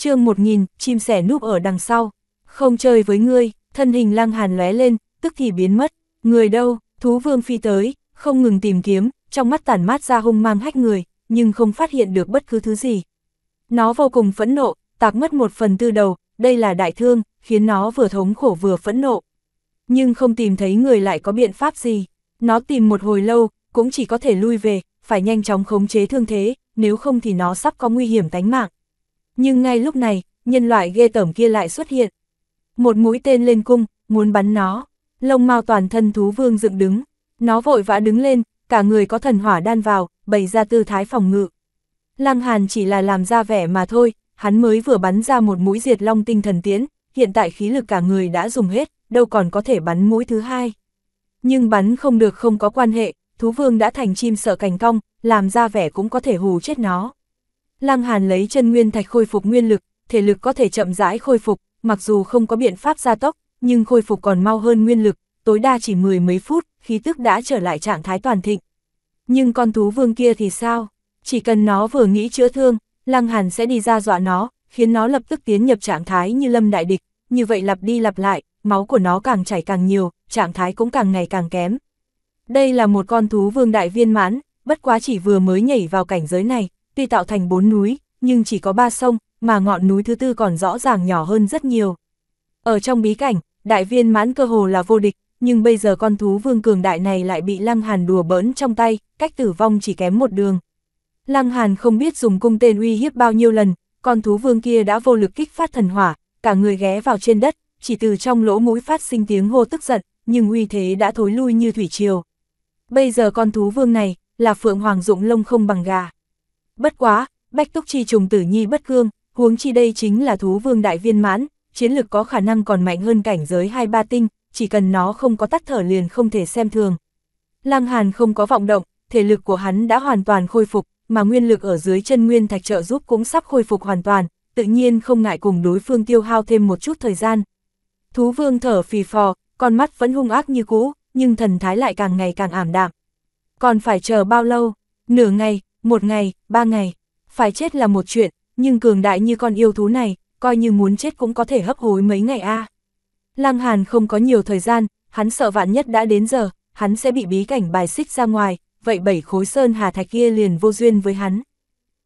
chương 1000, chim sẻ núp ở đằng sau. Không chơi với ngươi, thân hình lăng hàn lóe lên, tức thì biến mất. Người đâu, thú vương phi tới, không ngừng tìm kiếm, trong mắt tản mát ra hung mang hách người, nhưng không phát hiện được bất cứ thứ gì. Nó vô cùng phẫn nộ, tạc mất một phần tư đầu, đây là đại thương, khiến nó vừa thống khổ vừa phẫn nộ. Nhưng không tìm thấy người lại có biện pháp gì. Nó tìm một hồi lâu, cũng chỉ có thể lui về, phải nhanh chóng khống chế thương thế, nếu không thì nó sắp có nguy hiểm tánh mạng. Nhưng ngay lúc này, nhân loại ghê tởm kia lại xuất hiện. Một mũi tên lên cung, muốn bắn nó. Lông mao toàn thân thú vương dựng đứng. Nó vội vã đứng lên, cả người có thần hỏa đan vào, bày ra tư thái phòng ngự. Lăng Hàn chỉ là làm ra vẻ mà thôi, hắn mới vừa bắn ra một mũi diệt long tinh thần tiến hiện tại khí lực cả người đã dùng hết, đâu còn có thể bắn mũi thứ hai. Nhưng bắn không được không có quan hệ, thú vương đã thành chim sợ cành cong, làm ra vẻ cũng có thể hù chết nó. Lăng Hàn lấy chân nguyên thạch khôi phục nguyên lực, thể lực có thể chậm rãi khôi phục, mặc dù không có biện pháp gia tốc, nhưng khôi phục còn mau hơn nguyên lực, tối đa chỉ mười mấy phút, khí tức đã trở lại trạng thái toàn thịnh. Nhưng con thú vương kia thì sao? Chỉ cần nó vừa nghĩ chữa thương, Lăng Hàn sẽ đi ra dọa nó, khiến nó lập tức tiến nhập trạng thái như lâm đại địch, như vậy lặp đi lặp lại, máu của nó càng chảy càng nhiều, trạng thái cũng càng ngày càng kém. Đây là một con thú vương đại viên mãn, bất quá chỉ vừa mới nhảy vào cảnh giới này, tuy tạo thành bốn núi, nhưng chỉ có ba sông, mà ngọn núi thứ tư còn rõ ràng nhỏ hơn rất nhiều. Ở trong bí cảnh, đại viên mãn cơ hồ là vô địch, nhưng bây giờ con thú vương cường đại này lại bị Lăng Hàn đùa bỡn trong tay, cách tử vong chỉ kém một đường. Lăng Hàn không biết dùng cung tên uy hiếp bao nhiêu lần, con thú vương kia đã vô lực kích phát thần hỏa, cả người ghé vào trên đất, chỉ từ trong lỗ mũi phát sinh tiếng hô tức giận, nhưng uy thế đã thối lui như thủy triều. Bây giờ con thú vương này là phượng hoàng dụng lông không bằng gà. Bất quá, Bách Túc Chi trùng tử nhi bất cương, huống chi đây chính là thú vương đại viên mãn, chiến lực có khả năng còn mạnh hơn cảnh giới hai ba tinh, chỉ cần nó không có tắt thở liền không thể xem thường. Lăng Hàn không có vọng động, thể lực của hắn đã hoàn toàn khôi phục, mà nguyên lực ở dưới chân nguyên thạch trợ giúp cũng sắp khôi phục hoàn toàn, tự nhiên không ngại cùng đối phương tiêu hao thêm một chút thời gian. Thú vương thở phì phò, con mắt vẫn hung ác như cũ, nhưng thần thái lại càng ngày càng ảm đạm. Còn phải chờ bao lâu? Nửa ngày, một ngày, ba ngày, phải chết là một chuyện, nhưng cường đại như con yêu thú này, coi như muốn chết cũng có thể hấp hối mấy ngày a. À. Lăng Hàn không có nhiều thời gian, hắn sợ vạn nhất đã đến giờ, hắn sẽ bị bí cảnh bài xích ra ngoài, vậy bảy khối sơn hà thạch kia liền vô duyên với hắn.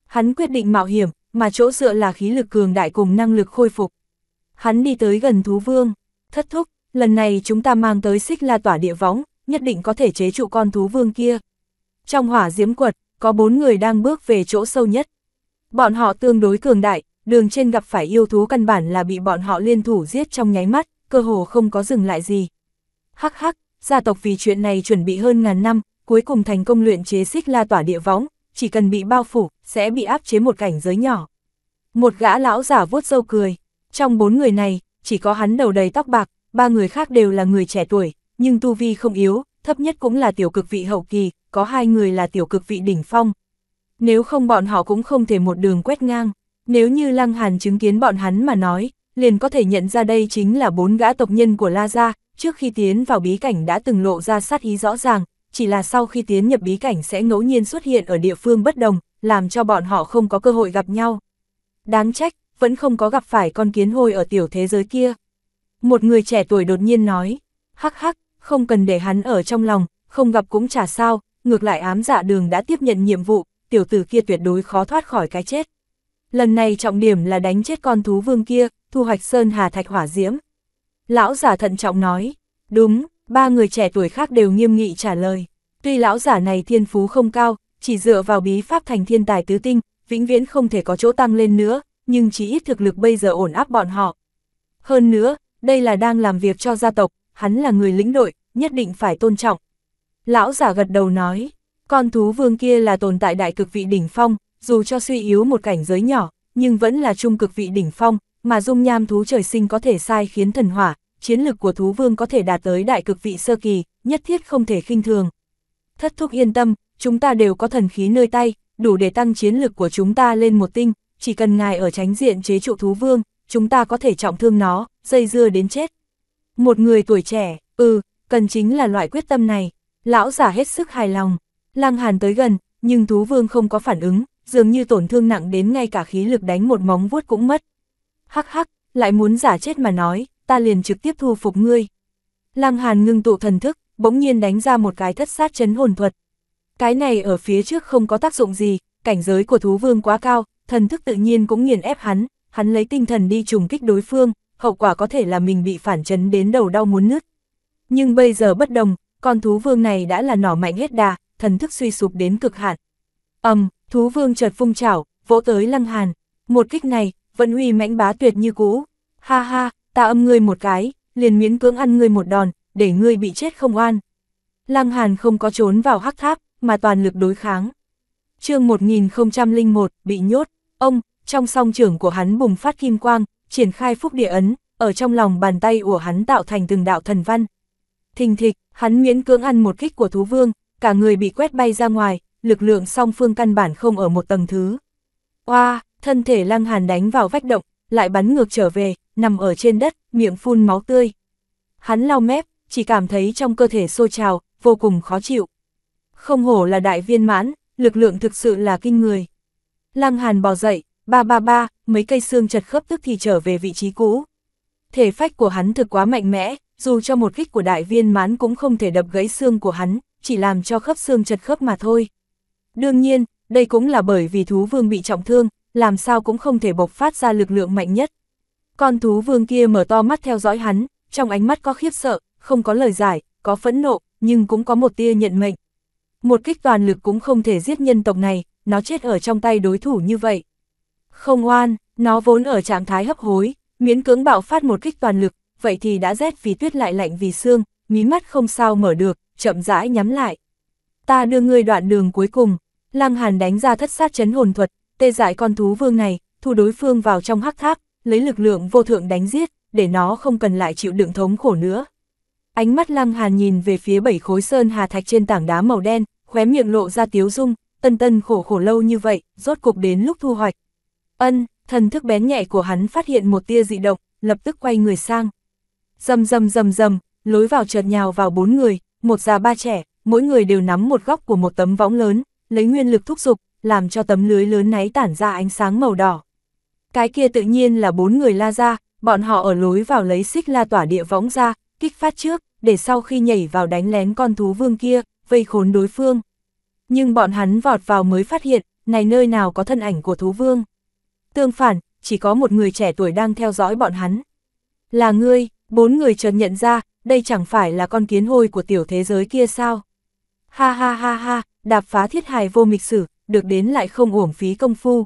Hắn quyết định mạo hiểm, mà chỗ dựa là khí lực cường đại cùng năng lực khôi phục. Hắn đi tới gần thú vương, thất thúc, lần này chúng ta mang tới xích la tỏa địa võng, nhất định có thể chế trụ con thú vương kia. Trong hỏa diễm quật, có bốn người đang bước về chỗ sâu nhất. Bọn họ tương đối cường đại, đường trên gặp phải yêu thú căn bản là bị bọn họ liên thủ giết trong nháy mắt, cơ hồ không có dừng lại gì. Hắc hắc, gia tộc vì chuyện này chuẩn bị hơn ngàn năm, cuối cùng thành công luyện chế xích la tỏa địa võng, chỉ cần bị bao phủ, sẽ bị áp chế một cảnh giới nhỏ. Một gã lão giả vuốt râu cười, trong bốn người này, chỉ có hắn đầu đầy tóc bạc, ba người khác đều là người trẻ tuổi, nhưng tu vi không yếu, thấp nhất cũng là tiểu cực vị hậu kỳ, có hai người là tiểu cực vị đỉnh phong. Nếu không bọn họ cũng không thể một đường quét ngang, nếu như Lăng Hàn chứng kiến bọn hắn mà nói, liền có thể nhận ra đây chính là bốn gã tộc nhân của La Gia, trước khi tiến vào bí cảnh đã từng lộ ra sát ý rõ ràng, chỉ là sau khi tiến nhập bí cảnh sẽ ngẫu nhiên xuất hiện ở địa phương bất đồng, làm cho bọn họ không có cơ hội gặp nhau. Đáng trách, vẫn không có gặp phải con kiến hôi ở tiểu thế giới kia. Một người trẻ tuổi đột nhiên nói, hắc hắc, không cần để hắn ở trong lòng, không gặp cũng chả sao, ngược lại ám dạ đường đã tiếp nhận nhiệm vụ, tiểu tử kia tuyệt đối khó thoát khỏi cái chết. Lần này trọng điểm là đánh chết con thú vương kia, thu hoạch sơn hà thạch hỏa diễm. Lão giả thận trọng nói, đúng, ba người trẻ tuổi khác đều nghiêm nghị trả lời. Tuy lão giả này thiên phú không cao, chỉ dựa vào bí pháp thành thiên tài tứ tinh, vĩnh viễn không thể có chỗ tăng lên nữa, nhưng chỉ ít thực lực bây giờ ổn áp bọn họ. Hơn nữa, đây là đang làm việc cho gia tộc, hắn là người lĩnh đội, nhất định phải tôn trọng, Lão giả gật đầu nói, con thú vương kia là tồn tại đại cực vị đỉnh phong, dù cho suy yếu một cảnh giới nhỏ, nhưng vẫn là trung cực vị đỉnh phong, mà dung nham thú trời sinh có thể sai khiến thần hỏa, chiến lực của thú vương có thể đạt tới đại cực vị sơ kỳ, nhất thiết không thể khinh thường. Thất thúc yên tâm, chúng ta đều có thần khí nơi tay, đủ để tăng chiến lực của chúng ta lên một tinh, chỉ cần ngài ở tránh diện chế trụ thú vương, chúng ta có thể trọng thương nó, dây dưa đến chết. Một người tuổi trẻ, ừ, cần chính là loại quyết tâm này. Lão giả hết sức hài lòng. Lăng Hàn tới gần, nhưng thú vương không có phản ứng, dường như tổn thương nặng đến ngay cả khí lực đánh một móng vuốt cũng mất. Hắc hắc, lại muốn giả chết mà nói, ta liền trực tiếp thu phục ngươi. Lăng Hàn ngưng tụ thần thức, bỗng nhiên đánh ra một cái thất sát chấn hồn thuật. Cái này ở phía trước không có tác dụng gì, cảnh giới của thú vương quá cao, thần thức tự nhiên cũng nghiền ép hắn, hắn lấy tinh thần đi trùng kích đối phương, hậu quả có thể là mình bị phản chấn đến đầu đau muốn nứt. Nhưng bây giờ bất đồng, con thú vương này đã là nỏ mạnh hết đà, thần thức suy sụp đến cực hạn. ầm, um, thú vương chợt phung chảo, vỗ tới Lăng Hàn. Một kích này, vẫn uy mãnh bá tuyệt như cũ. Ha ha, ta âm ngươi một cái, liền miễn cưỡng ăn ngươi một đòn, để ngươi bị chết không oan. Lăng Hàn không có trốn vào hắc tháp, mà toàn lực đối kháng. Chương 1001, bị nhốt. Ông, trong song trưởng của hắn bùng phát kim quang, triển khai phúc địa ấn, ở trong lòng bàn tay của hắn tạo thành từng đạo thần văn. Thình thịch, Hắn miễn cưỡng ăn một kích của thú vương, cả người bị quét bay ra ngoài, lực lượng song phương căn bản không ở một tầng thứ. Oa, thân thể lăng hàn đánh vào vách động, lại bắn ngược trở về, nằm ở trên đất, miệng phun máu tươi. Hắn lau mép, chỉ cảm thấy trong cơ thể sôi trào, vô cùng khó chịu. Không hổ là đại viên mãn, lực lượng thực sự là kinh người. Lăng hàn bò dậy, ba ba ba, mấy cây xương chật khớp tức thì trở về vị trí cũ. Thể phách của hắn thực quá mạnh mẽ, dù cho một kích của đại viên mãn cũng không thể đập gãy xương của hắn, chỉ làm cho khớp xương chật khớp mà thôi. Đương nhiên, đây cũng là bởi vì thú vương bị trọng thương, làm sao cũng không thể bộc phát ra lực lượng mạnh nhất. Con thú vương kia mở to mắt theo dõi hắn, trong ánh mắt có khiếp sợ, không có lời giải, có phẫn nộ, nhưng cũng có một tia nhận mệnh. Một kích toàn lực cũng không thể giết nhân tộc này, nó chết ở trong tay đối thủ như vậy. Không oan, nó vốn ở trạng thái hấp hối, miễn cưỡng bạo phát một kích toàn lực, vậy thì đã rét vì tuyết lại lạnh vì xương, mí mắt không sao mở được, chậm rãi nhắm lại. Ta đưa ngươi đoạn đường cuối cùng, Lăng Hàn đánh ra thất sát chấn hồn thuật, tê dại con thú vương này, thu đối phương vào trong hắc tháp, lấy lực lượng vô thượng đánh giết, để nó không cần lại chịu đựng thống khổ nữa. Ánh mắt Lăng Hàn nhìn về phía bảy khối sơn hà thạch trên tảng đá màu đen, khóe miệng lộ ra tiếu dung, tân tân khổ khổ lâu như vậy, rốt cục đến lúc thu hoạch. Ân, thần thức bén nhạy của hắn phát hiện một tia dị động, lập tức quay người sang. Dầm dầm dầm dầm, lối vào chợt nhào vào bốn người, một già ba trẻ, mỗi người đều nắm một góc của một tấm võng lớn, lấy nguyên lực thúc dục, làm cho tấm lưới lớn náy tản ra ánh sáng màu đỏ. Cái kia tự nhiên là bốn người la ra, bọn họ ở lối vào lấy xích la tỏa địa võng ra, kích phát trước, để sau khi nhảy vào đánh lén con thú vương kia, vây khốn đối phương. Nhưng bọn hắn vọt vào mới phát hiện, này nơi nào có thân ảnh của thú vương. Tương phản, chỉ có một người trẻ tuổi đang theo dõi bọn hắn. Là ngươi, Bốn người chợt nhận ra, đây chẳng phải là con kiến hôi của tiểu thế giới kia sao? Ha ha ha ha, đạp phá thiết hài vô mịch sử, được đến lại không uổng phí công phu.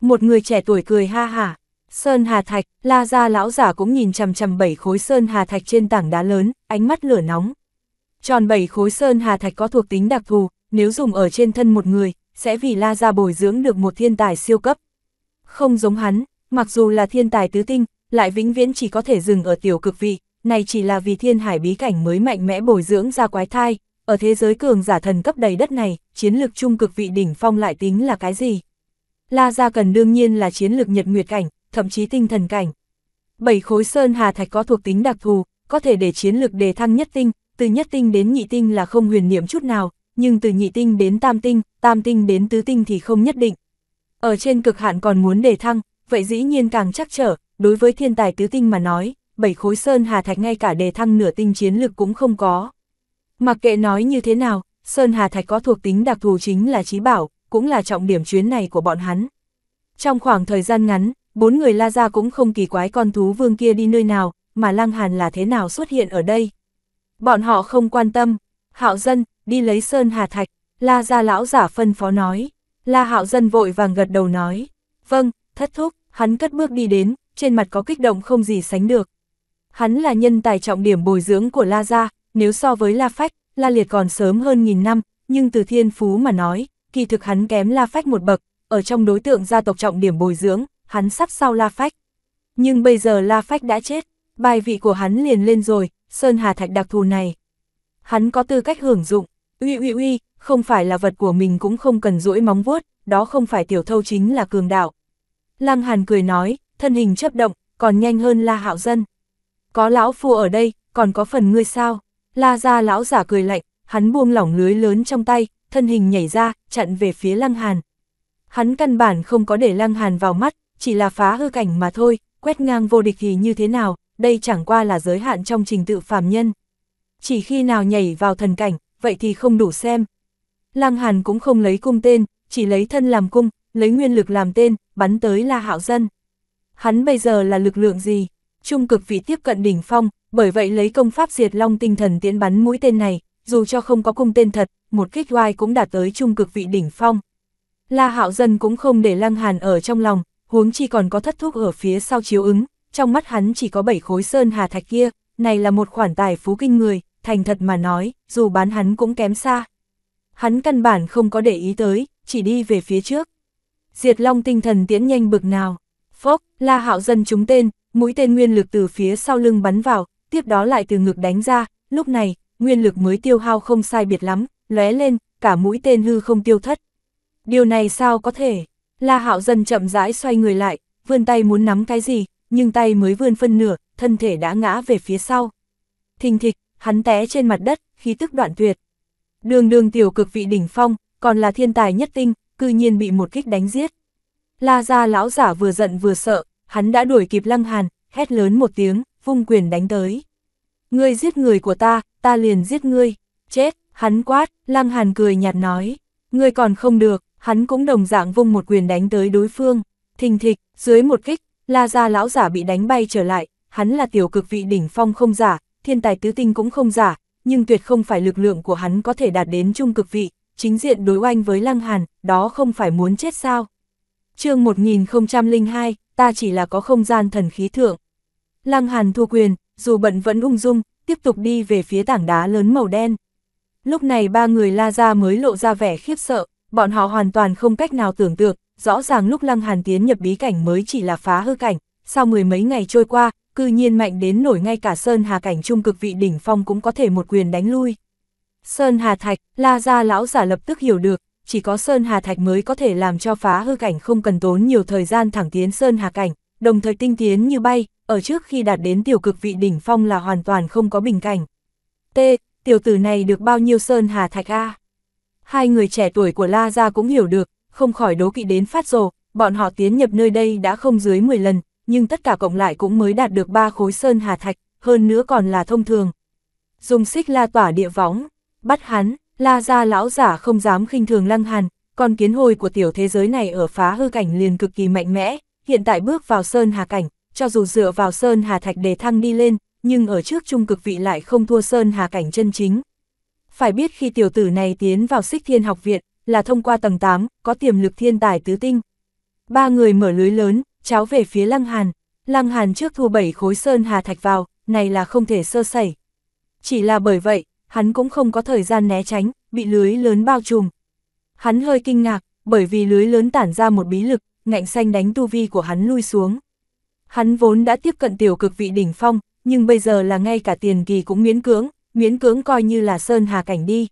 Một người trẻ tuổi cười ha hả, Sơn Hà Thạch, la ra lão giả cũng nhìn chằm chằm bảy khối Sơn Hà Thạch trên tảng đá lớn, ánh mắt lửa nóng. Tròn bảy khối Sơn Hà Thạch có thuộc tính đặc thù, nếu dùng ở trên thân một người, sẽ vì la ra bồi dưỡng được một thiên tài siêu cấp. Không giống hắn, mặc dù là thiên tài tứ tinh, lại vĩnh viễn chỉ có thể dừng ở tiểu cực vị, này chỉ là vì thiên hải bí cảnh mới mạnh mẽ bồi dưỡng ra quái thai, ở thế giới cường giả thần cấp đầy đất này, chiến lược trung cực vị đỉnh phong lại tính là cái gì? La Gia Cần đương nhiên là chiến lược nhật nguyệt cảnh, thậm chí tinh thần cảnh. Bảy khối sơn hà thạch có thuộc tính đặc thù, có thể để chiến lược đề thăng nhất tinh, từ nhất tinh đến nhị tinh là không huyền niệm chút nào, nhưng từ nhị tinh đến tam tinh, tam tinh đến tứ tinh thì không nhất định. Ở trên cực hạn còn muốn đề thăng, vậy dĩ nhiên càng chắc trở, đối với thiên tài tứ tinh mà nói, bảy khối Sơn Hà Thạch ngay cả đề thăng nửa tinh chiến lực cũng không có. Mặc kệ nói như thế nào, Sơn Hà Thạch có thuộc tính đặc thù chính là trí bảo, cũng là trọng điểm chuyến này của bọn hắn. Trong khoảng thời gian ngắn, bốn người La Gia cũng không kỳ quái con thú vương kia đi nơi nào, mà Lăng Hàn là thế nào xuất hiện ở đây. Bọn họ không quan tâm, Hạo Dân, đi lấy Sơn Hà Thạch, La Gia lão giả phân phó nói. La Hạo Dân vội vàng gật đầu nói, vâng, thất thúc, hắn cất bước đi đến, trên mặt có kích động không gì sánh được. Hắn là nhân tài trọng điểm bồi dưỡng của La Gia, nếu so với La Phách, La Liệt còn sớm hơn nghìn năm, nhưng từ thiên phú mà nói, kỳ thực hắn kém La Phách một bậc, ở trong đối tượng gia tộc trọng điểm bồi dưỡng, hắn sắp sau La Phách. Nhưng bây giờ La Phách đã chết, bài vị của hắn liền lên rồi, Sơn Hà Thạch đặc thù này. Hắn có tư cách hưởng dụng, uy uy uy, không phải là vật của mình cũng không cần rũi móng vuốt, đó không phải tiểu thâu chính là cường đạo. Lăng Hàn cười nói, thân hình chấp động, còn nhanh hơn La Hạo Dân. Có lão phu ở đây, còn có phần ngươi sao? La ra lão giả cười lạnh, hắn buông lỏng lưới lớn trong tay, thân hình nhảy ra, chặn về phía Lăng Hàn. Hắn căn bản không có để Lăng Hàn vào mắt, chỉ là phá hư cảnh mà thôi, quét ngang vô địch thì như thế nào, đây chẳng qua là giới hạn trong trình tự phàm nhân. Chỉ khi nào nhảy vào thần cảnh, vậy thì không đủ xem. Lăng Hàn cũng không lấy cung tên, chỉ lấy thân làm cung, lấy nguyên lực làm tên, bắn tới La Hạo Dân hắn bây giờ là lực lượng gì? Trung cực vị tiếp cận đỉnh phong, bởi vậy lấy công pháp diệt long tinh thần tiễn bắn mũi tên này, dù cho không có cung tên thật, một kích oai cũng đạt tới trung cực vị đỉnh phong. La Hạo Dân cũng không để Lăng Hàn ở trong lòng, huống chi còn có thất thúc ở phía sau chiếu ứng, trong mắt hắn chỉ có bảy khối sơn hà thạch kia, này là một khoản tài phú kinh người, thành thật mà nói, dù bán hắn cũng kém xa. Hắn căn bản không có để ý tới, chỉ đi về phía trước. Diệt Long tinh thần tiến nhanh bực nào. Phốc, La Hạo dân chúng tên, mũi tên nguyên lực từ phía sau lưng bắn vào, tiếp đó lại từ ngực đánh ra, lúc này, nguyên lực mới tiêu hao không sai biệt lắm, lóe lên, cả mũi tên hư không tiêu thất. Điều này sao có thể? La Hạo dân chậm rãi xoay người lại, vươn tay muốn nắm cái gì, nhưng tay mới vươn phân nửa, thân thể đã ngã về phía sau. Thình thịch, hắn té trên mặt đất, khí tức đoạn tuyệt. Đường đường tiểu cực vị đỉnh phong, còn là thiên tài nhất tinh, cư nhiên bị một kích đánh giết. La gia lão giả vừa giận vừa sợ, hắn đã đuổi kịp Lăng Hàn, hét lớn một tiếng, vung quyền đánh tới. Ngươi giết người của ta, ta liền giết ngươi. Chết, hắn quát, Lăng Hàn cười nhạt nói. Ngươi còn không được, hắn cũng đồng dạng vung một quyền đánh tới đối phương. Thình thịch, dưới một kích, La gia lão giả bị đánh bay trở lại, hắn là tiểu cực vị đỉnh phong không giả, thiên tài tứ tinh cũng không giả, nhưng tuyệt không phải lực lượng của hắn có thể đạt đến trung cực vị, chính diện đối oanh với Lăng Hàn, đó không phải muốn chết sao chương 1002, ta chỉ là có không gian thần khí thượng. Lăng Hàn thu quyền, dù bận vẫn ung dung, tiếp tục đi về phía tảng đá lớn màu đen. Lúc này ba người La Gia mới lộ ra vẻ khiếp sợ, bọn họ hoàn toàn không cách nào tưởng tượng, rõ ràng lúc Lăng Hàn tiến nhập bí cảnh mới chỉ là phá hư cảnh, sau mười mấy ngày trôi qua, cư nhiên mạnh đến nổi ngay cả Sơn Hà cảnh trung cực vị đỉnh phong cũng có thể một quyền đánh lui. Sơn Hà Thạch, La Gia lão giả lập tức hiểu được, chỉ có Sơn Hà Thạch mới có thể làm cho phá hư cảnh không cần tốn nhiều thời gian thẳng tiến Sơn Hà Cảnh, đồng thời tinh tiến như bay, ở trước khi đạt đến tiểu cực vị đỉnh phong là hoàn toàn không có bình cảnh. T. Tiểu tử này được bao nhiêu Sơn Hà Thạch A? Hai người trẻ tuổi của La Gia cũng hiểu được, không khỏi đố kỵ đến phát rồ, bọn họ tiến nhập nơi đây đã không dưới 10 lần, nhưng tất cả cộng lại cũng mới đạt được 3 khối Sơn Hà Thạch, hơn nữa còn là thông thường. Dùng xích la tỏa địa võng, bắt hắn, La gia lão giả không dám khinh thường lăng hàn, còn kiến hồi của tiểu thế giới này ở phá hư cảnh liền cực kỳ mạnh mẽ, hiện tại bước vào sơn hà cảnh, cho dù dựa vào sơn hà thạch để thăng đi lên, nhưng ở trước trung cực vị lại không thua sơn hà cảnh chân chính. Phải biết khi tiểu tử này tiến vào xích thiên học viện, là thông qua tầng 8, có tiềm lực thiên tài tứ tinh. Ba người mở lưới lớn, cháo về phía lăng hàn. Lăng hàn trước thu bảy khối sơn hà thạch vào, này là không thể sơ sẩy. Chỉ là bởi vậy, hắn cũng không có thời gian né tránh, bị lưới lớn bao trùm. Hắn hơi kinh ngạc, bởi vì lưới lớn tản ra một bí lực, ngạnh xanh đánh tu vi của hắn lui xuống. Hắn vốn đã tiếp cận tiểu cực vị đỉnh phong, nhưng bây giờ là ngay cả tiền kỳ cũng miễn cưỡng, miễn cưỡng coi như là sơn hà cảnh đi.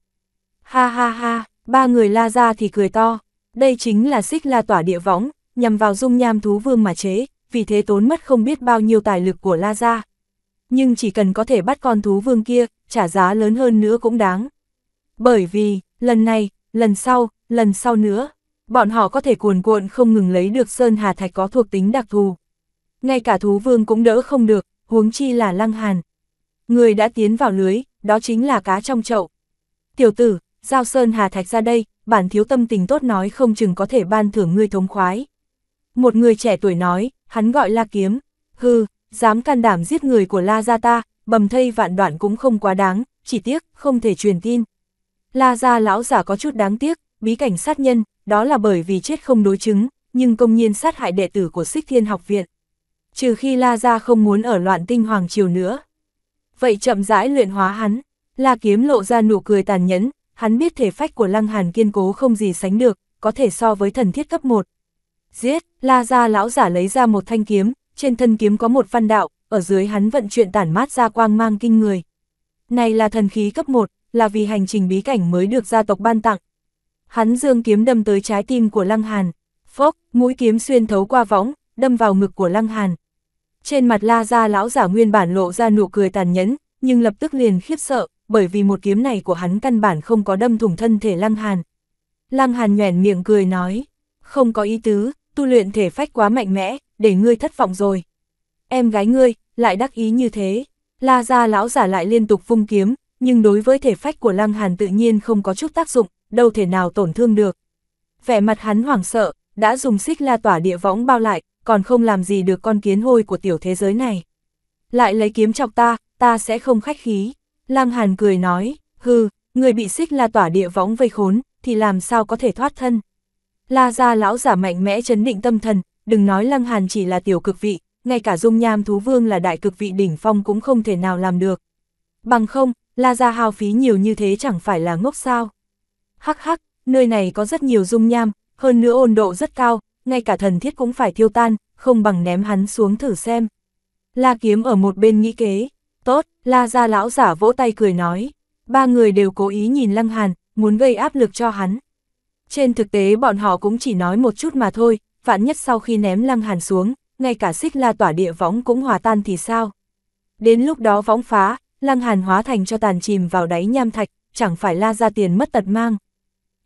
Ha ha ha, ba người la ra thì cười to, đây chính là xích la tỏa địa võng, nhằm vào dung nham thú vương mà chế, vì thế tốn mất không biết bao nhiêu tài lực của la ra. Nhưng chỉ cần có thể bắt con thú vương kia, trả giá lớn hơn nữa cũng đáng. Bởi vì, lần này, lần sau, lần sau nữa, bọn họ có thể cuồn cuộn không ngừng lấy được Sơn Hà Thạch có thuộc tính đặc thù. Ngay cả thú vương cũng đỡ không được, huống chi là lăng hàn. Người đã tiến vào lưới, đó chính là cá trong chậu. Tiểu tử, giao Sơn Hà Thạch ra đây, bản thiếu tâm tình tốt nói không chừng có thể ban thưởng ngươi thống khoái. Một người trẻ tuổi nói, hắn gọi La Kiếm, hư, dám can đảm giết người của La Gia ta, bầm thây vạn đoạn cũng không quá đáng, chỉ tiếc, không thể truyền tin. La gia lão giả có chút đáng tiếc, bí cảnh sát nhân, đó là bởi vì chết không đối chứng, nhưng công nhiên sát hại đệ tử của Sích Thiên học viện. Trừ khi La gia không muốn ở loạn tinh hoàng triều nữa. Vậy chậm rãi luyện hóa hắn, La Kiếm lộ ra nụ cười tàn nhẫn, hắn biết thể phách của Lăng Hàn kiên cố không gì sánh được, có thể so với thần thiết cấp 1. Giết, La gia lão giả lấy ra một thanh kiếm, trên thân kiếm có một văn đạo, ở dưới hắn vận chuyển tản mát ra quang mang kinh người. Này là thần khí cấp 1, là vì hành trình bí cảnh mới được gia tộc ban tặng. Hắn dương kiếm đâm tới trái tim của Lăng Hàn, phốc, mũi kiếm xuyên thấu qua võng, đâm vào ngực của Lăng Hàn. Trên mặt La Gia lão giả nguyên bản lộ ra nụ cười tàn nhẫn, nhưng lập tức liền khiếp sợ, bởi vì một kiếm này của hắn căn bản không có đâm thủng thân thể Lăng Hàn. Lăng Hàn nhoẻn miệng cười nói, không có ý tứ, tu luyện thể phách quá mạnh mẽ, để ngươi thất vọng rồi. Em gái ngươi, lại đắc ý như thế. La ra lão giả lại liên tục vung kiếm, nhưng đối với thể phách của Lăng Hàn tự nhiên không có chút tác dụng, đâu thể nào tổn thương được. Vẻ mặt hắn hoảng sợ, đã dùng xích la tỏa địa võng bao lại, còn không làm gì được con kiến hôi của tiểu thế giới này. Lại lấy kiếm chọc ta, ta sẽ không khách khí. Lăng Hàn cười nói, hư, người bị xích la tỏa địa võng vây khốn, thì làm sao có thể thoát thân. La ra lão giả mạnh mẽ chấn định tâm thần, đừng nói Lăng Hàn chỉ là tiểu cực vị, ngay cả dung nham thú vương là đại cực vị đỉnh phong cũng không thể nào làm được. Bằng không, La Gia hao phí nhiều như thế chẳng phải là ngốc sao. Hắc hắc, nơi này có rất nhiều dung nham, hơn nữa ôn độ rất cao, ngay cả thần thiết cũng phải thiêu tan, không bằng ném hắn xuống thử xem. La Kiếm ở một bên nghĩ kế, tốt, La Gia lão giả vỗ tay cười nói. Ba người đều cố ý nhìn Lăng Hàn, muốn gây áp lực cho hắn. Trên thực tế bọn họ cũng chỉ nói một chút mà thôi, vạn nhất sau khi ném Lăng Hàn xuống, ngay cả xích la tỏa địa võng cũng hòa tan thì sao? Đến lúc đó võng phá, Lăng Hàn hóa thành cho tàn chìm vào đáy nham thạch, chẳng phải la ra tiền mất tật mang.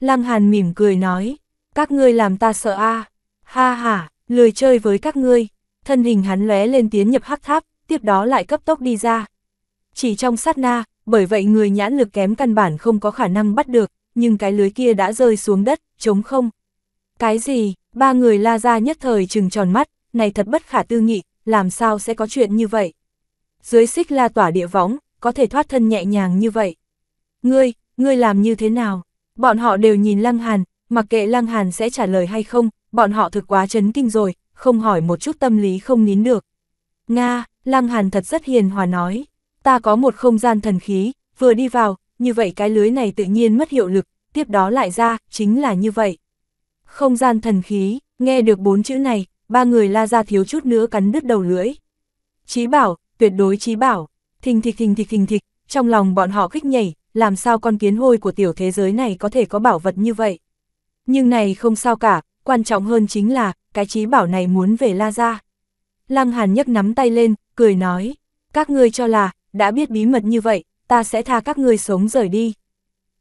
Lăng Hàn mỉm cười nói, các ngươi làm ta sợ a ha ha, lười chơi với các ngươi. Thân hình hắn lóe lên tiến nhập hắc tháp, tiếp đó lại cấp tốc đi ra. Chỉ trong sát na, bởi vậy người nhãn lực kém căn bản không có khả năng bắt được, nhưng cái lưới kia đã rơi xuống đất, trống không. Cái gì, ba người la ra nhất thời trừng tròn mắt, này thật bất khả tư nghị, làm sao sẽ có chuyện như vậy? Dưới xích la tỏa địa võng, có thể thoát thân nhẹ nhàng như vậy. Ngươi, ngươi làm như thế nào? Bọn họ đều nhìn Lăng Hàn, mặc kệ Lăng Hàn sẽ trả lời hay không, bọn họ thực quá chấn kinh rồi, không hỏi một chút tâm lý không nín được. Nga, Lăng Hàn thật rất hiền hòa nói, ta có một không gian thần khí, vừa đi vào, như vậy cái lưới này tự nhiên mất hiệu lực, tiếp đó lại ra, chính là như vậy. Không gian thần khí, nghe được bốn chữ này, ba người la ra thiếu chút nữa cắn đứt đầu lưỡi. Chí bảo, tuyệt đối chí bảo, thình thịch thình thịch thình thịch, trong lòng bọn họ kích nhảy, làm sao con kiến hôi của tiểu thế giới này có thể có bảo vật như vậy. Nhưng này không sao cả, quan trọng hơn chính là, cái chí bảo này muốn về la ra. Lăng Hàn nhấc nắm tay lên, cười nói, các ngươi cho là, đã biết bí mật như vậy, ta sẽ tha các ngươi sống rời đi.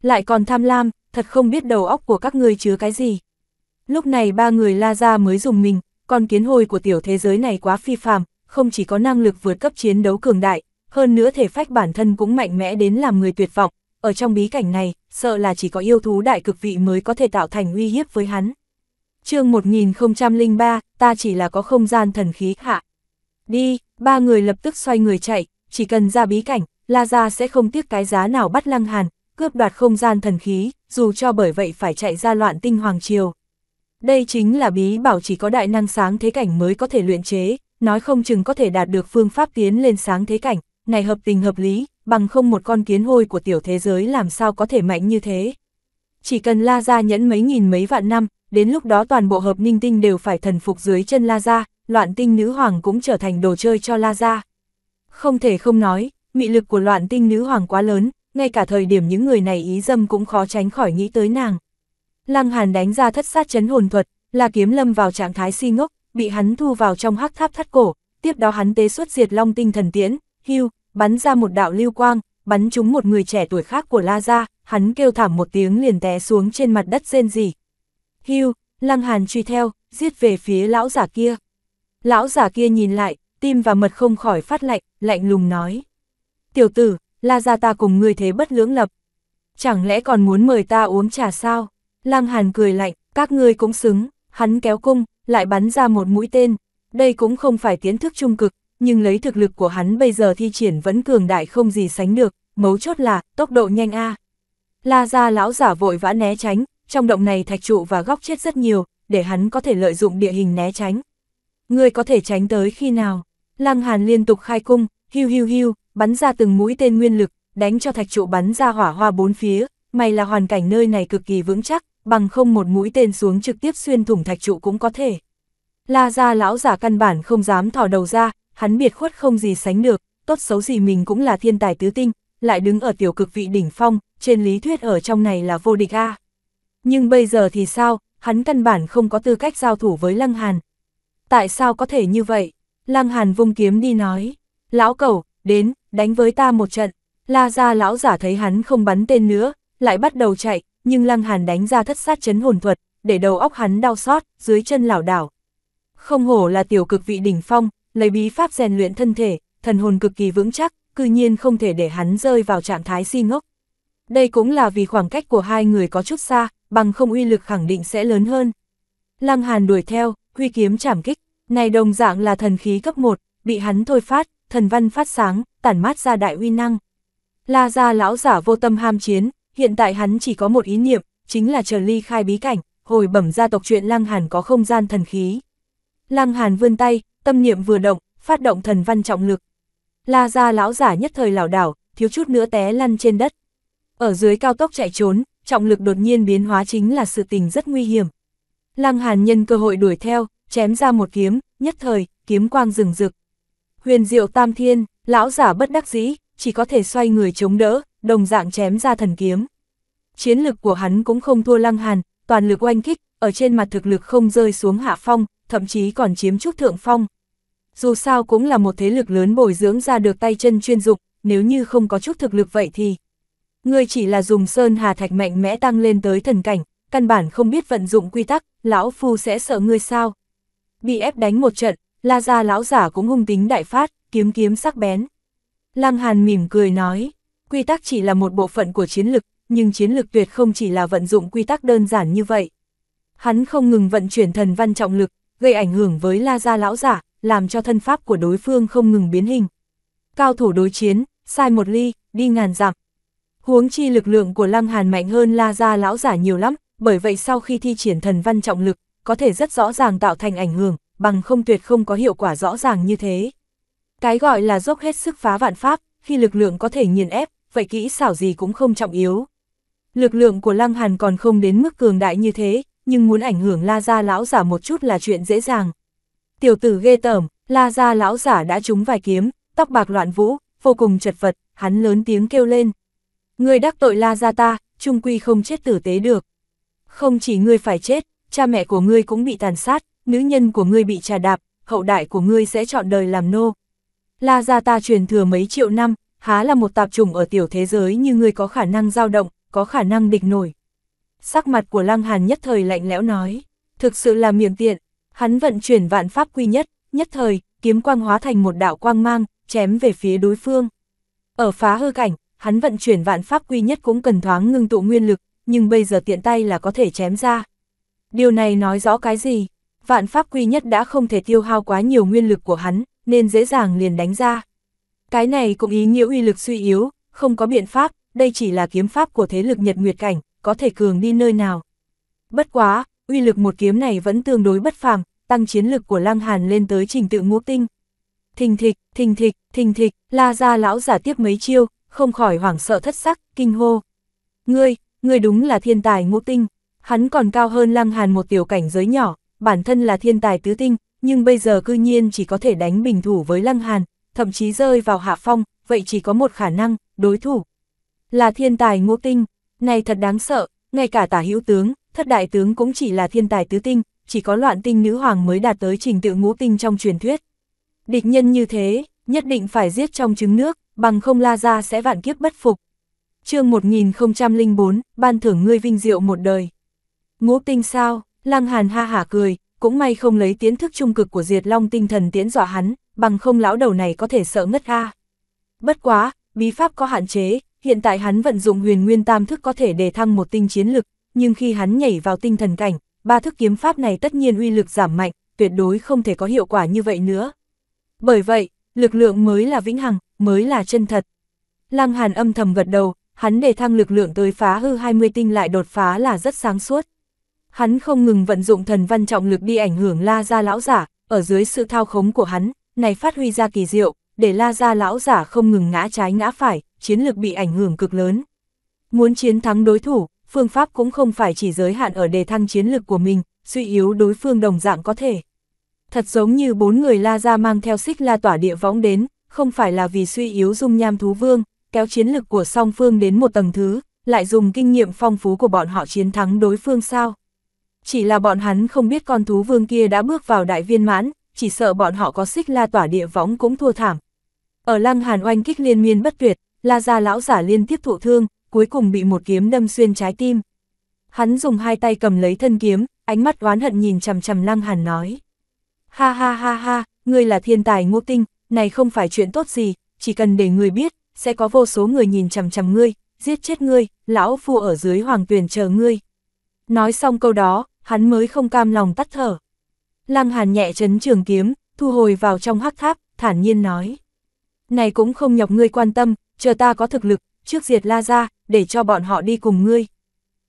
Lại còn tham lam, thật không biết đầu óc của các ngươi chứa cái gì. Lúc này ba người la ra mới dùng mình, con kiến hồi của tiểu thế giới này quá phi phàm, không chỉ có năng lực vượt cấp chiến đấu cường đại, hơn nữa thể phách bản thân cũng mạnh mẽ đến làm người tuyệt vọng, ở trong bí cảnh này, sợ là chỉ có yêu thú đại cực vị mới có thể tạo thành uy hiếp với hắn. chương 1003, ta chỉ là có không gian thần khí hạ. Đi, ba người lập tức xoay người chạy, chỉ cần ra bí cảnh, La Gia sẽ không tiếc cái giá nào bắt Lăng Hàn, cướp đoạt không gian thần khí, dù cho bởi vậy phải chạy ra loạn tinh hoàng triều. Đây chính là bí bảo chỉ có đại năng sáng thế cảnh mới có thể luyện chế, nói không chừng có thể đạt được phương pháp tiến lên sáng thế cảnh, này hợp tình hợp lý, bằng không một con kiến hôi của tiểu thế giới làm sao có thể mạnh như thế. Chỉ cần La Gia nhẫn mấy nghìn mấy vạn năm, đến lúc đó toàn bộ hợp ninh tinh đều phải thần phục dưới chân La Gia, loạn tinh nữ hoàng cũng trở thành đồ chơi cho La Gia. Không thể không nói, mị lực của loạn tinh nữ hoàng quá lớn, ngay cả thời điểm những người này ý dâm cũng khó tránh khỏi nghĩ tới nàng. Lăng Hàn đánh ra thất sát chấn hồn thuật, là kiếm lâm vào trạng thái si ngốc, bị hắn thu vào trong hắc tháp thắt cổ, tiếp đó hắn tế xuất diệt long tinh thần tiễn, hưu, bắn ra một đạo lưu quang, bắn trúng một người trẻ tuổi khác của La Gia, hắn kêu thảm một tiếng liền té xuống trên mặt đất rên rỉ. Hưu, Lăng Hàn truy theo, giết về phía lão giả kia. Lão giả kia nhìn lại, tim và mật không khỏi phát lạnh, lạnh lùng nói. Tiểu tử, La Gia ta cùng ngươi thế bất lưỡng lập. Chẳng lẽ còn muốn mời ta uống trà sao? Lăng Hàn cười lạnh, các ngươi cũng xứng, hắn kéo cung, lại bắn ra một mũi tên. Đây cũng không phải tiến thức trung cực, nhưng lấy thực lực của hắn bây giờ thi triển vẫn cường đại không gì sánh được, mấu chốt là tốc độ nhanh a. La gia lão giả vội vã né tránh, trong động này thạch trụ và góc chết rất nhiều, để hắn có thể lợi dụng địa hình né tránh. Ngươi có thể tránh tới khi nào? Lăng Hàn liên tục khai cung, hiu hiu hiu, bắn ra từng mũi tên nguyên lực, đánh cho thạch trụ bắn ra hỏa hoa bốn phía, may là hoàn cảnh nơi này cực kỳ vững chắc, bằng không một mũi tên xuống trực tiếp xuyên thủng thạch trụ cũng có thể. La ra lão giả căn bản không dám thò đầu ra, hắn biệt khuất không gì sánh được, tốt xấu gì mình cũng là thiên tài tứ tinh, lại đứng ở tiểu cực vị đỉnh phong, trên lý thuyết ở trong này là vô địch a. Nhưng bây giờ thì sao, hắn căn bản không có tư cách giao thủ với Lăng Hàn. Tại sao có thể như vậy? Lăng Hàn vung kiếm đi nói, lão cẩu, đến, đánh với ta một trận. La ra lão giả thấy hắn không bắn tên nữa, lại bắt đầu chạy, nhưng Lăng Hàn đánh ra thất sát chấn hồn thuật, để đầu óc hắn đau xót, dưới chân lảo đảo. Không hổ là tiểu cực vị đỉnh phong, lấy bí pháp rèn luyện thân thể, thần hồn cực kỳ vững chắc, cư nhiên không thể để hắn rơi vào trạng thái si ngốc. Đây cũng là vì khoảng cách của hai người có chút xa, bằng không uy lực khẳng định sẽ lớn hơn. Lăng Hàn đuổi theo, huy kiếm chảm kích, này đồng dạng là thần khí cấp 1, bị hắn thôi phát, thần văn phát sáng, tản mát ra đại uy năng. La gia lão giả vô tâm ham chiến, hiện tại hắn chỉ có một ý niệm, chính là chờ ly khai bí cảnh, hồi bẩm gia tộc chuyện Lăng Hàn có không gian thần khí. Lăng Hàn vươn tay, tâm niệm vừa động, phát động thần văn trọng lực. La ra lão giả nhất thời lảo đảo, thiếu chút nữa té lăn trên đất. Ở dưới cao tốc chạy trốn, trọng lực đột nhiên biến hóa chính là sự tình rất nguy hiểm. Lăng Hàn nhân cơ hội đuổi theo, chém ra một kiếm, nhất thời, kiếm quang rừng rực. Huyền diệu tam thiên, lão giả bất đắc dĩ, chỉ có thể xoay người chống đỡ, đồng dạng chém ra thần kiếm. Chiến lực của hắn cũng không thua lăng hàn, toàn lực oanh kích, ở trên mặt thực lực không rơi xuống hạ phong, thậm chí còn chiếm chút thượng phong. Dù sao cũng là một thế lực lớn bồi dưỡng ra được tay chân chuyên dụng, nếu như không có chút thực lực vậy thì... người chỉ là dùng sơn hà thạch mạnh mẽ tăng lên tới thần cảnh, căn bản không biết vận dụng quy tắc, lão phu sẽ sợ ngươi sao. Bị ép đánh một trận, la ra lão giả cũng hung tính đại phát, kiếm kiếm sắc bén. Lăng Hàn mỉm cười nói, quy tắc chỉ là một bộ phận của chiến lực, nhưng chiến lực tuyệt không chỉ là vận dụng quy tắc đơn giản như vậy. Hắn không ngừng vận chuyển thần văn trọng lực, gây ảnh hưởng với La Gia lão giả, làm cho thân pháp của đối phương không ngừng biến hình. Cao thủ đối chiến, sai một ly, đi ngàn dặm. Huống chi lực lượng của Lăng Hàn mạnh hơn La Gia lão giả nhiều lắm, bởi vậy sau khi thi triển thần văn trọng lực, có thể rất rõ ràng tạo thành ảnh hưởng, bằng không tuyệt không có hiệu quả rõ ràng như thế. Cái gọi là dốc hết sức phá vạn pháp, khi lực lượng có thể nghiền ép, vậy kỹ xảo gì cũng không trọng yếu. Lực lượng của Lăng Hàn còn không đến mức cường đại như thế, nhưng muốn ảnh hưởng La Gia lão giả một chút là chuyện dễ dàng. Tiểu tử ghê tởm, La Gia lão giả đã trúng vài kiếm, tóc bạc loạn vũ, vô cùng chật vật, hắn lớn tiếng kêu lên. Người đắc tội La Gia ta, trung quy không chết tử tế được. Không chỉ ngươi phải chết, cha mẹ của ngươi cũng bị tàn sát, nữ nhân của ngươi bị trà đạp, hậu đại của ngươi sẽ chọn đời làm nô. La gia ta truyền thừa mấy triệu năm, há là một tạp chủng ở tiểu thế giới như ngươi có khả năng dao động, có khả năng địch nổi. Sắc mặt của Lăng Hàn nhất thời lạnh lẽo nói, thực sự là miệng tiện, hắn vận chuyển vạn pháp quy nhất, nhất thời, kiếm quang hóa thành một đạo quang mang, chém về phía đối phương. Ở phá hư cảnh, hắn vận chuyển vạn pháp quy nhất cũng cần thoáng ngưng tụ nguyên lực, nhưng bây giờ tiện tay là có thể chém ra. Điều này nói rõ cái gì? Vạn pháp quy nhất đã không thể tiêu hao quá nhiều nguyên lực của hắn, nên dễ dàng liền đánh ra. Cái này cũng ý nghĩa uy lực suy yếu, không có biện pháp, đây chỉ là kiếm pháp của thế lực nhật nguyệt cảnh, có thể cường đi nơi nào. Bất quá, uy lực một kiếm này vẫn tương đối bất phàm, tăng chiến lực của Lăng Hàn lên tới trình tự ngũ tinh. Thình thịch, thình thịch, thình thịch, la ra lão giả tiếp mấy chiêu, không khỏi hoảng sợ thất sắc, kinh hô. Ngươi, ngươi đúng là thiên tài ngũ tinh, hắn còn cao hơn Lăng Hàn một tiểu cảnh giới nhỏ, bản thân là thiên tài tứ tinh, nhưng bây giờ cư nhiên chỉ có thể đánh bình thủ với Lăng Hàn, thậm chí rơi vào hạ phong, vậy chỉ có một khả năng, đối thủ. Là thiên tài ngũ tinh, này thật đáng sợ, ngay cả tả hữu tướng, thất đại tướng cũng chỉ là thiên tài tứ tinh, chỉ có loạn tinh nữ hoàng mới đạt tới trình tự ngũ tinh trong truyền thuyết. Địch nhân như thế, nhất định phải giết trong trứng nước, bằng không la ra sẽ vạn kiếp bất phục. chương 1004, ban thưởng ngươi vinh diệu một đời. Ngũ tinh sao, lăng hàn ha hả cười, cũng may không lấy tiến thức trung cực của diệt long tinh thần tiến dọa hắn, bằng không lão đầu này có thể sợ ngất a. Bất quá, bí pháp có hạn chế, hiện tại hắn vận dụng huyền nguyên tam thức có thể đề thăng một tinh chiến lực, nhưng khi hắn nhảy vào tinh thần cảnh, ba thức kiếm pháp này tất nhiên uy lực giảm mạnh, tuyệt đối không thể có hiệu quả như vậy nữa. Bởi vậy, lực lượng mới là vĩnh hằng, mới là chân thật. Lăng Hàn âm thầm gật đầu, hắn đề thăng lực lượng tới phá hư 20 tinh lại đột phá là rất sáng suốt hắn không ngừng vận dụng thần văn trọng lực đi ảnh hưởng La Gia lão giả, ở dưới sự thao khống của hắn, này phát huy ra kỳ diệu, để La Gia lão giả không ngừng ngã trái ngã phải, chiến lực bị ảnh hưởng cực lớn. Muốn chiến thắng đối thủ, phương pháp cũng không phải chỉ giới hạn ở đề thăng chiến lực của mình, suy yếu đối phương đồng dạng có thể. Thật giống như bốn người La Gia mang theo xích La tỏa địa võng đến, không phải là vì suy yếu dung nham thú vương, kéo chiến lực của song phương đến một tầng thứ, lại dùng kinh nghiệm phong phú của bọn họ chiến thắng đối phương sao. Chỉ là bọn hắn không biết con thú vương kia đã bước vào đại viên mãn, chỉ sợ bọn họ có xích la tỏa địa võng cũng thua thảm. Ở lăng hàn oanh kích liên miên bất tuyệt, la ra lão giả liên tiếp thụ thương, cuối cùng bị một kiếm đâm xuyên trái tim. Hắn dùng hai tay cầm lấy thân kiếm, ánh mắt oán hận nhìn chầm chầm lăng hàn nói. Ha ha ha ha, ngươi là thiên tài ngô tinh, này không phải chuyện tốt gì, chỉ cần để ngươi biết, sẽ có vô số người nhìn chằm chằm ngươi, giết chết ngươi, lão phu ở dưới hoàng tuyển chờ ngươi. Nói xong câu đó, hắn mới không cam lòng tắt thở. Lăng Hàn nhẹ chấn trường kiếm, thu hồi vào trong hắc tháp, thản nhiên nói. Này cũng không nhọc ngươi quan tâm, chờ ta có thực lực, trước diệt La Gia, để cho bọn họ đi cùng ngươi.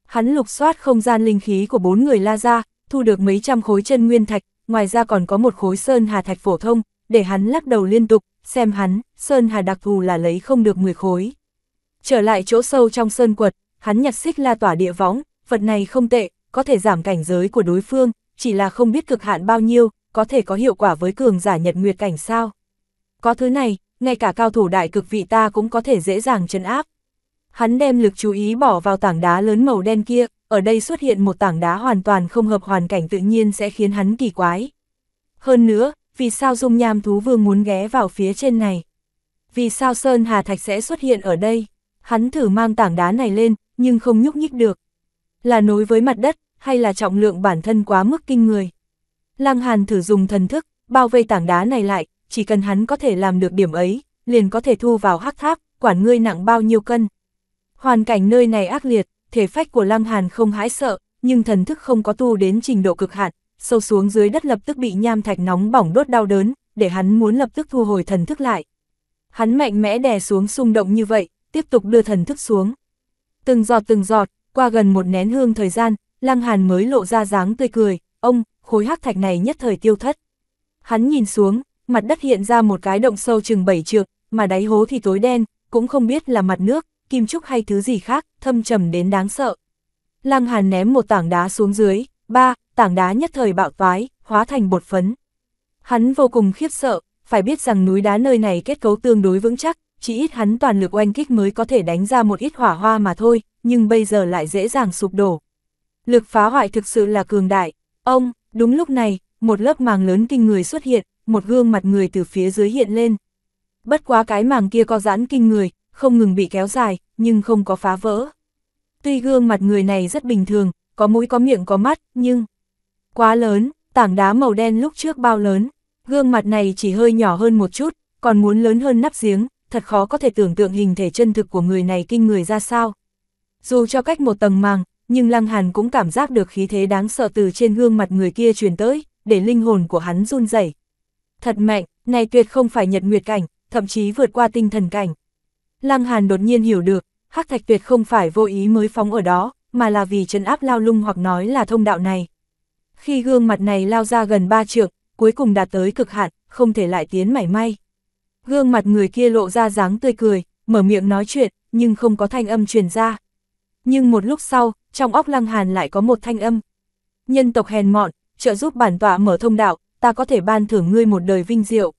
Hắn lục soát không gian linh khí của bốn người La Gia, thu được mấy trăm khối chân nguyên thạch, ngoài ra còn có một khối sơn hà thạch phổ thông, để hắn lắc đầu liên tục, xem hắn, sơn hà đặc thù là lấy không được 10 khối. Trở lại chỗ sâu trong sơn quật, hắn nhặt xích la tỏa địa võng, vật này không tệ, có thể giảm cảnh giới của đối phương, chỉ là không biết cực hạn bao nhiêu, có thể có hiệu quả với cường giả nhật nguyệt cảnh sao. Có thứ này, ngay cả cao thủ đại cực vị ta cũng có thể dễ dàng chấn áp. Hắn đem lực chú ý bỏ vào tảng đá lớn màu đen kia, ở đây xuất hiện một tảng đá hoàn toàn không hợp hoàn cảnh tự nhiên sẽ khiến hắn kỳ quái. Hơn nữa, vì sao dung nham thú vương muốn ghé vào phía trên này? Vì sao Sơn Hà Thạch sẽ xuất hiện ở đây? Hắn thử mang tảng đá này lên, nhưng không nhúc nhích được. Là nối với mặt đất, hay là trọng lượng bản thân quá mức kinh người. Lăng Hàn thử dùng thần thức, bao vây tảng đá này lại, chỉ cần hắn có thể làm được điểm ấy, liền có thể thu vào hắc tháp, quản ngươi nặng bao nhiêu cân. Hoàn cảnh nơi này ác liệt, thể phách của Lăng Hàn không hãi sợ, nhưng thần thức không có tu đến trình độ cực hạn, sâu xuống dưới đất lập tức bị nham thạch nóng bỏng đốt đau đớn, để hắn muốn lập tức thu hồi thần thức lại. Hắn mạnh mẽ đè xuống xung động như vậy, tiếp tục đưa thần thức xuống. Từng giọt từng giọt, qua gần một nén hương thời gian, Lăng Hàn mới lộ ra dáng tươi cười, ông, khối hắc thạch này nhất thời tiêu thất. Hắn nhìn xuống, mặt đất hiện ra một cái động sâu chừng bảy trượng, mà đáy hố thì tối đen, cũng không biết là mặt nước, kim trúc hay thứ gì khác, thâm trầm đến đáng sợ. Lăng Hàn ném một tảng đá xuống dưới, ba, tảng đá nhất thời bạo toái, hóa thành bột phấn. Hắn vô cùng khiếp sợ, phải biết rằng núi đá nơi này kết cấu tương đối vững chắc, chỉ ít hắn toàn lực oanh kích mới có thể đánh ra một ít hỏa hoa mà thôi, nhưng bây giờ lại dễ dàng sụp đổ. Lực phá hoại thực sự là cường đại. Ông, đúng lúc này, một lớp màng lớn kinh người xuất hiện, một gương mặt người từ phía dưới hiện lên. Bất quá cái màng kia có giãn kinh người, không ngừng bị kéo dài, nhưng không có phá vỡ. Tuy gương mặt người này rất bình thường, có mũi có miệng có mắt, nhưng... Quá lớn, tảng đá màu đen lúc trước bao lớn, gương mặt này chỉ hơi nhỏ hơn một chút, còn muốn lớn hơn nắp giếng, thật khó có thể tưởng tượng hình thể chân thực của người này kinh người ra sao. Dù cho cách một tầng màng, nhưng Lăng Hàn cũng cảm giác được khí thế đáng sợ từ trên gương mặt người kia truyền tới, để linh hồn của hắn run rẩy. Thật mạnh, này tuyệt không phải nhật nguyệt cảnh, thậm chí vượt qua tinh thần cảnh. Lăng Hàn đột nhiên hiểu được, Hắc Thạch Tuyệt không phải vô ý mới phóng ở đó, mà là vì trấn áp lao lung hoặc nói là thông đạo này. Khi gương mặt này lao ra gần ba trượng, cuối cùng đạt tới cực hạn, không thể lại tiến mảy may. Gương mặt người kia lộ ra dáng tươi cười, mở miệng nói chuyện, nhưng không có thanh âm truyền ra nhưng một lúc sau, trong óc Lăng Hàn lại có một thanh âm. Nhân tộc hèn mọn, trợ giúp bản tọa mở thông đạo, ta có thể ban thưởng ngươi một đời vinh diệu.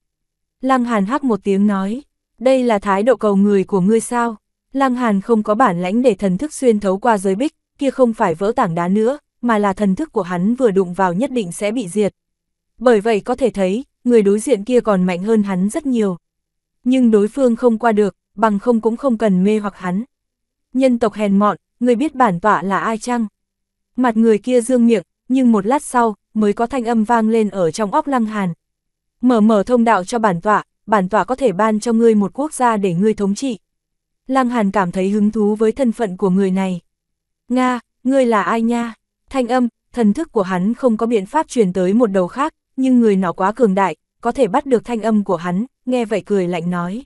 Lăng Hàn hắc một tiếng nói, đây là thái độ cầu người của ngươi sao? Lăng Hàn không có bản lãnh để thần thức xuyên thấu qua giới bích, kia không phải vỡ tảng đá nữa, mà là thần thức của hắn vừa đụng vào nhất định sẽ bị diệt. Bởi vậy có thể thấy, người đối diện kia còn mạnh hơn hắn rất nhiều. Nhưng đối phương không qua được, bằng không cũng không cần mê hoặc hắn. Nhân tộc hèn mọn, người biết bản tọa là ai chăng? Mặt người kia dương miệng, nhưng một lát sau, mới có thanh âm vang lên ở trong óc lăng hàn. Mở mở thông đạo cho bản tọa, bản tọa có thể ban cho ngươi một quốc gia để ngươi thống trị. Lăng hàn cảm thấy hứng thú với thân phận của người này. Nga, ngươi là ai nha? Thanh âm, thần thức của hắn không có biện pháp truyền tới một đầu khác, nhưng người nó quá cường đại, có thể bắt được thanh âm của hắn, nghe vậy cười lạnh nói.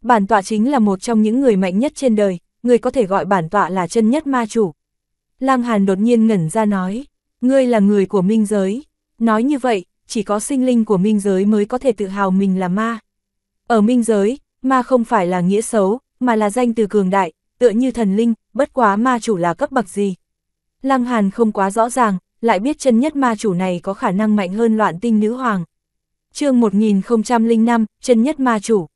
Bản tọa chính là một trong những người mạnh nhất trên đời, ngươi có thể gọi bản tọa là chân nhất ma chủ. Lăng Hàn đột nhiên ngẩn ra nói, ngươi là người của minh giới. Nói như vậy, chỉ có sinh linh của minh giới mới có thể tự hào mình là ma. Ở minh giới, ma không phải là nghĩa xấu, mà là danh từ cường đại, tựa như thần linh, bất quá ma chủ là cấp bậc gì. Lăng Hàn không quá rõ ràng, lại biết chân nhất ma chủ này có khả năng mạnh hơn loạn tinh nữ hoàng. chương 1005, chân nhất ma chủ.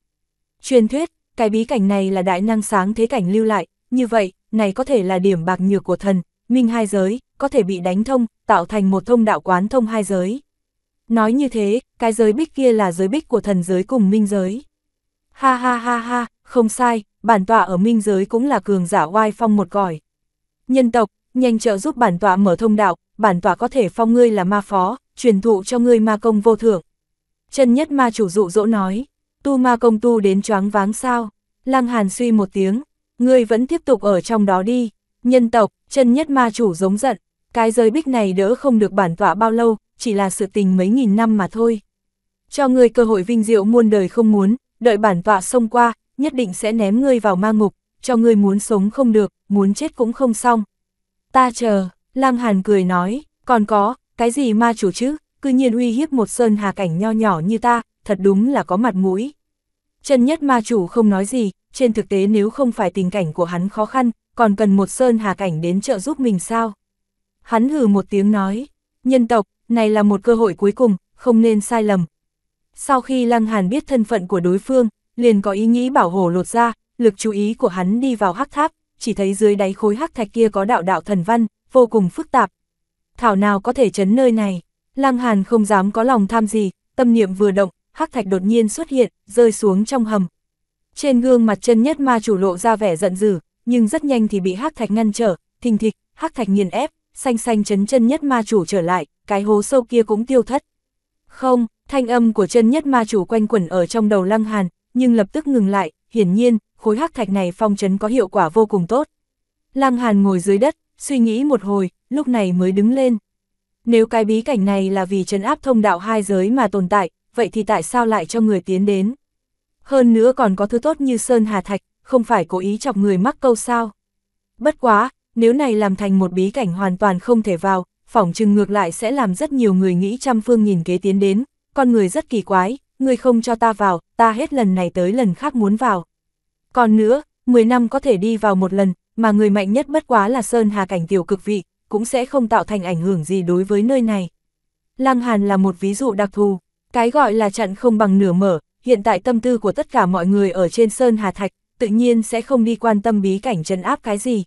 Truyền thuyết, cái bí cảnh này là đại năng sáng thế cảnh lưu lại, như vậy, này có thể là điểm bạc nhược của thần, minh hai giới, có thể bị đánh thông, tạo thành một thông đạo quán thông hai giới. Nói như thế, cái giới bích kia là giới bích của thần giới cùng minh giới. Ha ha ha ha, không sai, bản tọa ở minh giới cũng là cường giả oai phong một còi. Nhân tộc, nhanh trợ giúp bản tọa mở thông đạo, bản tọa có thể phong ngươi là ma phó, truyền thụ cho ngươi ma công vô thưởng. Chân nhất ma chủ dụ dỗ nói. Tu ma công tu đến choáng váng sao? Lăng Hàn suy một tiếng, ngươi vẫn tiếp tục ở trong đó đi. Nhân tộc, chân nhất ma chủ giống giận, cái giới bích này đỡ không được bản tọa bao lâu, chỉ là sự tình mấy nghìn năm mà thôi. Cho ngươi cơ hội vinh diệu muôn đời không muốn, đợi bản tọa xông qua, nhất định sẽ ném ngươi vào ma ngục, cho ngươi muốn sống không được, muốn chết cũng không xong. Ta chờ, Lăng Hàn cười nói, còn có, cái gì ma chủ chứ, cư nhiên uy hiếp một sơn hà cảnh nho nhỏ như ta, thật đúng là có mặt mũi. Chân nhất ma chủ không nói gì, trên thực tế nếu không phải tình cảnh của hắn khó khăn, còn cần một sơn hà cảnh đến trợ giúp mình sao? Hắn hừ một tiếng nói, nhân tộc, này là một cơ hội cuối cùng, không nên sai lầm. Sau khi Lăng Hàn biết thân phận của đối phương, liền có ý nghĩ bảo hộ lột ra, lực chú ý của hắn đi vào hắc tháp, chỉ thấy dưới đáy khối hắc thạch kia có đạo đạo thần văn, vô cùng phức tạp. Thảo nào có thể chấn nơi này, Lăng Hàn không dám có lòng tham gì, tâm niệm vừa động, hắc thạch đột nhiên xuất hiện, rơi xuống trong hầm. Trên gương mặt chân nhất ma chủ lộ ra vẻ giận dữ, nhưng rất nhanh thì bị hắc thạch ngăn trở, thình thịch, hắc thạch nghiền ép, xanh xanh chấn chân nhất ma chủ trở lại, cái hố sâu kia cũng tiêu thất. Không, thanh âm của chân nhất ma chủ quanh quẩn ở trong đầu lăng hàn, nhưng lập tức ngừng lại, hiển nhiên, khối hắc thạch này phong chấn có hiệu quả vô cùng tốt. Lăng hàn ngồi dưới đất, suy nghĩ một hồi, lúc này mới đứng lên. Nếu cái bí cảnh này là vì trấn áp thông đạo hai giới mà tồn tại, vậy thì tại sao lại cho người tiến đến? Hơn nữa còn có thứ tốt như sơn hà thạch, không phải cố ý chọc người mắc câu sao? Bất quá, nếu này làm thành một bí cảnh hoàn toàn không thể vào, phỏng chừng ngược lại sẽ làm rất nhiều người nghĩ trăm phương nghìn kế tiến đến, con người rất kỳ quái, người không cho ta vào, ta hết lần này tới lần khác muốn vào. Còn nữa, 10 năm có thể đi vào một lần, mà người mạnh nhất bất quá là Sơn Hà cảnh tiểu cực vị, cũng sẽ không tạo thành ảnh hưởng gì đối với nơi này. Lăng Hàn là một ví dụ đặc thù. Cái gọi là chặn không bằng nửa mở, hiện tại tâm tư của tất cả mọi người ở trên Sơn Hà Thạch, tự nhiên sẽ không đi quan tâm bí cảnh trấn áp cái gì.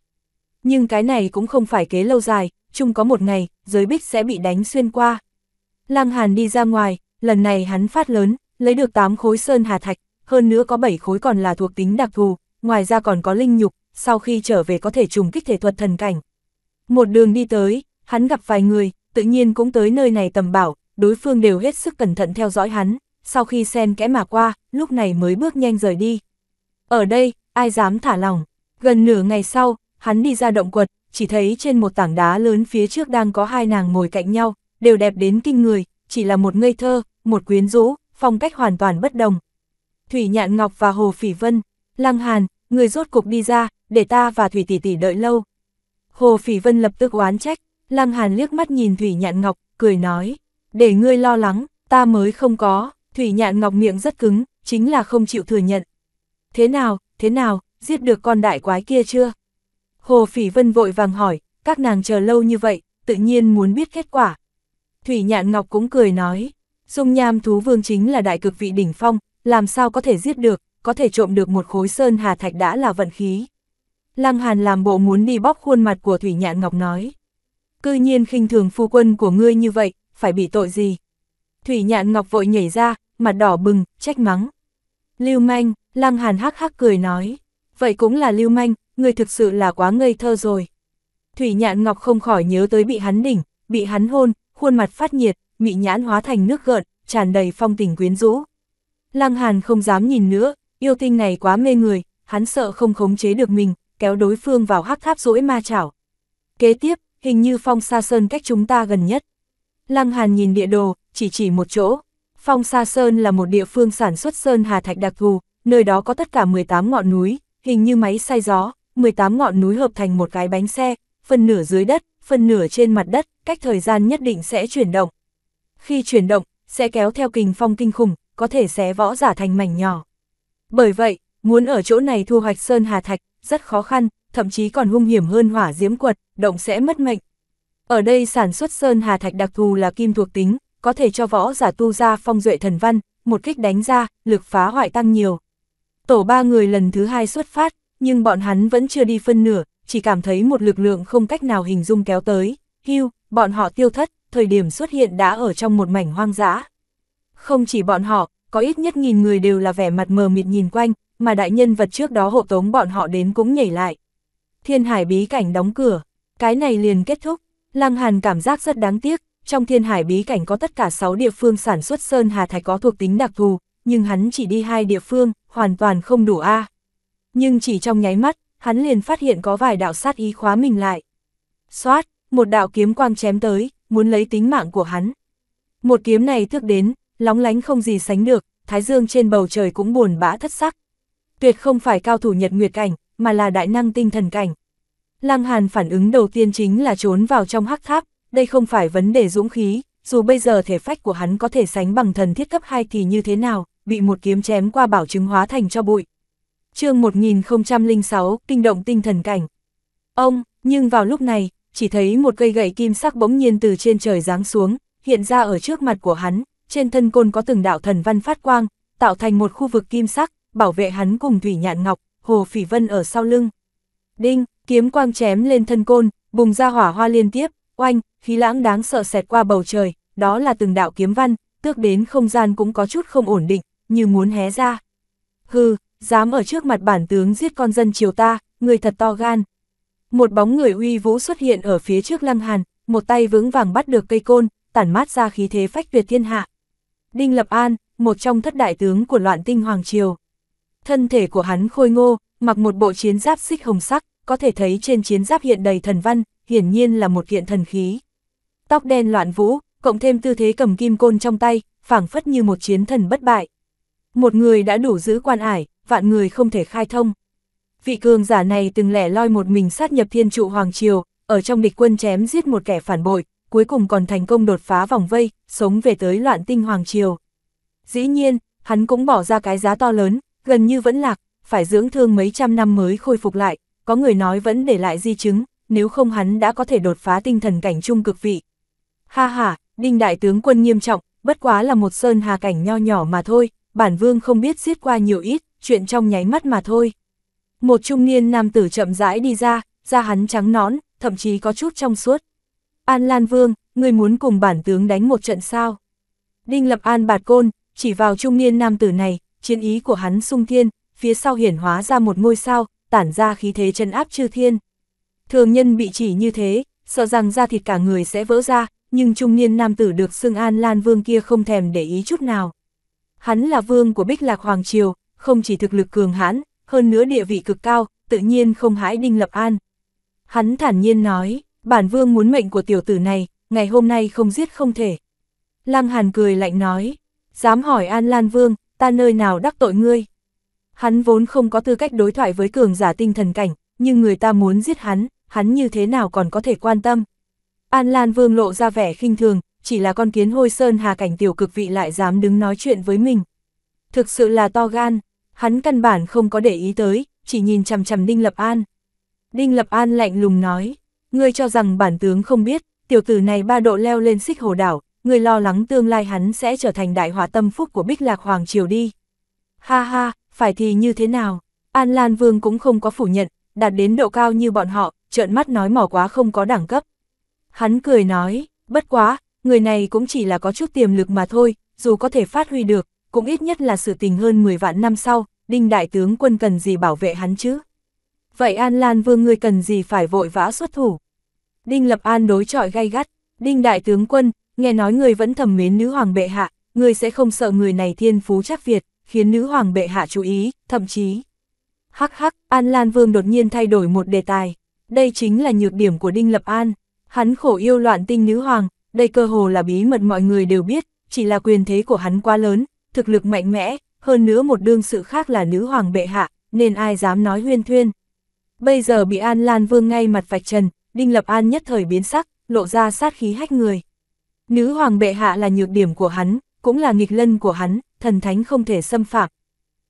Nhưng cái này cũng không phải kế lâu dài, chung có một ngày, giới bích sẽ bị đánh xuyên qua. Lăng Hàn đi ra ngoài, lần này hắn phát lớn, lấy được 8 khối Sơn Hà Thạch, hơn nữa có 7 khối còn là thuộc tính đặc thù, ngoài ra còn có linh nhục, sau khi trở về có thể trùng kích thể thuật thần cảnh. Một đường đi tới, hắn gặp vài người, tự nhiên cũng tới nơi này tầm bảo, đối phương đều hết sức cẩn thận theo dõi hắn, sau khi sen kẽ mà qua, lúc này mới bước nhanh rời đi. Ở đây, ai dám thả lỏng, gần nửa ngày sau, hắn đi ra động quật, chỉ thấy trên một tảng đá lớn phía trước đang có hai nàng ngồi cạnh nhau, đều đẹp đến kinh người, chỉ là một ngây thơ, một quyến rũ, phong cách hoàn toàn bất đồng. Thủy Nhạn Ngọc và Hồ Phỉ Vân, Lăng Hàn, người rốt cục đi ra, để ta và Thủy Tỷ Tỷ đợi lâu. Hồ Phỉ Vân lập tức oán trách, Lăng Hàn liếc mắt nhìn Thủy Nhạn Ngọc, cười nói để ngươi lo lắng, ta mới không có, Thủy Nhạn Ngọc miệng rất cứng, chính là không chịu thừa nhận. Thế nào, thế nào, giết được con đại quái kia chưa? Hồ Phỉ Vân vội vàng hỏi, các nàng chờ lâu như vậy, tự nhiên muốn biết kết quả. Thủy Nhạn Ngọc cũng cười nói, dung nham thú vương chính là đại cực vị đỉnh phong, làm sao có thể giết được, có thể trộm được một khối sơn hà thạch đã là vận khí. Lăng Hàn làm bộ muốn đi bóp khuôn mặt của Thủy Nhạn Ngọc nói. Cư nhiên khinh thường phu quân của ngươi như vậy, phải bị tội gì? Thủy nhạn ngọc vội nhảy ra, mặt đỏ bừng, trách mắng. Lưu manh, lăng hàn hắc hắc cười nói. Vậy cũng là lưu manh, người thực sự là quá ngây thơ rồi. Thủy nhạn ngọc không khỏi nhớ tới bị hắn đỉnh, bị hắn hôn, khuôn mặt phát nhiệt, mị nhãn hóa thành nước gợn, tràn đầy phong tình quyến rũ. Lăng hàn không dám nhìn nữa, yêu tinh này quá mê người, hắn sợ không khống chế được mình, kéo đối phương vào hắc tháp rỗi ma chảo. Kế tiếp, hình như phong xa sơn cách chúng ta gần nhất. Lăng Hàn nhìn địa đồ, chỉ chỉ một chỗ. Phong Sa Sơn là một địa phương sản xuất sơn hà thạch đặc thù, nơi đó có tất cả 18 ngọn núi, hình như máy xay gió, 18 ngọn núi hợp thành một cái bánh xe, phần nửa dưới đất, phần nửa trên mặt đất, cách thời gian nhất định sẽ chuyển động. Khi chuyển động, sẽ kéo theo kình phong kinh khủng, có thể xé võ giả thành mảnh nhỏ. Bởi vậy, muốn ở chỗ này thu hoạch sơn hà thạch, rất khó khăn, thậm chí còn hung hiểm hơn hỏa diễm quật, động sẽ mất mệnh, ở đây sản xuất sơn hà thạch đặc thù là kim thuộc tính, có thể cho võ giả tu ra phong duệ thần văn, một kích đánh ra, lực phá hoại tăng nhiều. Tổ ba người lần thứ hai xuất phát, nhưng bọn hắn vẫn chưa đi phân nửa, chỉ cảm thấy một lực lượng không cách nào hình dung kéo tới. Hưu, bọn họ tiêu thất, thời điểm xuất hiện đã ở trong một mảnh hoang dã. Không chỉ bọn họ, có ít nhất nghìn người đều là vẻ mặt mờ mịt nhìn quanh, mà đại nhân vật trước đó hộ tống bọn họ đến cũng nhảy lại. Thiên hải bí cảnh đóng cửa, cái này liền kết thúc. Lăng Hàn cảm giác rất đáng tiếc, trong thiên hải bí cảnh có tất cả 6 địa phương sản xuất Sơn Hà thạch có thuộc tính đặc thù, nhưng hắn chỉ đi hai địa phương, hoàn toàn không đủ a. Nhưng chỉ trong nháy mắt, hắn liền phát hiện có vài đạo sát ý khóa mình lại. Xoát, một đạo kiếm quang chém tới, muốn lấy tính mạng của hắn. Một kiếm này thước đến, lóng lánh không gì sánh được, thái dương trên bầu trời cũng buồn bã thất sắc. Tuyệt không phải cao thủ nhật nguyệt cảnh, mà là đại năng tinh thần cảnh. Lăng Hàn phản ứng đầu tiên chính là trốn vào trong hắc tháp, đây không phải vấn đề dũng khí, dù bây giờ thể phách của hắn có thể sánh bằng thần thiết cấp 2 thì như thế nào, bị một kiếm chém qua bảo chứng hóa thành cho bụi. chương 1006, kinh động tinh thần cảnh. Ông, nhưng vào lúc này, chỉ thấy một cây gậy kim sắc bỗng nhiên từ trên trời giáng xuống, hiện ra ở trước mặt của hắn, trên thân côn có từng đạo thần văn phát quang, tạo thành một khu vực kim sắc, bảo vệ hắn cùng Thủy Nhạn Ngọc, Hồ Phỉ Vân ở sau lưng. Đinh, kiếm quang chém lên thân côn, bùng ra hỏa hoa liên tiếp, oanh, khí lãng đáng sợ xẹt qua bầu trời, đó là từng đạo kiếm văn, tước đến không gian cũng có chút không ổn định, như muốn hé ra. Hừ, dám ở trước mặt bản tướng giết con dân triều ta, người thật to gan. Một bóng người uy vũ xuất hiện ở phía trước Lăng Hàn, một tay vững vàng bắt được cây côn, tản mát ra khí thế phách tuyệt thiên hạ. Đinh Lập An, một trong thất đại tướng của loạn tinh Hoàng Triều. Thân thể của hắn khôi ngô, mặc một bộ chiến giáp xích hồng sắc, có thể thấy trên chiến giáp hiện đầy thần văn, hiển nhiên là một kiện thần khí. Tóc đen loạn vũ, cộng thêm tư thế cầm kim côn trong tay, phảng phất như một chiến thần bất bại. Một người đã đủ giữ quan ải, vạn người không thể khai thông. Vị cường giả này từng lẻ loi một mình sát nhập thiên trụ Hoàng Triều, ở trong địch quân chém giết một kẻ phản bội, cuối cùng còn thành công đột phá vòng vây, sống về tới loạn tinh Hoàng Triều. Dĩ nhiên, hắn cũng bỏ ra cái giá to lớn, gần như vẫn lạc, phải dưỡng thương mấy trăm năm mới khôi phục lại, có người nói vẫn để lại di chứng, nếu không hắn đã có thể đột phá tinh thần cảnh trung cực vị. Ha ha, đinh đại tướng quân nghiêm trọng, bất quá là một sơn hà cảnh nho nhỏ mà thôi, bản vương không biết xiết qua nhiều ít, chuyện trong nháy mắt mà thôi. Một trung niên nam tử chậm rãi đi ra, da hắn trắng nón thậm chí có chút trong suốt. An Lan Vương, người muốn cùng bản tướng đánh một trận sao? Đinh Lập An bạt côn, chỉ vào trung niên nam tử này, chiến ý của hắn sung thiên, phía sau hiển hóa ra một ngôi sao, tản ra khí thế chân áp chư thiên. Thường nhân bị chỉ như thế, sợ rằng da thịt cả người sẽ vỡ ra, nhưng trung niên nam tử được xưng An Lan Vương kia không thèm để ý chút nào. Hắn là vương của Bích Lạc Hoàng Triều, không chỉ thực lực cường hãn, hơn nữa địa vị cực cao, tự nhiên không hãi Đinh Lập An. Hắn thản nhiên nói, bản vương muốn mệnh của tiểu tử này, ngày hôm nay không giết không thể. Lăng Hàn cười lạnh nói, dám hỏi An Lan Vương, ta nơi nào đắc tội ngươi? Hắn vốn không có tư cách đối thoại với cường giả tinh thần cảnh, nhưng người ta muốn giết hắn, hắn như thế nào còn có thể quan tâm. An Lan Vương lộ ra vẻ khinh thường, chỉ là con kiến hôi sơn hà cảnh tiểu cực vị lại dám đứng nói chuyện với mình. Thực sự là to gan, hắn căn bản không có để ý tới, chỉ nhìn chằm chằm Đinh Lập An. Đinh Lập An lạnh lùng nói, ngươi cho rằng bản tướng không biết, tiểu tử này ba độ leo lên xích hồ đảo, ngươi lo lắng tương lai hắn sẽ trở thành đại hòa tâm phúc của Bích Lạc Hoàng Triều đi. Ha ha, phải thì như thế nào? An Lan Vương cũng không có phủ nhận, đạt đến độ cao như bọn họ, trợn mắt nói mỏ quá không có đẳng cấp. Hắn cười nói, bất quá, người này cũng chỉ là có chút tiềm lực mà thôi, dù có thể phát huy được, cũng ít nhất là sự tình hơn 10 vạn năm sau, đinh đại tướng quân cần gì bảo vệ hắn chứ? Vậy An Lan Vương người cần gì phải vội vã xuất thủ? Đinh Lập An đối chọi gay gắt, Đinh đại tướng quân, nghe nói người vẫn thầm mến nữ hoàng bệ hạ, người sẽ không sợ người này thiên phú chắc Việt khiến nữ hoàng bệ hạ chú ý, thậm chí. Hắc hắc, An Lan Vương đột nhiên thay đổi một đề tài. Đây chính là nhược điểm của Đinh Lập An. Hắn khổ yêu loạn tinh nữ hoàng, đây cơ hồ là bí mật mọi người đều biết, chỉ là quyền thế của hắn quá lớn, thực lực mạnh mẽ, hơn nữa một đương sự khác là nữ hoàng bệ hạ, nên ai dám nói huyên thuyên. Bây giờ bị An Lan Vương ngay mặt vạch trần, Đinh Lập An nhất thời biến sắc, lộ ra sát khí hách người. Nữ hoàng bệ hạ là nhược điểm của hắn, cũng là nghịch lân của hắn, thần thánh không thể xâm phạm.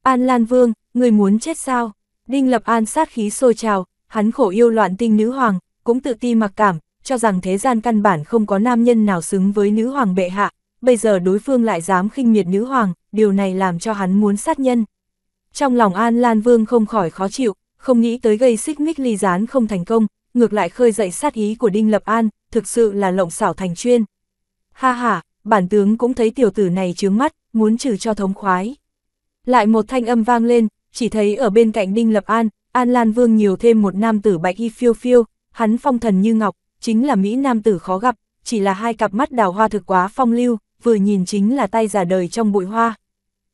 An Lan Vương, người muốn chết sao? Đinh Lập An sát khí sôi trào, hắn khổ yêu loạn tinh nữ hoàng, cũng tự ti mặc cảm, cho rằng thế gian căn bản không có nam nhân nào xứng với nữ hoàng bệ hạ, bây giờ đối phương lại dám khinh miệt nữ hoàng, điều này làm cho hắn muốn sát nhân. Trong lòng An Lan Vương không khỏi khó chịu, không nghĩ tới gây xích mích ly gián không thành công, ngược lại khơi dậy sát ý của Đinh Lập An, thực sự là lộng xảo thành chuyên. Ha ha, bản tướng cũng thấy tiểu tử này chướng mắt, muốn trừ cho thống khoái. Lại một thanh âm vang lên, chỉ thấy ở bên cạnh Đinh Lập An, An Lan Vương nhiều thêm một nam tử bạch y phiêu phiêu, hắn phong thần như ngọc, chính là Mỹ nam tử khó gặp, chỉ là hai cặp mắt đào hoa thực quá phong lưu, vừa nhìn chính là tay giả đời trong bụi hoa.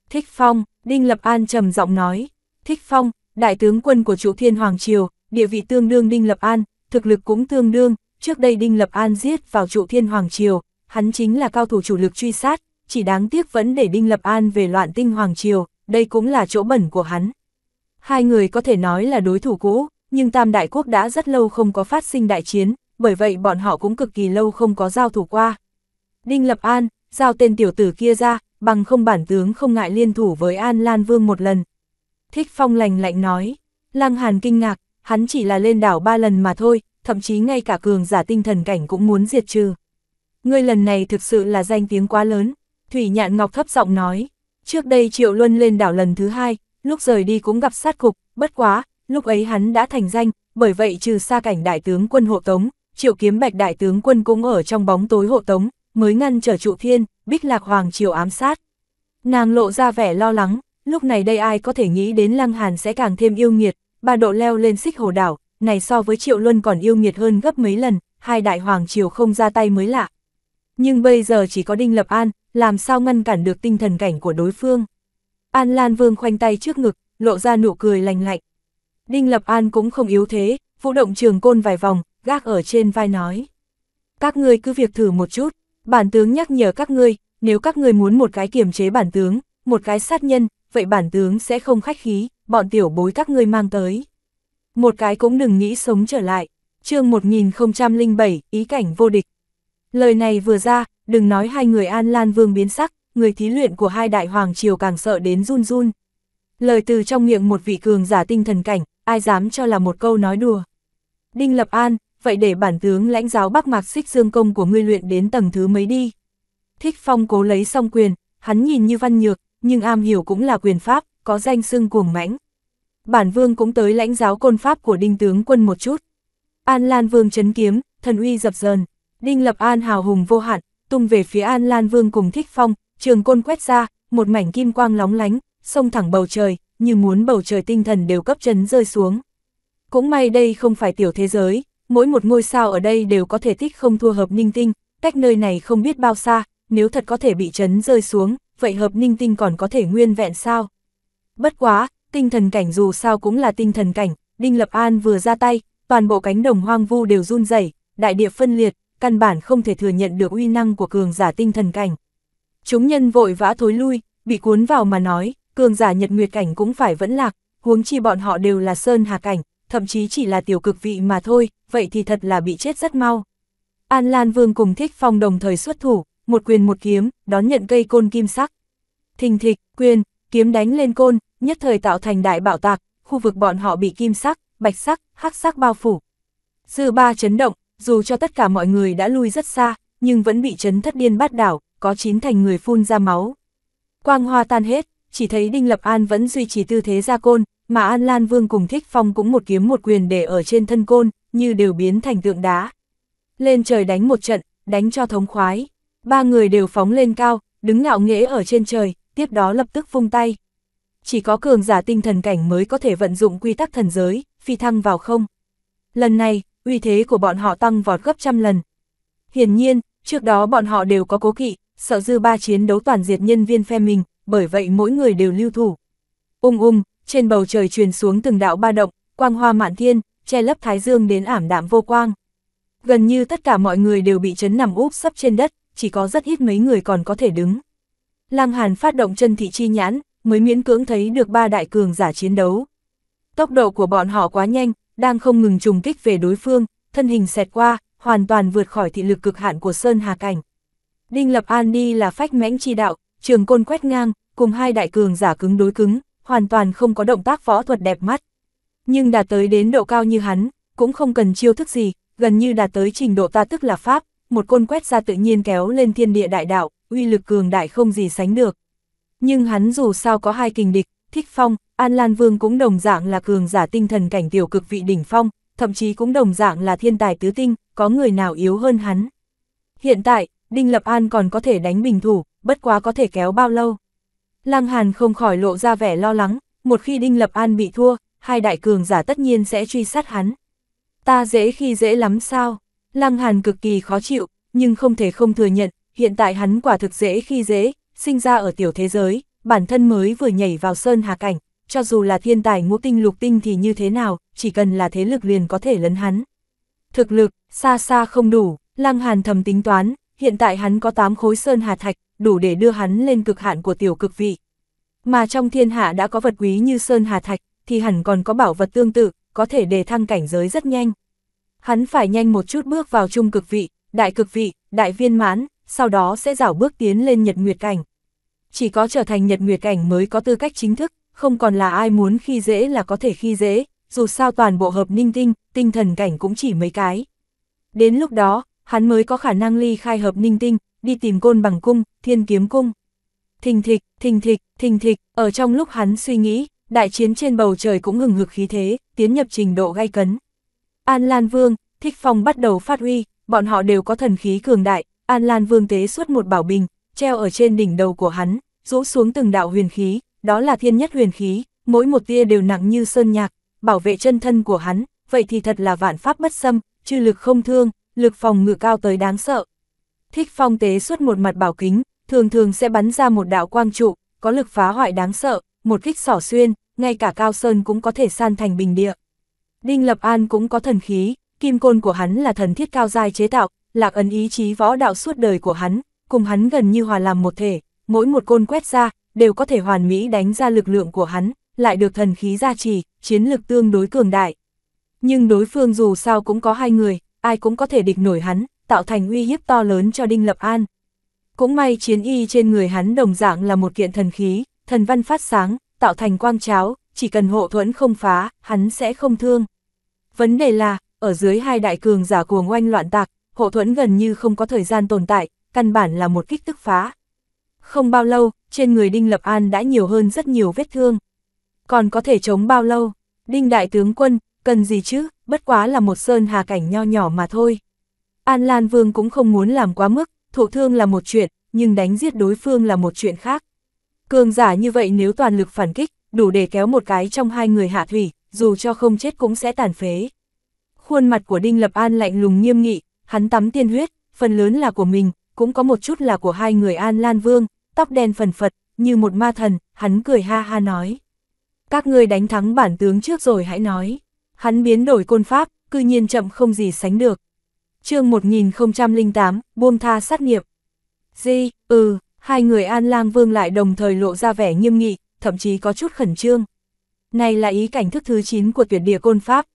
Thích Phong, Đinh Lập An trầm giọng nói, Thích Phong, đại tướng quân của chủ thiên Hoàng Triều, địa vị tương đương Đinh Lập An, thực lực cũng tương đương, trước đây Đinh Lập An giết vào trụ thiên Hoàng Triều, hắn chính là cao thủ chủ lực truy sát, chỉ đáng tiếc vẫn để Đinh Lập An về loạn tinh Hoàng Triều, đây cũng là chỗ bẩn của hắn. Hai người có thể nói là đối thủ cũ, nhưng Tam Đại Quốc đã rất lâu không có phát sinh đại chiến, bởi vậy bọn họ cũng cực kỳ lâu không có giao thủ qua. Đinh Lập An, giao tên tiểu tử kia ra, bằng không bản tướng không ngại liên thủ với An Lan Vương một lần. Thích Phong lành lạnh nói, Lăng Hàn kinh ngạc, hắn chỉ là lên đảo ba lần mà thôi, thậm chí ngay cả cường giả tinh thần cảnh cũng muốn diệt trừ ngươi lần này thực sự là danh tiếng quá lớn, Thủy Nhạn Ngọc thấp giọng nói. Trước đây Triệu Luân lên đảo lần thứ hai, lúc rời đi cũng gặp sát cục, bất quá, lúc ấy hắn đã thành danh, bởi vậy trừ xa cảnh đại tướng quân hộ tống, Triệu Kiếm Bạch đại tướng quân cũng ở trong bóng tối hộ tống, mới ngăn trở trụ thiên, bích lạc hoàng triều ám sát. Nàng lộ ra vẻ lo lắng, lúc này đây ai có thể nghĩ đến Lăng Hàn sẽ càng thêm yêu nghiệt, ba độ leo lên xích hồ đảo, này so với Triệu Luân còn yêu nghiệt hơn gấp mấy lần, hai đại hoàng triều không ra tay mới lạ. Nhưng bây giờ chỉ có Đinh Lập An, làm sao ngăn cản được tinh thần cảnh của đối phương. An Lan Vương khoanh tay trước ngực, lộ ra nụ cười lành lạnh. Đinh Lập An cũng không yếu thế, vũ động trường côn vài vòng, gác ở trên vai nói. Các ngươi cứ việc thử một chút, bản tướng nhắc nhở các ngươi, nếu các ngươi muốn một cái kiềm chế bản tướng, một cái sát nhân, vậy bản tướng sẽ không khách khí, bọn tiểu bối các ngươi mang tới. Một cái cũng đừng nghĩ sống trở lại. chương 1007, ý cảnh vô địch. Lời này vừa ra, đừng nói hai người An Lan Vương biến sắc, người thí luyện của hai đại hoàng triều càng sợ đến run run. Lời từ trong miệng một vị cường giả tinh thần cảnh, ai dám cho là một câu nói đùa. Đinh Lập An, vậy để bản tướng lãnh giáo Bắc Mạc Xích Dương công của ngươi luyện đến tầng thứ mấy đi. Thích Phong cố lấy xong quyền, hắn nhìn như văn nhược, nhưng am hiểu cũng là quyền pháp, có danh xưng cuồng mãnh. Bản vương cũng tới lãnh giáo côn pháp của đinh tướng quân một chút. An Lan vương chấn kiếm, thần uy dập dờn. Đinh Lập An hào hùng vô hạn, tung về phía An Lan Vương cùng Thích Phong, trường côn quét ra, một mảnh kim quang lóng lánh, sông thẳng bầu trời, như muốn bầu trời tinh thần đều cấp chấn rơi xuống. Cũng may đây không phải tiểu thế giới, mỗi một ngôi sao ở đây đều có thể tích không thua hợp ninh tinh, cách nơi này không biết bao xa, nếu thật có thể bị chấn rơi xuống, vậy hợp ninh tinh còn có thể nguyên vẹn sao? Bất quá, tinh thần cảnh dù sao cũng là tinh thần cảnh, Đinh Lập An vừa ra tay, toàn bộ cánh đồng hoang vu đều run rẩy, đại địa phân liệt, căn bản không thể thừa nhận được uy năng của cường giả tinh thần cảnh. Chúng nhân vội vã thối lui, bị cuốn vào mà nói, cường giả nhật nguyệt cảnh cũng phải vẫn lạc, huống chi bọn họ đều là sơn hà cảnh, thậm chí chỉ là tiểu cực vị mà thôi, vậy thì thật là bị chết rất mau. An Lan Vương cùng Thích Phong đồng thời xuất thủ, một quyền một kiếm, đón nhận cây côn kim sắc. Thình thịch, quyền, kiếm đánh lên côn, nhất thời tạo thành đại bạo tạc, khu vực bọn họ bị kim sắc, bạch sắc, hắc sắc bao phủ. Dư ba chấn động, dù cho tất cả mọi người đã lui rất xa, nhưng vẫn bị chấn thất điên bát đảo, có chín thành người phun ra máu. Quang hoa tan hết, chỉ thấy Đinh Lập An vẫn duy trì tư thế ra côn, mà An Lan Vương cùng Thích Phong cũng một kiếm một quyền để ở trên thân côn, như đều biến thành tượng đá. Lên trời đánh một trận, đánh cho thống khoái. Ba người đều phóng lên cao, đứng ngạo nghễ ở trên trời, tiếp đó lập tức vung tay. Chỉ có cường giả tinh thần cảnh mới có thể vận dụng quy tắc thần giới, phi thăng vào không. Lần này, uy thế của bọn họ tăng vọt gấp trăm lần. Hiển nhiên, trước đó bọn họ đều có cố kỵ, sợ dư ba chiến đấu toàn diệt nhân viên phe mình, bởi vậy mỗi người đều lưu thủ. Ung ung, trên bầu trời truyền xuống từng đạo ba động, quang hoa mạn thiên, che lấp thái dương đến ảm đạm vô quang. Gần như tất cả mọi người đều bị chấn nằm úp sấp trên đất, chỉ có rất ít mấy người còn có thể đứng. Lăng Hàn phát động chân thị chi nhãn, mới miễn cưỡng thấy được ba đại cường giả chiến đấu. Tốc độ của bọn họ quá nhanh, đang không ngừng trùng kích về đối phương, thân hình xẹt qua, hoàn toàn vượt khỏi thị lực cực hạn của Sơn Hà Cảnh. Đinh Lập An đi là phách mãnh chi đạo, trường côn quét ngang, cùng hai đại cường giả cứng đối cứng, hoàn toàn không có động tác võ thuật đẹp mắt. Nhưng đã tới đến độ cao như hắn, cũng không cần chiêu thức gì, gần như đạt tới trình độ ta tức là Pháp, một côn quét ra tự nhiên kéo lên thiên địa đại đạo, uy lực cường đại không gì sánh được. Nhưng hắn dù sao có hai kình địch, Thích Phong, An Lan Vương cũng đồng dạng là cường giả tinh thần cảnh tiểu cực vị đỉnh phong, thậm chí cũng đồng dạng là thiên tài tứ tinh, có người nào yếu hơn hắn. Hiện tại, Đinh Lập An còn có thể đánh bình thủ, bất quá có thể kéo bao lâu. Lăng Hàn không khỏi lộ ra vẻ lo lắng, một khi Đinh Lập An bị thua, hai đại cường giả tất nhiên sẽ truy sát hắn. Ta dễ khi dễ lắm sao? Lăng Hàn cực kỳ khó chịu, nhưng không thể không thừa nhận, hiện tại hắn quả thực dễ khi dễ, sinh ra ở tiểu thế giới, bản thân mới vừa nhảy vào sơn hà cảnh, cho dù là thiên tài ngũ tinh lục tinh thì như thế nào, chỉ cần là thế lực liền có thể lấn hắn. Thực lực, xa xa không đủ, Lăng Hàn thầm tính toán, hiện tại hắn có 8 khối sơn hà thạch, đủ để đưa hắn lên cực hạn của tiểu cực vị. Mà trong thiên hạ đã có vật quý như sơn hà thạch, thì hẳn còn có bảo vật tương tự, có thể đề thăng cảnh giới rất nhanh. Hắn phải nhanh một chút bước vào trung cực vị, đại cực vị, đại viên mãn, sau đó sẽ dảo bước tiến lên nhật nguyệt cảnh chỉ có trở thành nhật nguyệt cảnh mới có tư cách chính thức, không còn là ai muốn khi dễ là có thể khi dễ, dù sao toàn bộ hợp ninh tinh, tinh thần cảnh cũng chỉ mấy cái. Đến lúc đó, hắn mới có khả năng ly khai hợp ninh tinh, đi tìm côn bằng cung, thiên kiếm cung. Thình thịch, thình thịch, thình thịch, ở trong lúc hắn suy nghĩ, đại chiến trên bầu trời cũng ngừng hực khí thế, tiến nhập trình độ gay cấn. An Lan Vương, Thích Phong bắt đầu phát huy, bọn họ đều có thần khí cường đại, An Lan Vương tế xuất một bảo bình, treo ở trên đỉnh đầu của hắn, rũ xuống từng đạo huyền khí, đó là thiên nhất huyền khí, mỗi một tia đều nặng như sơn nhạc, bảo vệ chân thân của hắn, vậy thì thật là vạn pháp bất xâm, chư lực không thương, lực phòng ngự cao tới đáng sợ. Thích phong tế xuất một mặt bảo kính, thường thường sẽ bắn ra một đạo quang trụ, có lực phá hoại đáng sợ, một kích sỏ xuyên, ngay cả cao sơn cũng có thể san thành bình địa. Đinh Lập An cũng có thần khí, kim côn của hắn là thần thiết cao dài chế tạo, lạc ấn ý chí võ đạo suốt đời của hắn, cùng hắn gần như hòa làm một thể, mỗi một côn quét ra, đều có thể hoàn mỹ đánh ra lực lượng của hắn, lại được thần khí gia trì, chiến lực tương đối cường đại. Nhưng đối phương dù sao cũng có hai người, ai cũng có thể địch nổi hắn, tạo thành uy hiếp to lớn cho Đinh Lập An. Cũng may chiến y trên người hắn đồng dạng là một kiện thần khí, thần văn phát sáng, tạo thành quang cháo, chỉ cần hộ thuẫn không phá, hắn sẽ không thương. Vấn đề là, ở dưới hai đại cường giả cuồng oanh loạn tạc, hộ thuẫn gần như không có thời gian tồn tại, căn bản là một kích tức phá. Không bao lâu, trên người Đinh Lập An đã nhiều hơn rất nhiều vết thương. Còn có thể chống bao lâu? Đinh Đại Tướng Quân, cần gì chứ, bất quá là một sơn hà cảnh nho nhỏ mà thôi. An Lan Vương cũng không muốn làm quá mức, thụ thương là một chuyện, nhưng đánh giết đối phương là một chuyện khác. Cường giả như vậy nếu toàn lực phản kích, đủ để kéo một cái trong hai người hạ thủy, dù cho không chết cũng sẽ tàn phế. Khuôn mặt của Đinh Lập An lạnh lùng nghiêm nghị, hắn tắm tiên huyết, phần lớn là của mình, cũng có một chút là của hai người An Lan Vương, tóc đen phần phật, như một ma thần, hắn cười ha ha nói. Các ngươi đánh thắng bản tướng trước rồi hãy nói. Hắn biến đổi côn pháp, cư nhiên chậm không gì sánh được. chương 1008, buông tha sát nghiệp. Di, ừ, hai người An Lan Vương lại đồng thời lộ ra vẻ nghiêm nghị, thậm chí có chút khẩn trương. Này là ý cảnh thức thứ 9 của tuyệt địa côn pháp.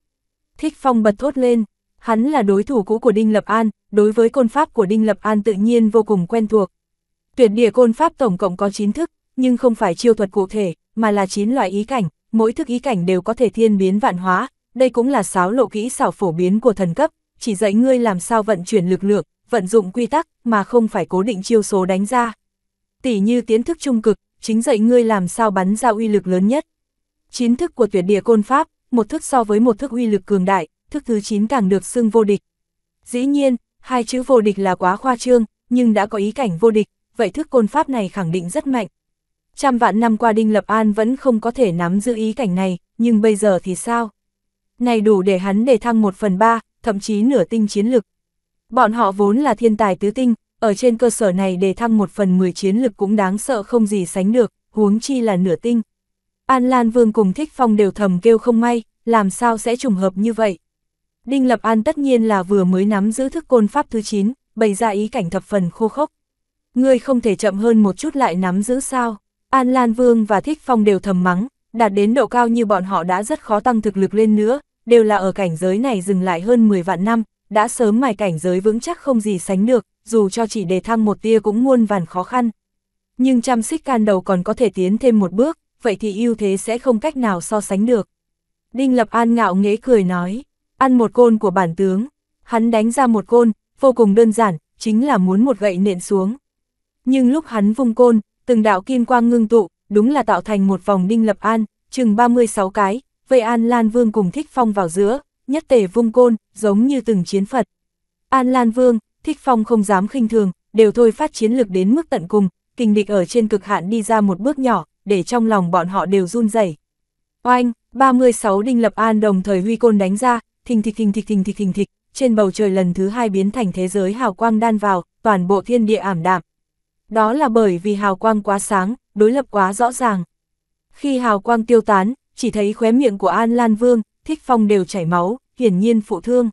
Thích Phong bật thốt lên, Hắn là đối thủ cũ của Đinh Lập An, đối với côn pháp của Đinh Lập An tự nhiên vô cùng quen thuộc. Tuyệt địa côn pháp tổng cộng có 9 thức, nhưng không phải chiêu thuật cụ thể, mà là 9 loại ý cảnh, mỗi thức ý cảnh đều có thể thiên biến vạn hóa, đây cũng là sáo lộ kỹ xảo phổ biến của thần cấp, chỉ dạy ngươi làm sao vận chuyển lực lượng, vận dụng quy tắc mà không phải cố định chiêu số đánh ra. Tỷ như tiến thức trung cực, chính dạy ngươi làm sao bắn ra uy lực lớn nhất. Chín thức của tuyệt địa côn pháp, một thức so với một thức uy lực cường đại, thức thứ 9 càng được xưng vô địch. Dĩ nhiên, hai chữ vô địch là quá khoa trương, nhưng đã có ý cảnh vô địch, vậy thức côn pháp này khẳng định rất mạnh. Trăm vạn năm qua Đinh Lập An vẫn không có thể nắm giữ ý cảnh này, nhưng bây giờ thì sao? Này đủ để hắn đề thăng một phần ba, thậm chí nửa tinh chiến lực. Bọn họ vốn là thiên tài tứ tinh, ở trên cơ sở này đề thăng một phần mười chiến lực cũng đáng sợ không gì sánh được, huống chi là nửa tinh. An Lan Vương cùng Thích Phong đều thầm kêu không may, làm sao sẽ trùng hợp như vậy? Đinh Lập An tất nhiên là vừa mới nắm giữ thức côn pháp thứ 9, bày ra ý cảnh thập phần khô khốc. Ngươi không thể chậm hơn một chút lại nắm giữ sao? An Lan Vương và Thích Phong đều thầm mắng, đạt đến độ cao như bọn họ đã rất khó tăng thực lực lên nữa, đều là ở cảnh giới này dừng lại hơn 10 vạn năm, đã sớm mài cảnh giới vững chắc không gì sánh được, dù cho chỉ đề thăng một tia cũng muôn vàn khó khăn. Nhưng chăm xích can đầu còn có thể tiến thêm một bước, vậy thì ưu thế sẽ không cách nào so sánh được. Đinh Lập An ngạo nghễ cười nói, Ăn một côn của bản tướng, hắn đánh ra một côn, vô cùng đơn giản, chính là muốn một gậy nện xuống. Nhưng lúc hắn vung côn, từng đạo kim quang ngưng tụ, đúng là tạo thành một vòng đinh lập an, chừng 36 cái, vây An Lan Vương cùng Thích Phong vào giữa, nhất tề vung côn, giống như từng chiến Phật. An Lan Vương, Thích Phong không dám khinh thường, đều thôi phát chiến lực đến mức tận cùng, kình địch ở trên cực hạn đi ra một bước nhỏ, để trong lòng bọn họ đều run rẩy. Oanh, 36 đinh lập an đồng thời huy côn đánh ra, thình thịch thình thịch thình thịch thình thịch, trên bầu trời lần thứ hai biến thành thế giới hào quang đan vào, toàn bộ thiên địa ảm đạm. Đó là bởi vì hào quang quá sáng, đối lập quá rõ ràng. Khi hào quang tiêu tán, chỉ thấy khóe miệng của An Lan Vương, Thích Phong đều chảy máu, hiển nhiên phụ thương.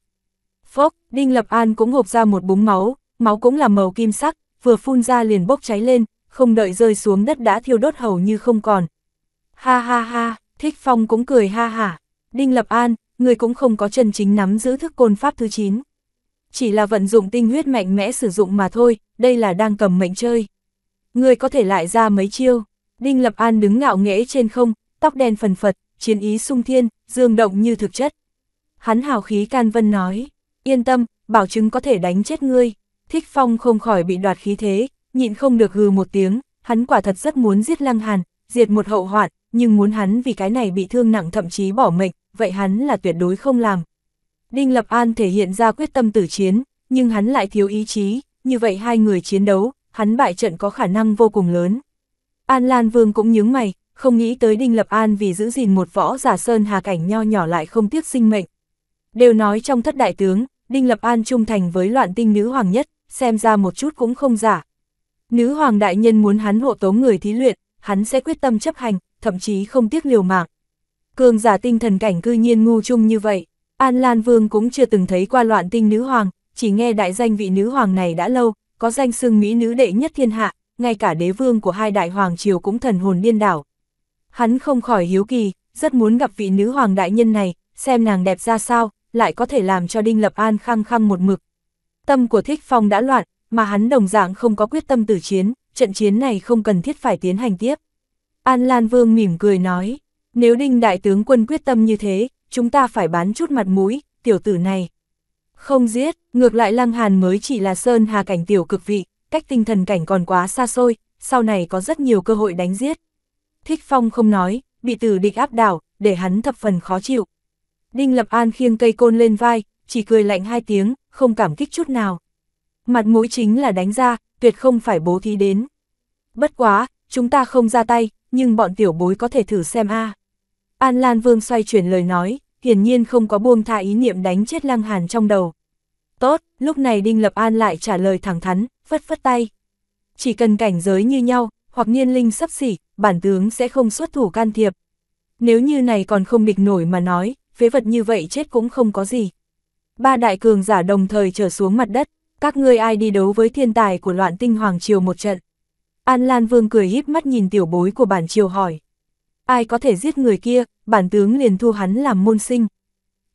Phốc, Đinh Lập An cũng hộp ra một búng máu, máu cũng là màu kim sắc, vừa phun ra liền bốc cháy lên, không đợi rơi xuống đất đã thiêu đốt hầu như không còn. Ha ha ha, Thích Phong cũng cười ha hả. Đinh Lập An, người cũng không có chân chính nắm giữ thức côn pháp thứ 9. Chỉ là vận dụng tinh huyết mạnh mẽ sử dụng mà thôi, đây là đang cầm mệnh chơi. Người có thể lại ra mấy chiêu. Đinh Lập An đứng ngạo nghễ trên không, tóc đen phần phật, chiến ý sung thiên, dương động như thực chất. Hắn hào khí can vân nói, yên tâm, bảo chứng có thể đánh chết ngươi. Thích Phong không khỏi bị đoạt khí thế, nhịn không được hừ một tiếng, hắn quả thật rất muốn giết Lăng Hàn, diệt một hậu hoạn, nhưng muốn hắn vì cái này bị thương nặng thậm chí bỏ mệnh, vậy hắn là tuyệt đối không làm. Đinh Lập An thể hiện ra quyết tâm tử chiến, nhưng hắn lại thiếu ý chí, như vậy hai người chiến đấu, hắn bại trận có khả năng vô cùng lớn. An Lan Vương cũng nhướng mày, không nghĩ tới Đinh Lập An vì giữ gìn một võ giả sơn hà cảnh nho nhỏ lại không tiếc sinh mệnh. Đều nói trong thất đại tướng, Đinh Lập An trung thành với loạn tinh nữ hoàng nhất, xem ra một chút cũng không giả. Nữ hoàng đại nhân muốn hắn hộ tống người thí luyện, hắn sẽ quyết tâm chấp hành thậm chí không tiếc liều mạng. Cường giả tinh thần cảnh cư nhiên ngu chung như vậy, An Lan Vương cũng chưa từng thấy qua loạn tinh nữ hoàng, chỉ nghe đại danh vị nữ hoàng này đã lâu, có danh xưng mỹ nữ đệ nhất thiên hạ, ngay cả đế vương của hai đại hoàng triều cũng thần hồn điên đảo. Hắn không khỏi hiếu kỳ, rất muốn gặp vị nữ hoàng đại nhân này, xem nàng đẹp ra sao, lại có thể làm cho Đinh Lập An khăng khăng một mực. Tâm của Thích Phong đã loạn, mà hắn đồng dạng không có quyết tâm tử chiến, trận chiến này không cần thiết phải tiến hành tiếp. An Lan Vương mỉm cười nói, nếu đinh đại tướng quân quyết tâm như thế, chúng ta phải bán chút mặt mũi, tiểu tử này. Không giết, ngược lại Lăng Hàn mới chỉ là sơn hà cảnh tiểu cực vị, cách tinh thần cảnh còn quá xa xôi, sau này có rất nhiều cơ hội đánh giết. Thích Phong không nói, bị tử địch áp đảo, để hắn thập phần khó chịu. Đinh Lập An khiêng cây côn lên vai, chỉ cười lạnh hai tiếng, không cảm kích chút nào. Mặt mũi chính là đánh ra, tuyệt không phải bố thí đến. Bất quá, chúng ta không ra tay, nhưng bọn tiểu bối có thể thử xem a. An Lan Vương xoay chuyển lời nói, hiển nhiên không có buông tha ý niệm đánh chết Lăng Hàn trong đầu. Tốt, lúc này Đinh Lập An lại trả lời thẳng thắn, phất phất tay. Chỉ cần cảnh giới như nhau, hoặc niên linh sắp xỉ, bản tướng sẽ không xuất thủ can thiệp. Nếu như này còn không địch nổi mà nói, phế vật như vậy chết cũng không có gì. Ba đại cường giả đồng thời trở xuống mặt đất, các ngươi ai đi đấu với thiên tài của loạn tinh hoàng triều một trận. An Lan Vương cười híp mắt nhìn tiểu bối của bản triều hỏi. Ai có thể giết người kia, bản tướng liền thu hắn làm môn sinh.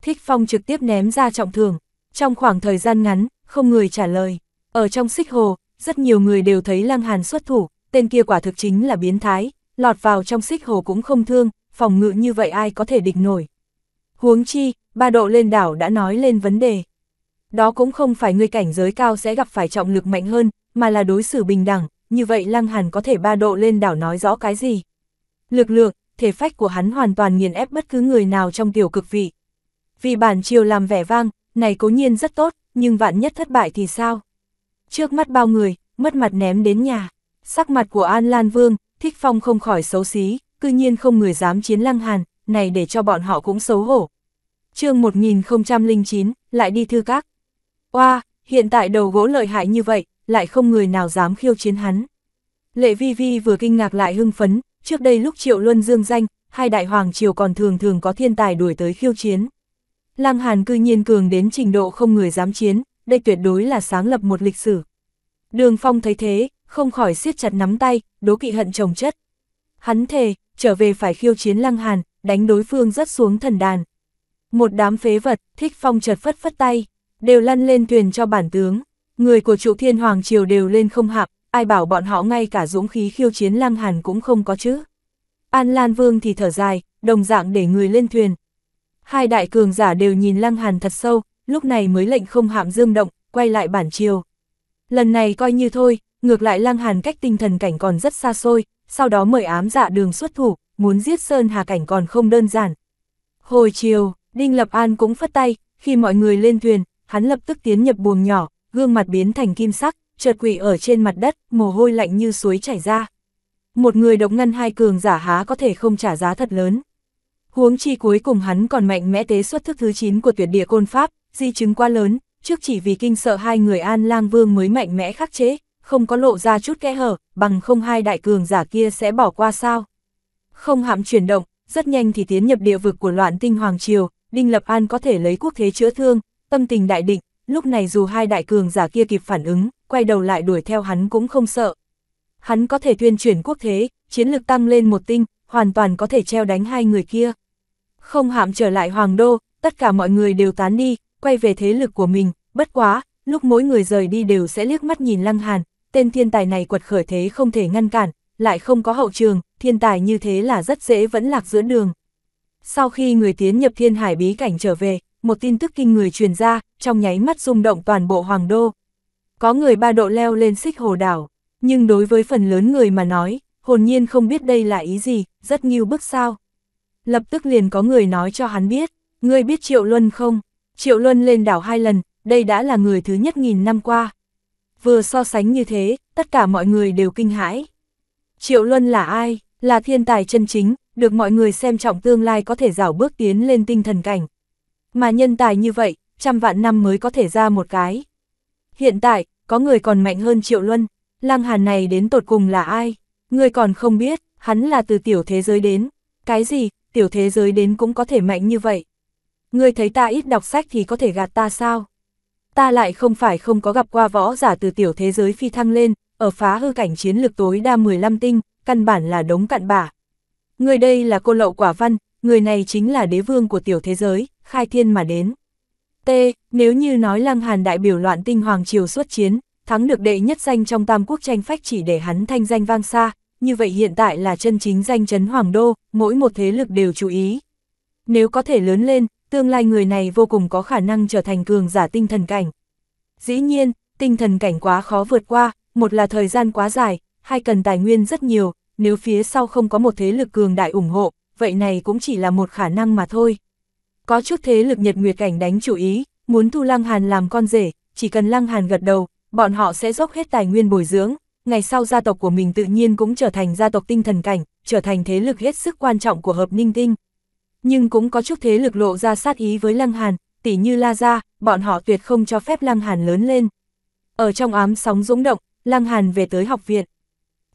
Thích Phong trực tiếp ném ra trọng thưởng. Trong khoảng thời gian ngắn, không người trả lời. Ở trong xích hồ, rất nhiều người đều thấy Lăng Hàn xuất thủ, tên kia quả thực chính là biến thái, lọt vào trong xích hồ cũng không thương, phòng ngự như vậy ai có thể địch nổi. Huống chi, ba độ lên đảo đã nói lên vấn đề. Đó cũng không phải người cảnh giới cao sẽ gặp phải trọng lực mạnh hơn, mà là đối xử bình đẳng, như vậy Lăng Hàn có thể ba độ lên đảo nói rõ cái gì. Lực lượng, thể phách của hắn hoàn toàn nghiền ép bất cứ người nào trong tiểu cực vị. Vì bản chiều làm vẻ vang, này cố nhiên rất tốt, nhưng vạn nhất thất bại thì sao? Trước mắt bao người, mất mặt ném đến nhà. Sắc mặt của An Lan Vương, Thích Phong không khỏi xấu xí, cư nhiên không người dám chiến Lăng Hàn, này để cho bọn họ cũng xấu hổ. chương 1009, lại đi thư các. Oa, wow, hiện tại đầu gỗ lợi hại như vậy, lại không người nào dám khiêu chiến hắn. Lệ Vi Vi vừa kinh ngạc lại hưng phấn, trước đây lúc Triệu Luân dương danh, hai đại hoàng triều còn thường thường có thiên tài đuổi tới khiêu chiến. Lăng Hàn cư nhiên cường đến trình độ không người dám chiến, đây tuyệt đối là sáng lập một lịch sử. Đường Phong thấy thế, không khỏi siết chặt nắm tay, đố kỵ hận chồng chất. Hắn thề, trở về phải khiêu chiến Lăng Hàn, đánh đối phương rất xuống thần đàn. Một đám phế vật, thích phong chợt phất phất tay, đều lăn lên thuyền cho bản tướng. Người của trụ thiên hoàng triều đều lên không hạp, ai bảo bọn họ ngay cả dũng khí khiêu chiến lăng hàn cũng không có chứ. An Lan Vương thì thở dài, đồng dạng để người lên thuyền. Hai đại cường giả đều nhìn lăng hàn thật sâu, lúc này mới lệnh không hạm dương động, quay lại bản triều. Lần này coi như thôi, ngược lại lăng hàn cách tinh thần cảnh còn rất xa xôi, sau đó mời ám dạ đường xuất thủ, muốn giết Sơn Hà Cảnh còn không đơn giản. Hồi chiều, Đinh Lập An cũng phất tay, khi mọi người lên thuyền, hắn lập tức tiến nhập buồng nhỏ, gương mặt biến thành kim sắc, chợt quỷ ở trên mặt đất, mồ hôi lạnh như suối chảy ra. Một người độc ngân hai cường giả há có thể không trả giá thật lớn. Huống chi cuối cùng hắn còn mạnh mẽ tế xuất thức thứ 9 của tuyệt địa côn pháp, di chứng quá lớn, trước chỉ vì kinh sợ hai người An Lang Vương mới mạnh mẽ khắc chế, không có lộ ra chút kẽ hở, bằng không hai đại cường giả kia sẽ bỏ qua sao. Không hạm chuyển động, rất nhanh thì tiến nhập địa vực của loạn tinh Hoàng Triều, Đinh Lập An có thể lấy quốc thế chữa thương, tâm tình đại định, lúc này dù hai đại cường giả kia kịp phản ứng, quay đầu lại đuổi theo hắn cũng không sợ. Hắn có thể tuyên chuyển quốc thế, chiến lực tăng lên một tinh, hoàn toàn có thể treo đánh hai người kia. Không hạm trở lại hoàng đô, tất cả mọi người đều tán đi, quay về thế lực của mình, bất quá, lúc mỗi người rời đi đều sẽ liếc mắt nhìn Lăng Hàn, tên thiên tài này quật khởi thế không thể ngăn cản, lại không có hậu trường, thiên tài như thế là rất dễ vẫn lạc giữa đường. Sau khi người tiến nhập thiên hải bí cảnh trở về, một tin tức kinh người truyền ra, trong nháy mắt rung động toàn bộ hoàng đô. Có người ba độ leo lên xích hồ đảo, nhưng đối với phần lớn người mà nói, hồn nhiên không biết đây là ý gì, rất nghiêu bức sao. Lập tức liền có người nói cho hắn biết, ngươi biết Triệu Luân không? Triệu Luân lên đảo hai lần, đây đã là người thứ nhất nghìn năm qua. Vừa so sánh như thế, tất cả mọi người đều kinh hãi. Triệu Luân là ai? Là thiên tài chân chính, được mọi người xem trọng tương lai có thể rảo bước tiến lên tinh thần cảnh. Mà nhân tài như vậy, trăm vạn năm mới có thể ra một cái. Hiện tại, có người còn mạnh hơn Triệu Luân, Lăng Hàn này đến tột cùng là ai? Người còn không biết, hắn là từ tiểu thế giới đến. Cái gì, tiểu thế giới đến cũng có thể mạnh như vậy. Người thấy ta ít đọc sách thì có thể gạt ta sao? Ta lại không phải không có gặp qua võ giả từ tiểu thế giới phi thăng lên, ở phá hư cảnh chiến lược tối đa 15 tinh, căn bản là đống cặn bả. Người đây là cô lậu quả văn, người này chính là đế vương của tiểu thế giới, khai thiên mà đến. T. Nếu như nói Lăng Hàn đại biểu loạn tinh Hoàng Triều xuất chiến, thắng được đệ nhất danh trong tam quốc tranh phách chỉ để hắn thanh danh vang xa, như vậy hiện tại là chân chính danh chấn Hoàng Đô, mỗi một thế lực đều chú ý. Nếu có thể lớn lên, tương lai người này vô cùng có khả năng trở thành cường giả tinh thần cảnh. Dĩ nhiên, tinh thần cảnh quá khó vượt qua, một là thời gian quá dài, hai cần tài nguyên rất nhiều, nếu phía sau không có một thế lực cường đại ủng hộ, vậy này cũng chỉ là một khả năng mà thôi. Có chút thế lực nhật nguyệt cảnh đánh chủ ý, muốn thu Lăng Hàn làm con rể, chỉ cần Lăng Hàn gật đầu, bọn họ sẽ dốc hết tài nguyên bồi dưỡng, ngày sau gia tộc của mình tự nhiên cũng trở thành gia tộc tinh thần cảnh, trở thành thế lực hết sức quan trọng của hợp ninh tinh. Nhưng cũng có chút thế lực lộ ra sát ý với Lăng Hàn, tỉ như La Gia, bọn họ tuyệt không cho phép Lăng Hàn lớn lên. Ở trong ám sóng dũng động, Lăng Hàn về tới học viện.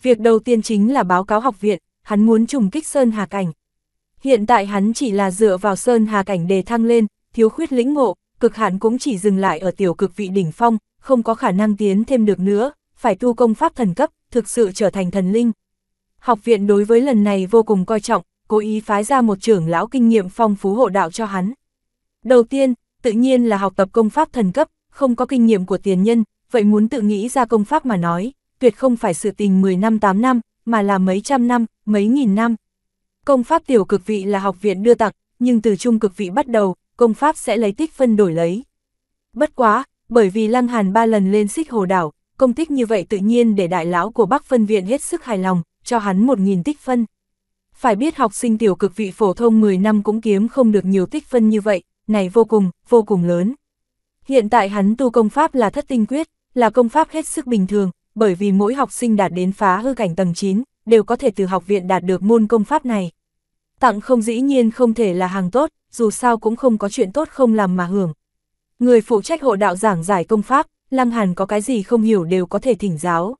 Việc đầu tiên chính là báo cáo học viện, hắn muốn trùng kích Sơn Hà Cảnh. Hiện tại hắn chỉ là dựa vào sơn hà cảnh đề thăng lên, thiếu khuyết lĩnh ngộ, cực hạn cũng chỉ dừng lại ở tiểu cực vị đỉnh phong, không có khả năng tiến thêm được nữa, phải tu công pháp thần cấp, thực sự trở thành thần linh. Học viện đối với lần này vô cùng coi trọng, cố ý phái ra một trưởng lão kinh nghiệm phong phú hộ đạo cho hắn. Đầu tiên, tự nhiên là học tập công pháp thần cấp, không có kinh nghiệm của tiền nhân, vậy muốn tự nghĩ ra công pháp mà nói, tuyệt không phải sự tình 10 năm 8 năm, mà là mấy trăm năm, mấy nghìn năm. Công pháp tiểu cực vị là học viện đưa tặng, nhưng từ trung cực vị bắt đầu, công pháp sẽ lấy tích phân đổi lấy. Bất quá, bởi vì Lăng Hàn ba lần lên xích hồ đảo, công tích như vậy tự nhiên để đại lão của Bắc phân viện hết sức hài lòng, cho hắn 1.000 tích phân. Phải biết học sinh tiểu cực vị phổ thông 10 năm cũng kiếm không được nhiều tích phân như vậy, này vô cùng, vô cùng lớn. Hiện tại hắn tu công pháp là thất tinh quyết, là công pháp hết sức bình thường, bởi vì mỗi học sinh đạt đến phá hư cảnh tầng 9, đều có thể từ học viện đạt được môn công pháp này. Tặng không dĩ nhiên không thể là hàng tốt, dù sao cũng không có chuyện tốt không làm mà hưởng. Người phụ trách hộ đạo giảng giải công pháp, Lăng Hàn có cái gì không hiểu đều có thể thỉnh giáo.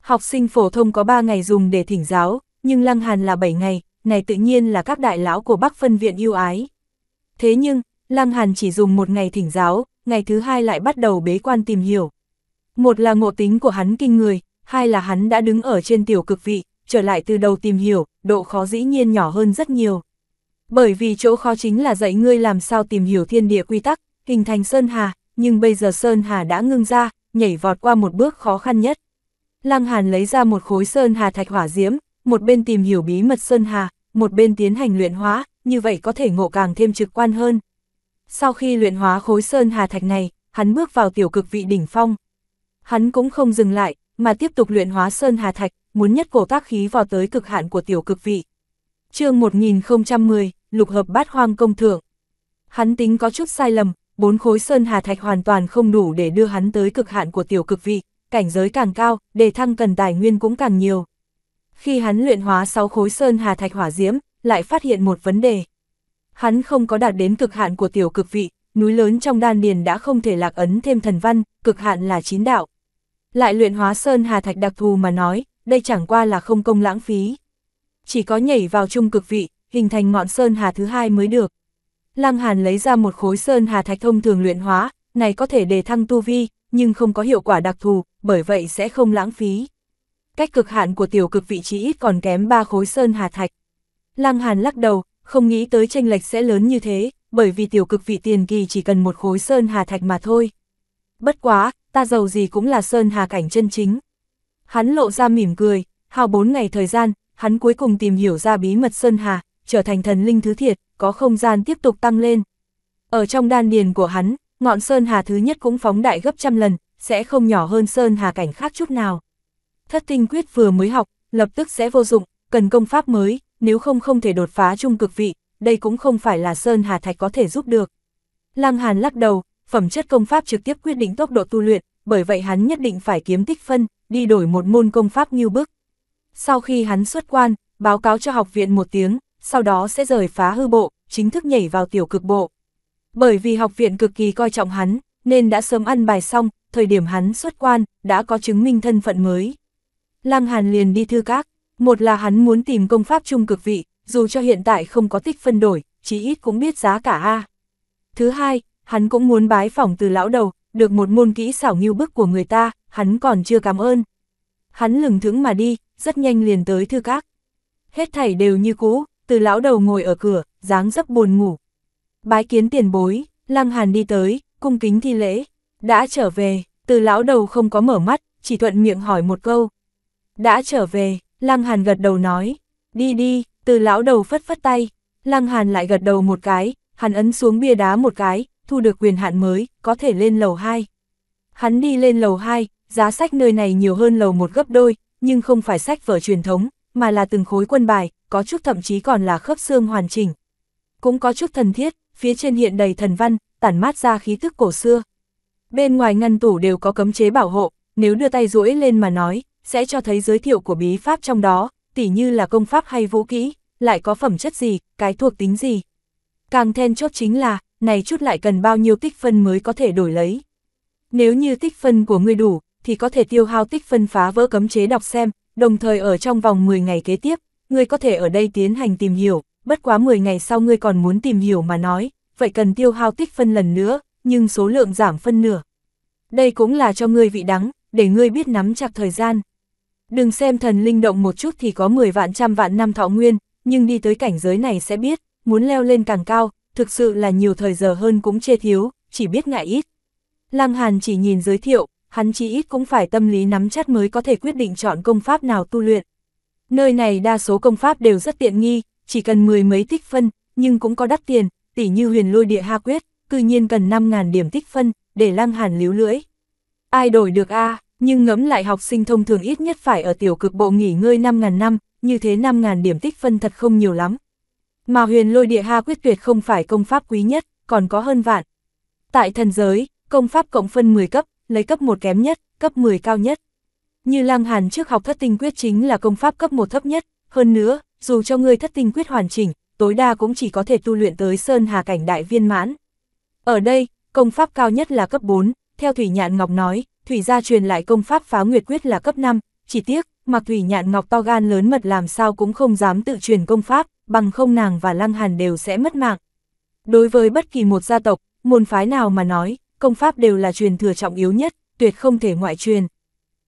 Học sinh phổ thông có 3 ngày dùng để thỉnh giáo, nhưng Lăng Hàn là 7 ngày, này tự nhiên là các đại lão của Bắc phân viện yêu ái. Thế nhưng, Lăng Hàn chỉ dùng một ngày thỉnh giáo, ngày thứ hai lại bắt đầu bế quan tìm hiểu. Một là ngộ tính của hắn kinh người, hai là hắn đã đứng ở trên tiểu cực vị, trở lại từ đầu tìm hiểu, độ khó dĩ nhiên nhỏ hơn rất nhiều. Bởi vì chỗ khó chính là dạy ngươi làm sao tìm hiểu thiên địa quy tắc, hình thành Sơn Hà, nhưng bây giờ Sơn Hà đã ngưng ra, nhảy vọt qua một bước khó khăn nhất. Lăng Hàn lấy ra một khối Sơn Hà thạch hỏa diễm, một bên tìm hiểu bí mật Sơn Hà, một bên tiến hành luyện hóa, như vậy có thể ngộ càng thêm trực quan hơn. Sau khi luyện hóa khối Sơn Hà thạch này, hắn bước vào tiểu cực vị đỉnh phong. Hắn cũng không dừng lại, mà tiếp tục luyện hóa Sơn Hà thạch, muốn nhất cổ tác khí vào tới cực hạn của tiểu cực vị. chương 1010, lục hợp bát hoang công thượng. Hắn tính có chút sai lầm, bốn khối sơn hà thạch hoàn toàn không đủ để đưa hắn tới cực hạn của tiểu cực vị, cảnh giới càng cao, đề thăng cần tài nguyên cũng càng nhiều. Khi hắn luyện hóa 6 khối sơn hà thạch hỏa diễm, lại phát hiện một vấn đề. Hắn không có đạt đến cực hạn của tiểu cực vị, núi lớn trong đan điền đã không thể lạc ấn thêm thần văn, cực hạn là chín đạo. Lại luyện hóa sơn hà thạch đặc thù mà nói, đây chẳng qua là không công lãng phí. Chỉ có nhảy vào trung cực vị, hình thành ngọn sơn hà thứ hai mới được. Lăng Hàn lấy ra một khối sơn hà thạch thông thường luyện hóa, này có thể đề thăng tu vi, nhưng không có hiệu quả đặc thù, bởi vậy sẽ không lãng phí. Cách cực hạn của tiểu cực vị trí ít còn kém ba khối sơn hà thạch. Lăng Hàn lắc đầu, không nghĩ tới tranh lệch sẽ lớn như thế, bởi vì tiểu cực vị tiền kỳ chỉ cần một khối sơn hà thạch mà thôi. Bất quá, ta giàu gì cũng là sơn hà cảnh chân chính. Hắn lộ ra mỉm cười, hao bốn ngày thời gian, hắn cuối cùng tìm hiểu ra bí mật Sơn Hà, trở thành thần linh thứ thiệt, có không gian tiếp tục tăng lên. Ở trong đan điền của hắn, ngọn Sơn Hà thứ nhất cũng phóng đại gấp trăm lần, sẽ không nhỏ hơn Sơn Hà cảnh khác chút nào. Thất tinh quyết vừa mới học, lập tức sẽ vô dụng, cần công pháp mới, nếu không không thể đột phá trung cực vị, đây cũng không phải là Sơn Hà Thạch có thể giúp được. Lăng Hàn lắc đầu, phẩm chất công pháp trực tiếp quyết định tốc độ tu luyện, bởi vậy hắn nhất định phải kiếm tích phân, đi đổi một môn công pháp như bức. Sau khi hắn xuất quan, báo cáo cho học viện một tiếng, sau đó sẽ rời phá hư bộ, chính thức nhảy vào tiểu cực bộ. Bởi vì học viện cực kỳ coi trọng hắn, nên đã sớm ăn bài xong, thời điểm hắn xuất quan, đã có chứng minh thân phận mới. Lăng Hàn liền đi thư các, một là hắn muốn tìm công pháp trung cực vị, dù cho hiện tại không có tích phân đổi, chí ít cũng biết giá cả a. Thứ hai, hắn cũng muốn bái phỏng từ lão đầu, được một môn kỹ xảo nghiêu bức của người ta, hắn còn chưa cảm ơn. Hắn lừng thững mà đi, rất nhanh liền tới thư các. Hết thảy đều như cũ, từ lão đầu ngồi ở cửa, dáng dấp buồn ngủ. Bái kiến tiền bối, Lăng Hàn đi tới, cung kính thi lễ, đã trở về, từ lão đầu không có mở mắt, chỉ thuận miệng hỏi một câu. Đã trở về, Lăng Hàn gật đầu nói, đi đi, từ lão đầu phất phất tay, Lăng Hàn lại gật đầu một cái, hắn ấn xuống bia đá một cái, thu được quyền hạn mới, có thể lên lầu 2. Hắn đi lên lầu 2, giá sách nơi này nhiều hơn lầu một gấp đôi, nhưng không phải sách vở truyền thống, mà là từng khối quân bài, có chút thậm chí còn là khớp xương hoàn chỉnh. Cũng có chút thần thiết, phía trên hiện đầy thần văn, tản mát ra khí tức cổ xưa. Bên ngoài ngăn tủ đều có cấm chế bảo hộ, nếu đưa tay duỗi lên mà nói, sẽ cho thấy giới thiệu của bí pháp trong đó, tỉ như là công pháp hay vũ kỹ, lại có phẩm chất gì, cái thuộc tính gì. Càng then chốt chính là, này chút lại cần bao nhiêu tích phân mới có thể đổi lấy. Nếu như tích phân của ngươi đủ, thì có thể tiêu hao tích phân phá vỡ cấm chế đọc xem, đồng thời ở trong vòng 10 ngày kế tiếp, ngươi có thể ở đây tiến hành tìm hiểu, bất quá 10 ngày sau ngươi còn muốn tìm hiểu mà nói, vậy cần tiêu hao tích phân lần nữa, nhưng số lượng giảm phân nửa. Đây cũng là cho ngươi vị đắng, để ngươi biết nắm chặt thời gian. Đừng xem thần linh động một chút thì có 10 vạn trăm vạn năm thọ nguyên, nhưng đi tới cảnh giới này sẽ biết, muốn leo lên càng cao, thực sự là nhiều thời giờ hơn cũng chê thiếu, chỉ biết ngại ít. Lăng Hàn chỉ nhìn giới thiệu, hắn chỉ ít cũng phải tâm lý nắm chắc mới có thể quyết định chọn công pháp nào tu luyện. Nơi này đa số công pháp đều rất tiện nghi, chỉ cần mười mấy tích phân, nhưng cũng có đắt tiền, tỉ như huyền lôi địa ha quyết, cư nhiên cần 5.000 điểm tích phân, để lăng hàn líu lưỡi. Ai đổi được a nhưng ngẫm lại học sinh thông thường ít nhất phải ở tiểu cực bộ nghỉ ngơi 5.000 năm, như thế 5.000 điểm tích phân thật không nhiều lắm, mà huyền lôi địa ha quyết tuyệt không phải công pháp quý nhất, còn có hơn vạn. Tại thần giới, công pháp cộng phân 10 cấp, lấy cấp 1 kém nhất, cấp 10 cao nhất. Như Lăng Hàn trước học thất tinh quyết chính là công pháp cấp 1 thấp nhất, hơn nữa, dù cho ngươi thất tinh quyết hoàn chỉnh, tối đa cũng chỉ có thể tu luyện tới Sơn Hà Cảnh Đại Viên Mãn. Ở đây, công pháp cao nhất là cấp 4, theo Thủy Nhạn Ngọc nói, Thủy gia truyền lại công pháp phá nguyệt quyết là cấp 5, chỉ tiếc, Mặc Thủy Nhạn Ngọc to gan lớn mật làm sao cũng không dám tự truyền công pháp, bằng không nàng và Lăng Hàn đều sẽ mất mạng. Đối với bất kỳ một gia tộc, môn phái nào mà nói, công pháp đều là truyền thừa trọng yếu nhất, tuyệt không thể ngoại truyền.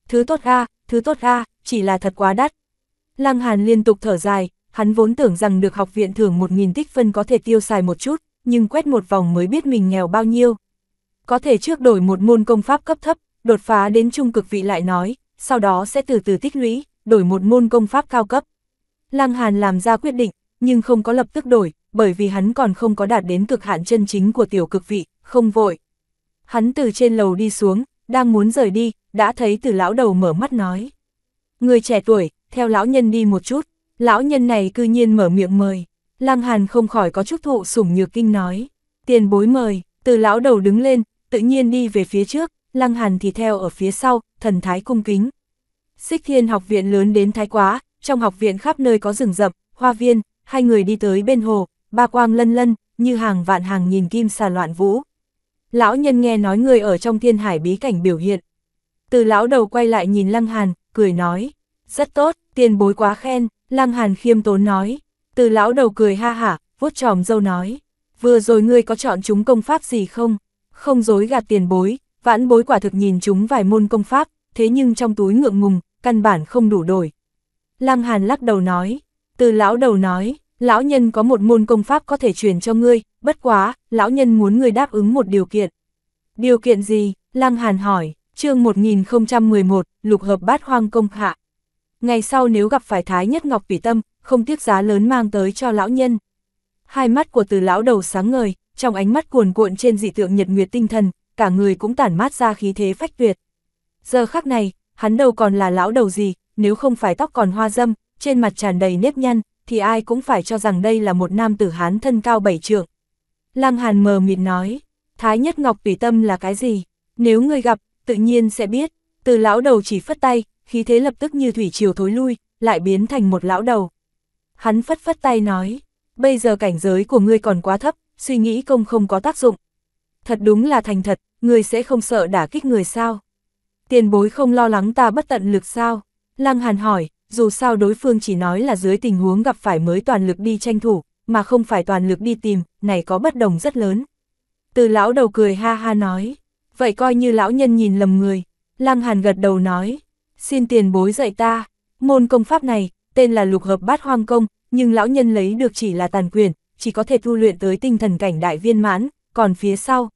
Thứ tốt ga thứ tốt ga chỉ là thật quá đắt. Lăng Hàn liên tục thở dài, hắn vốn tưởng rằng được học viện thưởng một nghìn tích phân có thể tiêu xài một chút, nhưng quét một vòng mới biết mình nghèo bao nhiêu. Có thể trước đổi một môn công pháp cấp thấp, đột phá đến trung cực vị lại nói, sau đó sẽ từ từ tích lũy, đổi một môn công pháp cao cấp. Lăng Hàn làm ra quyết định, nhưng không có lập tức đổi, bởi vì hắn còn không có đạt đến cực hạn chân chính của tiểu cực vị, không vội. Hắn từ trên lầu đi xuống, đang muốn rời đi, đã thấy từ lão đầu mở mắt nói. Người trẻ tuổi, theo lão nhân đi một chút, lão nhân này cư nhiên mở miệng mời. Lăng Hàn không khỏi có chút thụ sủng nhược kinh nói. Tiền bối mời, từ lão đầu đứng lên, tự nhiên đi về phía trước, Lăng Hàn thì theo ở phía sau, thần thái cung kính. Xích Thiên học viện lớn đến thái quá, trong học viện khắp nơi có rừng rậm, hoa viên, hai người đi tới bên hồ, ba quang lân lân, như hàng vạn hàng nhìn kim xà loạn vũ. Lão nhân nghe nói người ở trong thiên hải bí cảnh biểu hiện. Từ lão đầu quay lại nhìn Lăng Hàn, cười nói, rất tốt, tiền bối quá khen, Lăng Hàn khiêm tốn nói. Từ lão đầu cười ha hả, vuốt tròm dâu nói, vừa rồi ngươi có chọn chúng công pháp gì không? Không dối gạt tiền bối, Vãn bối quả thực nhìn chúng vài môn công pháp, thế nhưng trong túi ngượng ngùng, căn bản không đủ đổi. Lăng Hàn lắc đầu nói, từ lão đầu nói, lão nhân có một môn công pháp có thể truyền cho ngươi, bất quá, lão nhân muốn ngươi đáp ứng một điều kiện. Điều kiện gì? Lăng Hàn hỏi, chương 1011, lục hợp bát hoang công hạ. Ngày sau nếu gặp phải Thái Nhất Ngọc Tủy Tâm, không tiếc giá lớn mang tới cho lão nhân. Hai mắt của từ lão đầu sáng ngời, trong ánh mắt cuồn cuộn trên dị tượng nhật nguyệt tinh thần, cả người cũng tản mát ra khí thế phách tuyệt. Giờ khắc này, hắn đâu còn là lão đầu gì, nếu không phải tóc còn hoa dâm, trên mặt tràn đầy nếp nhăn, thì ai cũng phải cho rằng đây là một nam tử hán thân cao bảy trượng. Lăng Hàn mờ mịt nói, Thái Nhất Ngọc Tùy Tâm là cái gì? Nếu người gặp, tự nhiên sẽ biết. Từ lão đầu chỉ phất tay, khí thế lập tức như thủy chiều thối lui, lại biến thành một lão đầu. Hắn phất phất tay nói, bây giờ cảnh giới của ngươi còn quá thấp, suy nghĩ công không có tác dụng. Thật đúng là thành thật, người sẽ không sợ đả kích người sao? Tiền bối không lo lắng ta bất tận lực sao? Lăng Hàn hỏi, dù sao đối phương chỉ nói là dưới tình huống gặp phải mới toàn lực đi tranh thủ, mà không phải toàn lực đi tìm, này có bất đồng rất lớn. Từ lão đầu cười ha ha nói, vậy coi như lão nhân nhìn lầm người, Lăng Hàn gật đầu nói, xin tiền bối dạy ta, môn công pháp này, tên là lục hợp bát hoang công, nhưng lão nhân lấy được chỉ là tàn quyền, chỉ có thể thu luyện tới tinh thần cảnh đại viên mãn, còn phía sau,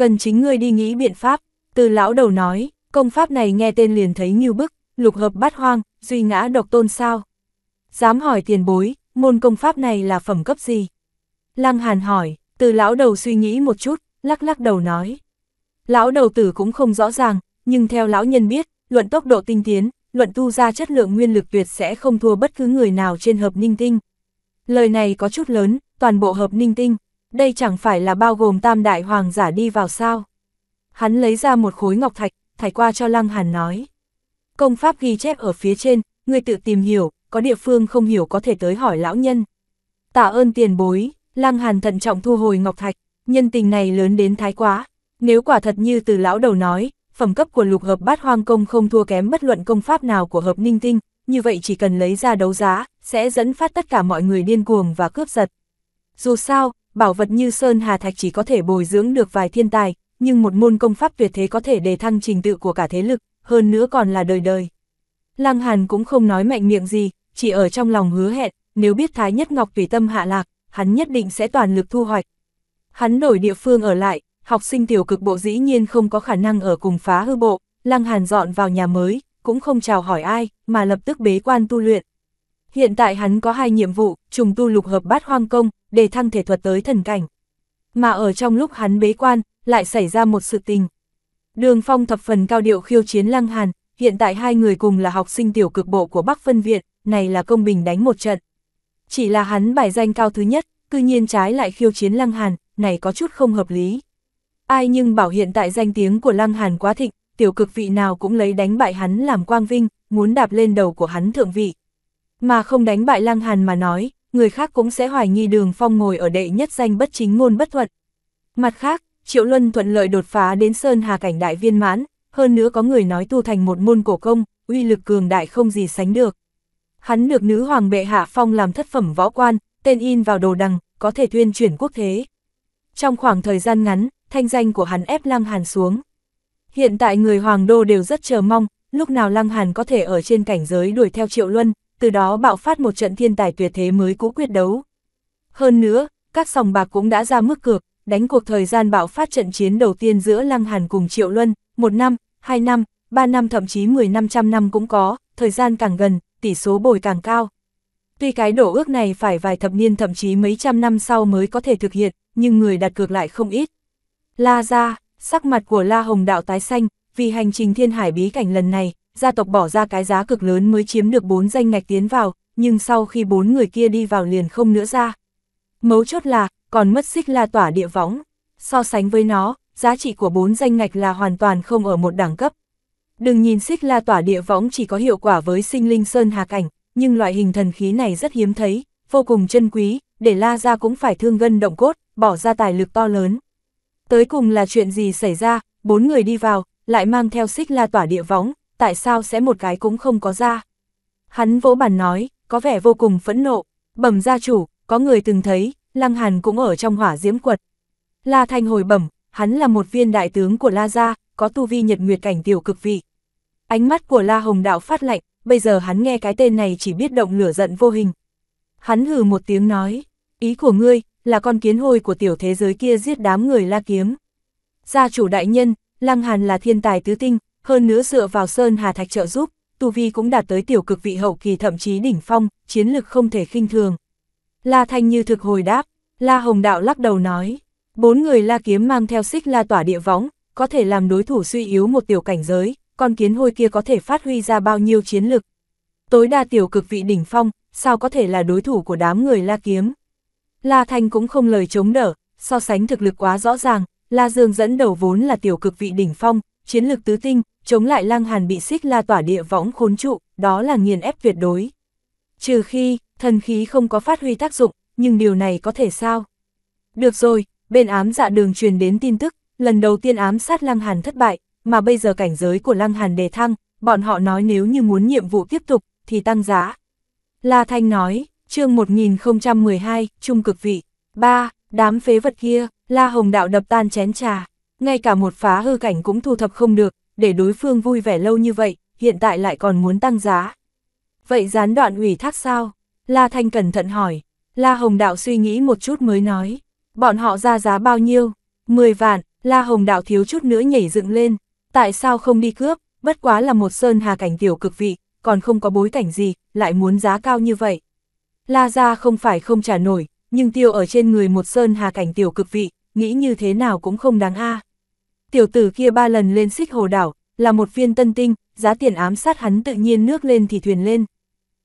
cần chính ngươi đi nghĩ biện pháp. Từ lão đầu nói, công pháp này nghe tên liền thấy như bức, lục hợp bát hoang, duy ngã độc tôn sao. Dám hỏi tiền bối, môn công pháp này là phẩm cấp gì? Lăng Hàn hỏi, từ lão đầu suy nghĩ một chút, lắc lắc đầu nói. Lão đầu tử cũng không rõ ràng, nhưng theo lão nhân biết, luận tốc độ tinh tiến, luận tu ra chất lượng nguyên lực tuyệt sẽ không thua bất cứ người nào trên hợp ninh tinh. Lời này có chút lớn, toàn bộ hợp ninh tinh, đây chẳng phải là bao gồm tam đại hoàng giả đi vào sao. Hắn lấy ra một khối ngọc thạch, thải qua cho Lăng Hàn nói. Công pháp ghi chép ở phía trên, người tự tìm hiểu, có địa phương không hiểu có thể tới hỏi lão nhân. Tạ ơn tiền bối, Lăng Hàn thận trọng thu hồi ngọc thạch, nhân tình này lớn đến thái quá. Nếu quả thật như từ lão đầu nói, phẩm cấp của lục hợp bát hoang công không thua kém bất luận công pháp nào của hợp ninh tinh, như vậy chỉ cần lấy ra đấu giá, sẽ dẫn phát tất cả mọi người điên cuồng và cướp giật. Dù sao, bảo vật như Sơn Hà Thạch chỉ có thể bồi dưỡng được vài thiên tài, nhưng một môn công pháp tuyệt thế có thể đề thăng trình tự của cả thế lực, hơn nữa còn là đời đời. Lăng Hàn cũng không nói mạnh miệng gì, chỉ ở trong lòng hứa hẹn, nếu biết Thái Nhất Ngọc tùy tâm hạ lạc, hắn nhất định sẽ toàn lực thu hoạch. Hắn đổi địa phương ở lại, học sinh tiểu cực bộ dĩ nhiên không có khả năng ở cùng phá hư bộ, Lăng Hàn dọn vào nhà mới, cũng không chào hỏi ai, mà lập tức bế quan tu luyện, Hiện tại hắn có hai nhiệm vụ, trùng tu lục hợp bát hoang công, để thăng thể thuật tới thần cảnh. Mà ở trong lúc hắn bế quan, lại xảy ra một sự tình. Đường Phong thập phần cao điệu khiêu chiến Lăng Hàn, hiện tại hai người cùng là học sinh tiểu cực bộ của Bắc Phân Viện, này là công bình đánh một trận. Chỉ là hắn bài danh cao thứ nhất, cư nhiên trái lại khiêu chiến Lăng Hàn, này có chút không hợp lý. Ai nhưng bảo hiện tại danh tiếng của Lăng Hàn quá thịnh, tiểu cực vị nào cũng lấy đánh bại hắn làm quang vinh, muốn đạp lên đầu của hắn thượng vị. Mà không đánh bại Lăng Hàn mà nói, người khác cũng sẽ hoài nghi đường phong ngồi ở đệ nhất danh bất chính môn bất thuật. Mặt khác, Triệu Luân thuận lợi đột phá đến Sơn Hà Cảnh Đại Viên Mãn, hơn nữa có người nói tu thành một môn cổ công, uy lực cường đại không gì sánh được. Hắn được nữ hoàng bệ hạ phong làm thất phẩm võ quan, tên in vào đồ đằng, có thể tuyên chuyển quốc thế. Trong khoảng thời gian ngắn, thanh danh của hắn ép Lăng Hàn xuống. Hiện tại người hoàng đô đều rất chờ mong, lúc nào Lăng Hàn có thể ở trên cảnh giới đuổi theo Triệu Luân, từ đó bạo phát một trận thiên tài tuyệt thế mới cũ quyết đấu. Hơn nữa, các sòng bạc cũng đã ra mức cược, đánh cuộc thời gian bạo phát trận chiến đầu tiên giữa Lăng Hàn cùng Triệu Luân, một năm, hai năm, ba năm thậm chí 10 năm trăm năm cũng có, thời gian càng gần, tỷ số bồi càng cao. Tuy cái đổ ước này phải vài thập niên thậm chí mấy trăm năm sau mới có thể thực hiện, nhưng người đặt cược lại không ít. La ra, sắc mặt của La Hồng Đạo tái xanh, vì hành trình thiên hải bí cảnh lần này, gia tộc bỏ ra cái giá cực lớn mới chiếm được bốn danh ngạch tiến vào, nhưng sau khi bốn người kia đi vào liền không nữa ra. Mấu chốt là, còn mất xích la tỏa địa võng. So sánh với nó, giá trị của bốn danh ngạch là hoàn toàn không ở một đẳng cấp. Đừng nhìn xích la tỏa địa võng chỉ có hiệu quả với sinh linh sơn hà cảnh, nhưng loại hình thần khí này rất hiếm thấy, vô cùng chân quý, để la ra cũng phải thương gân động cốt, bỏ ra tài lực to lớn. Tới cùng là chuyện gì xảy ra, bốn người đi vào, lại mang theo xích la tỏa địa võng, tại sao sẽ một cái cũng không có ra. Hắn vỗ bàn nói, có vẻ vô cùng phẫn nộ, bẩm gia chủ, có người từng thấy, Lăng Hàn cũng ở trong hỏa diễm quật. La Thanh hồi bẩm, hắn là một viên đại tướng của La Gia, có tu vi nhật nguyệt cảnh tiểu cực vị. Ánh mắt của La Hồng Đạo phát lạnh, bây giờ hắn nghe cái tên này chỉ biết động lửa giận vô hình. Hắn hừ một tiếng nói, ý của ngươi, là con kiến hôi của tiểu thế giới kia giết đám người La Kiếm. Gia chủ đại nhân, Lăng Hàn là thiên tài tứ tinh, hơn nữa dựa vào Sơn Hà Thạch trợ giúp, tu vi cũng đạt tới tiểu cực vị hậu kỳ thậm chí đỉnh phong, chiến lực không thể khinh thường. La Thanh như thực hồi đáp, La Hồng Đạo lắc đầu nói, bốn người La Kiếm mang theo xích La Tỏa địa võng, có thể làm đối thủ suy yếu một tiểu cảnh giới, con kiến hôi kia có thể phát huy ra bao nhiêu chiến lực. Tối đa tiểu cực vị đỉnh phong, sao có thể là đối thủ của đám người La Kiếm. La Thanh cũng không lời chống đỡ, so sánh thực lực quá rõ ràng, La Dương dẫn đầu vốn là tiểu cực vị đỉnh phong, chiến lược tứ tinh, chống lại lang hàn bị xích la tỏa địa võng khốn trụ, đó là nghiền ép tuyệt đối. Trừ khi, thần khí không có phát huy tác dụng, nhưng điều này có thể sao? Được rồi, bên ám dạ đường truyền đến tin tức, lần đầu tiên ám sát lang Hàn thất bại, mà bây giờ cảnh giới của lang Hàn đề thăng, bọn họ nói nếu như muốn nhiệm vụ tiếp tục, thì tăng giá. La Thanh nói, chương 1012, trung cực vị, 3, đám phế vật kia, La Hồng Đạo đập tan chén trà, ngay cả một phá hư cảnh cũng thu thập không được, để đối phương vui vẻ lâu như vậy, hiện tại lại còn muốn tăng giá. Vậy gián đoạn ủy thác sao? La Thanh cẩn thận hỏi. La Hồng Đạo suy nghĩ một chút mới nói. Bọn họ ra giá bao nhiêu? 10 vạn, La Hồng Đạo thiếu chút nữa nhảy dựng lên. Tại sao không đi cướp? Bất quá là một sơn hà cảnh tiểu cực vị, còn không có bối cảnh gì, lại muốn giá cao như vậy. La ra không phải không trả nổi, nhưng tiêu ở trên người một sơn hà cảnh tiểu cực vị, nghĩ như thế nào cũng không đáng a tiểu tử kia ba lần lên xích hồ đảo, là một viên tân tinh, giá tiền ám sát hắn tự nhiên nước lên thì thuyền lên.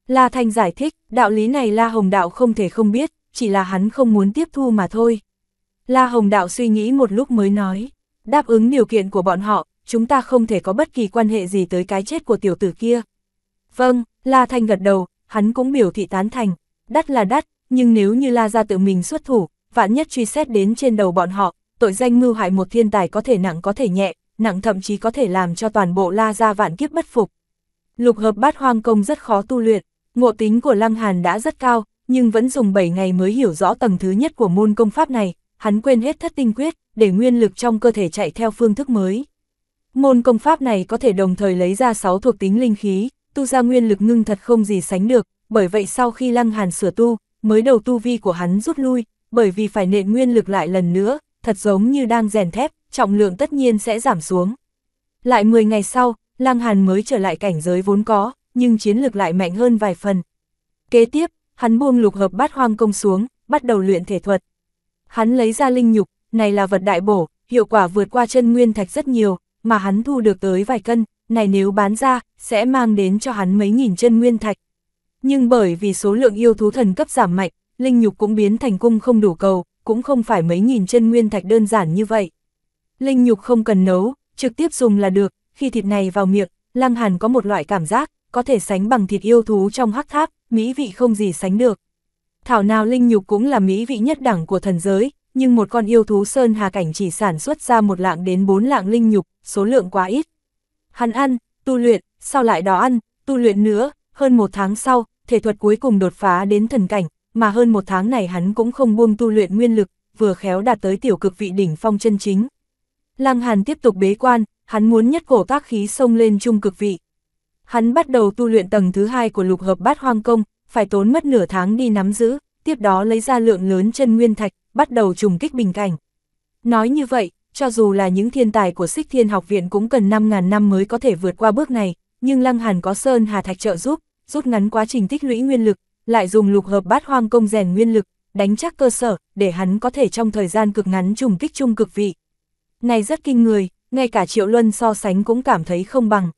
La Thanh giải thích, đạo lý này La Hồng Đạo không thể không biết, chỉ là hắn không muốn tiếp thu mà thôi. La Hồng Đạo suy nghĩ một lúc mới nói, đáp ứng điều kiện của bọn họ, chúng ta không thể có bất kỳ quan hệ gì tới cái chết của tiểu tử kia. Vâng, La Thanh gật đầu, hắn cũng biểu thị tán thành, đắt là đắt, nhưng nếu như La ra tự mình xuất thủ, vạn nhất truy xét đến trên đầu bọn họ, tội danh mưu hại một thiên tài có thể nặng có thể nhẹ, nặng thậm chí có thể làm cho toàn bộ la gia vạn kiếp bất phục. Lục hợp bát hoang công rất khó tu luyện, ngộ tính của Lăng Hàn đã rất cao, nhưng vẫn dùng 7 ngày mới hiểu rõ tầng thứ nhất của môn công pháp này, hắn quên hết thất tinh quyết, để nguyên lực trong cơ thể chạy theo phương thức mới. Môn công pháp này có thể đồng thời lấy ra 6 thuộc tính linh khí, tu ra nguyên lực ngưng thật không gì sánh được, bởi vậy sau khi Lăng Hàn sửa tu, mới đầu tu vi của hắn rút lui, bởi vì phải nện nguyên lực lại lần nữa, thật giống như đang rèn thép, trọng lượng tất nhiên sẽ giảm xuống. Lại 10 ngày sau, Lăng Hàn mới trở lại cảnh giới vốn có, nhưng chiến lực lại mạnh hơn vài phần. Kế tiếp, hắn buông lục hợp bát hoang công xuống, bắt đầu luyện thể thuật. Hắn lấy ra linh nhục, này là vật đại bổ, hiệu quả vượt qua chân nguyên thạch rất nhiều, mà hắn thu được tới vài cân, này nếu bán ra, sẽ mang đến cho hắn mấy nghìn chân nguyên thạch. Nhưng bởi vì số lượng yêu thú thần cấp giảm mạnh, linh nhục cũng biến thành cung không đủ cầu, cũng không phải mấy nghìn chân nguyên thạch đơn giản như vậy. Linh nhục không cần nấu, trực tiếp dùng là được, khi thịt này vào miệng, Lăng Hàn có một loại cảm giác, có thể sánh bằng thịt yêu thú trong hắc tháp, mỹ vị không gì sánh được. Thảo nào linh nhục cũng là mỹ vị nhất đẳng của thần giới, nhưng một con yêu thú sơn hà cảnh chỉ sản xuất ra một lạng đến bốn lạng linh nhục, số lượng quá ít. Hắn ăn, tu luyện, sau lại đó ăn, tu luyện nữa, hơn một tháng sau, thể thuật cuối cùng đột phá đến thần cảnh, mà hơn một tháng này hắn cũng không buông tu luyện nguyên lực, vừa khéo đạt tới tiểu cực vị đỉnh phong chân chính. Lăng Hàn tiếp tục bế quan, hắn muốn nhất cổ tác khí sông lên trung cực vị. Hắn bắt đầu tu luyện tầng thứ hai của lục hợp bát hoang công, phải tốn mất nửa tháng đi nắm giữ, tiếp đó lấy ra lượng lớn chân nguyên thạch, bắt đầu trùng kích bình cảnh. Nói như vậy, cho dù là những thiên tài của Sích thiên học viện cũng cần 5.000 năm mới có thể vượt qua bước này, nhưng Lăng Hàn có Sơn Hà Thạch trợ giúp, rút ngắn quá trình tích lũy nguyên lực, lại dùng lục hợp bát hoang công rèn nguyên lực, đánh chắc cơ sở, để hắn có thể trong thời gian cực ngắn trùng kích trung cực vị. Này rất kinh người, ngay cả Triệu Luân so sánh cũng cảm thấy không bằng.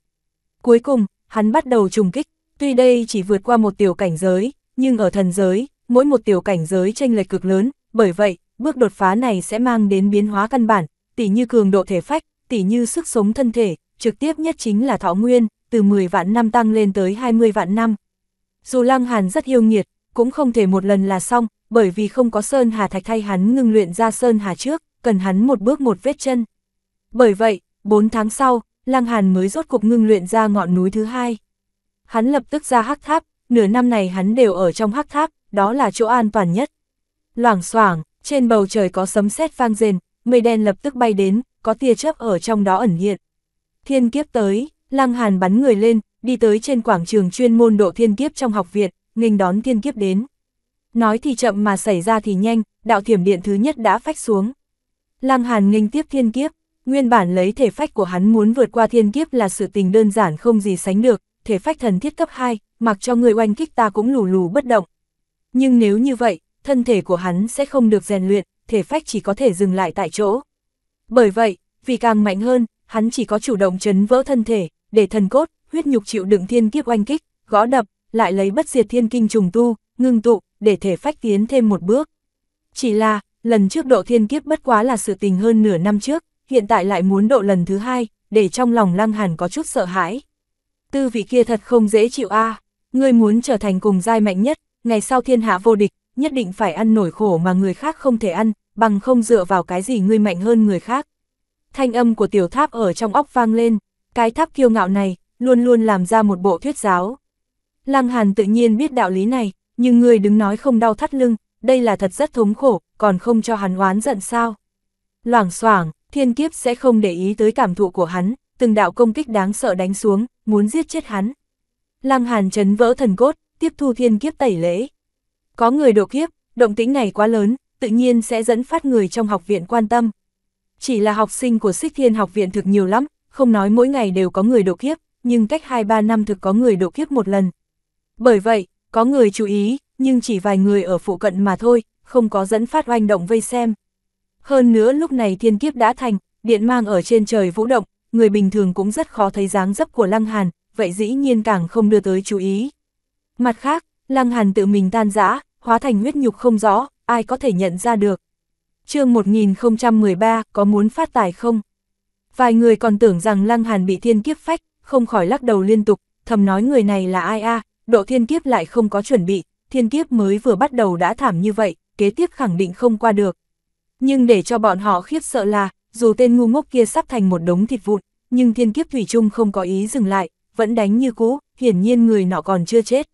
Cuối cùng, hắn bắt đầu trùng kích, tuy đây chỉ vượt qua một tiểu cảnh giới, nhưng ở thần giới, mỗi một tiểu cảnh giới tranh lệch cực lớn, bởi vậy, bước đột phá này sẽ mang đến biến hóa căn bản, tỉ như cường độ thể phách, tỉ như sức sống thân thể, trực tiếp nhất chính là thọ nguyên, từ 10 vạn năm tăng lên tới 20 vạn năm, dù Lăng Hàn rất yêu nghiệt, cũng không thể một lần là xong, bởi vì không có Sơn Hà Thạch thay hắn ngưng luyện ra Sơn Hà trước, cần hắn một bước một vết chân. Bởi vậy, 4 tháng sau, Lăng Hàn mới rốt cục ngưng luyện ra ngọn núi thứ hai. Hắn lập tức ra hắc tháp, nửa năm này hắn đều ở trong hắc tháp, đó là chỗ an toàn nhất. Loảng xoảng, trên bầu trời có sấm sét vang rền, mây đen lập tức bay đến, có tia chớp ở trong đó ẩn hiện. Thiên kiếp tới, Lăng Hàn bắn người lên, đi tới trên quảng trường chuyên môn độ thiên kiếp trong học viện, nghênh đón thiên kiếp đến. Nói thì chậm mà xảy ra thì nhanh, đạo thiểm điện thứ nhất đã phách xuống. Lăng Hàn nghênh tiếp thiên kiếp, nguyên bản lấy thể phách của hắn muốn vượt qua thiên kiếp là sự tình đơn giản không gì sánh được, thể phách thần thiết cấp 2, mặc cho người oanh kích ta cũng lù lù bất động. Nhưng nếu như vậy, thân thể của hắn sẽ không được rèn luyện, thể phách chỉ có thể dừng lại tại chỗ. Bởi vậy, vì càng mạnh hơn, hắn chỉ có chủ động chấn vỡ thân thể, để thần cốt, huyết nhục chịu đựng thiên kiếp oanh kích, gõ đập, lại lấy bất diệt thiên kinh trùng tu, ngưng tụ, để thể phách tiến thêm một bước. Chỉ là, lần trước độ thiên kiếp bất quá là sự tình hơn nửa năm trước, hiện tại lại muốn độ lần thứ hai, để trong lòng lăng hàn có chút sợ hãi. Tư vị kia thật không dễ chịu a ngươi muốn trở thành cùng giai mạnh nhất, ngày sau thiên hạ vô địch, nhất định phải ăn nổi khổ mà người khác không thể ăn, bằng không dựa vào cái gì ngươi mạnh hơn người khác. Thanh âm của tiểu tháp ở trong óc vang lên, cái tháp kiêu ngạo này, luôn luôn làm ra một bộ thuyết giáo. Lăng Hàn tự nhiên biết đạo lý này, nhưng người đứng nói không đau thắt lưng, đây là thật rất thống khổ, còn không cho hắn oán giận sao. Loảng xoảng, thiên kiếp sẽ không để ý tới cảm thụ của hắn, từng đạo công kích đáng sợ đánh xuống, muốn giết chết hắn. Lăng Hàn chấn vỡ thần cốt, tiếp thu thiên kiếp tẩy lễ. Có người độ kiếp, động tĩnh này quá lớn, tự nhiên sẽ dẫn phát người trong học viện quan tâm. Chỉ là học sinh của Sích Thiên học viện thực nhiều lắm, không nói mỗi ngày đều có người độ kiếp, nhưng cách 2-3 năm thực có người độ kiếp một lần. Bởi vậy, có người chú ý, nhưng chỉ vài người ở phụ cận mà thôi, không có dẫn phát oanh động vây xem. Hơn nữa lúc này thiên kiếp đã thành, điện mang ở trên trời vũ động, người bình thường cũng rất khó thấy dáng dấp của Lăng Hàn, vậy dĩ nhiên càng không đưa tới chú ý. Mặt khác, Lăng Hàn tự mình tan rã, hóa thành huyết nhục không rõ, ai có thể nhận ra được. chương 1013 có muốn phát tài không? Vài người còn tưởng rằng Lăng Hàn bị thiên kiếp phách, không khỏi lắc đầu liên tục, thầm nói người này là ai a độ thiên kiếp lại không có chuẩn bị, thiên kiếp mới vừa bắt đầu đã thảm như vậy, kế tiếp khẳng định không qua được. Nhưng để cho bọn họ khiếp sợ là, dù tên ngu ngốc kia sắp thành một đống thịt vụn, nhưng thiên kiếp thủy chung không có ý dừng lại, vẫn đánh như cũ, hiển nhiên người nọ còn chưa chết.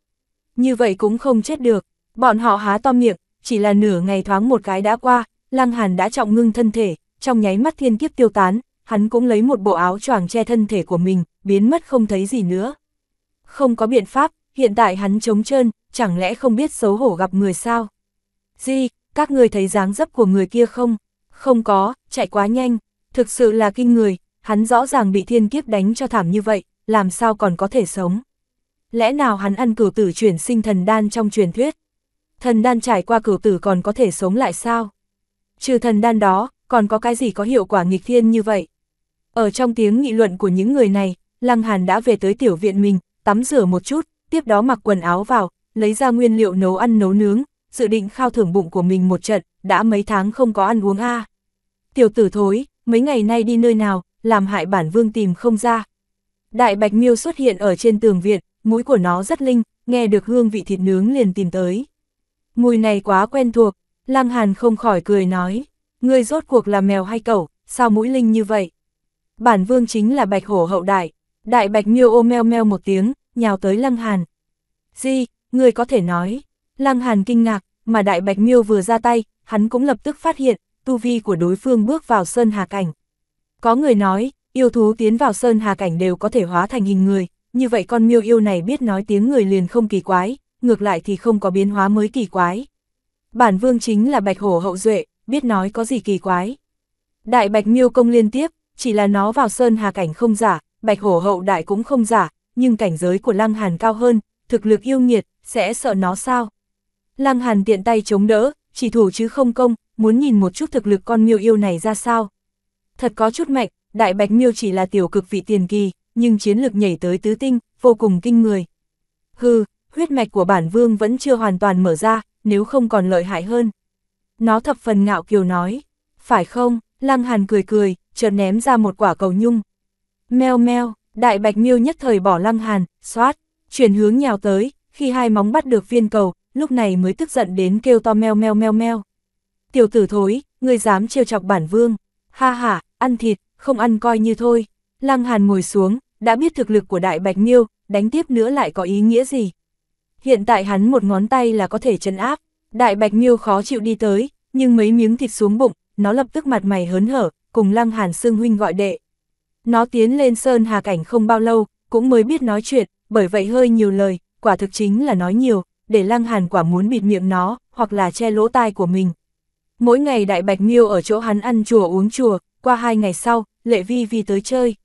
Như vậy cũng không chết được, bọn họ há to miệng, chỉ là nửa ngày thoáng một cái đã qua, Lăng Hàn đã trọng ngưng thân thể, trong nháy mắt thiên kiếp tiêu tán, hắn cũng lấy một bộ áo choàng che thân thể của mình, biến mất không thấy gì nữa. Không có biện pháp, hiện tại hắn trống trơn, chẳng lẽ không biết xấu hổ gặp người sao? Di, các người thấy dáng dấp của người kia không? Không có, chạy quá nhanh, thực sự là kinh người, hắn rõ ràng bị thiên kiếp đánh cho thảm như vậy, làm sao còn có thể sống? Lẽ nào hắn ăn cửu tử chuyển sinh thần đan trong truyền thuyết? Thần đan trải qua cửu tử còn có thể sống lại sao? Trừ thần đan đó, còn có cái gì có hiệu quả nghịch thiên như vậy? Ở trong tiếng nghị luận của những người này, Lăng Hàn đã về tới tiểu viện mình, tắm rửa một chút, tiếp đó mặc quần áo vào, lấy ra nguyên liệu nấu ăn nấu nướng, dự định khao thưởng bụng của mình một trận, đã mấy tháng không có ăn uống a. Tiểu tử thối, mấy ngày nay đi nơi nào, làm hại bản vương tìm không ra. Đại Bạch Miêu xuất hiện ở trên tường viện, mũi của nó rất linh, nghe được hương vị thịt nướng liền tìm tới. Mùi này quá quen thuộc, Lăng Hàn không khỏi cười nói, ngươi rốt cuộc là mèo hay cẩu, sao mũi linh như vậy? Bản vương chính là Bạch Hổ hậu đại, Đại bạch miêu ô meo meo một tiếng, nhào tới Lăng Hàn. Di, người có thể nói. Lăng Hàn kinh ngạc, mà đại bạch miêu vừa ra tay, hắn cũng lập tức phát hiện, tu vi của đối phương bước vào sơn hà cảnh. Có người nói, yêu thú tiến vào sơn hà cảnh đều có thể hóa thành hình người, như vậy con miêu yêu này biết nói tiếng người liền không kỳ quái, ngược lại thì không có biến hóa mới kỳ quái. Bản vương chính là bạch hổ hậu duệ, biết nói có gì kỳ quái. Đại bạch miêu công liên tiếp, chỉ là nó vào sơn hà cảnh không giả, bạch hổ hậu đại cũng không giả, nhưng cảnh giới của Lăng Hàn cao hơn, thực lực yêu nghiệt, sẽ sợ nó sao? Lăng Hàn tiện tay chống đỡ, chỉ thủ chứ không công, muốn nhìn một chút thực lực con miêu yêu này ra sao. Thật có chút mạnh, đại bạch miêu chỉ là tiểu cực vị tiền kỳ, nhưng chiến lực nhảy tới tứ tinh, vô cùng kinh người. Hừ, huyết mạch của bản vương vẫn chưa hoàn toàn mở ra, nếu không còn lợi hại hơn. Nó thập phần ngạo kiều nói, phải không, lăng hàn cười cười, chợt ném ra một quả cầu nhung, Meo meo, đại bạch miêu nhất thời bỏ lăng hàn, xoát, chuyển hướng nhào tới, khi hai móng bắt được viên cầu, lúc này mới tức giận đến kêu to meo meo meo meo. Tiểu tử thối, ngươi dám trêu chọc bản vương, ha ha, ăn thịt, không ăn coi như thôi. Lăng hàn ngồi xuống, đã biết thực lực của đại bạch miêu, đánh tiếp nữa lại có ý nghĩa gì. Hiện tại hắn một ngón tay là có thể chân áp, đại bạch miêu khó chịu đi tới, nhưng mấy miếng thịt xuống bụng, nó lập tức mặt mày hớn hở, cùng lăng hàn xương huynh gọi đệ. Nó tiến lên sơn hà cảnh không bao lâu, cũng mới biết nói chuyện, bởi vậy hơi nhiều lời, quả thực chính là nói nhiều, để lăng hàn quả muốn bịt miệng nó, hoặc là che lỗ tai của mình. Mỗi ngày đại bạch miêu ở chỗ hắn ăn chùa uống chùa, qua hai ngày sau, lệ vi vi tới chơi.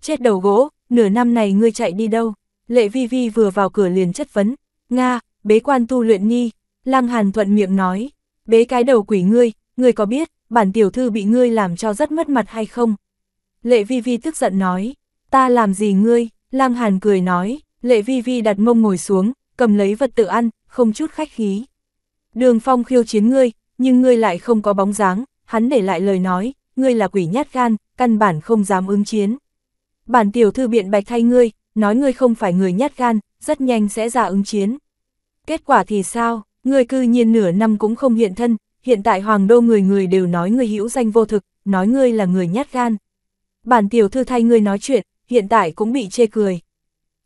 Chết đầu gỗ, nửa năm này ngươi chạy đi đâu? Lệ vi vi vừa vào cửa liền chất vấn, Nga, bế quan tu luyện ni, lăng hàn thuận miệng nói, bế cái đầu quỷ ngươi, ngươi có biết, bản tiểu thư bị ngươi làm cho rất mất mặt hay không? Lệ Vi Vi tức giận nói, ta làm gì ngươi, Lăng Hàn cười nói, Lệ Vi Vi đặt mông ngồi xuống, cầm lấy vật tự ăn, không chút khách khí. Đường Phong khiêu chiến ngươi, nhưng ngươi lại không có bóng dáng, hắn để lại lời nói, ngươi là quỷ nhát gan, căn bản không dám ứng chiến. Bản tiểu thư biện bạch thay ngươi, nói ngươi không phải người nhát gan, rất nhanh sẽ ra ứng chiến. Kết quả thì sao, ngươi cư nhiên nửa năm cũng không hiện thân, hiện tại hoàng đô người người đều nói ngươi hữu danh vô thực, nói ngươi là người nhát gan bản tiểu thư thay ngươi nói chuyện, hiện tại cũng bị chê cười.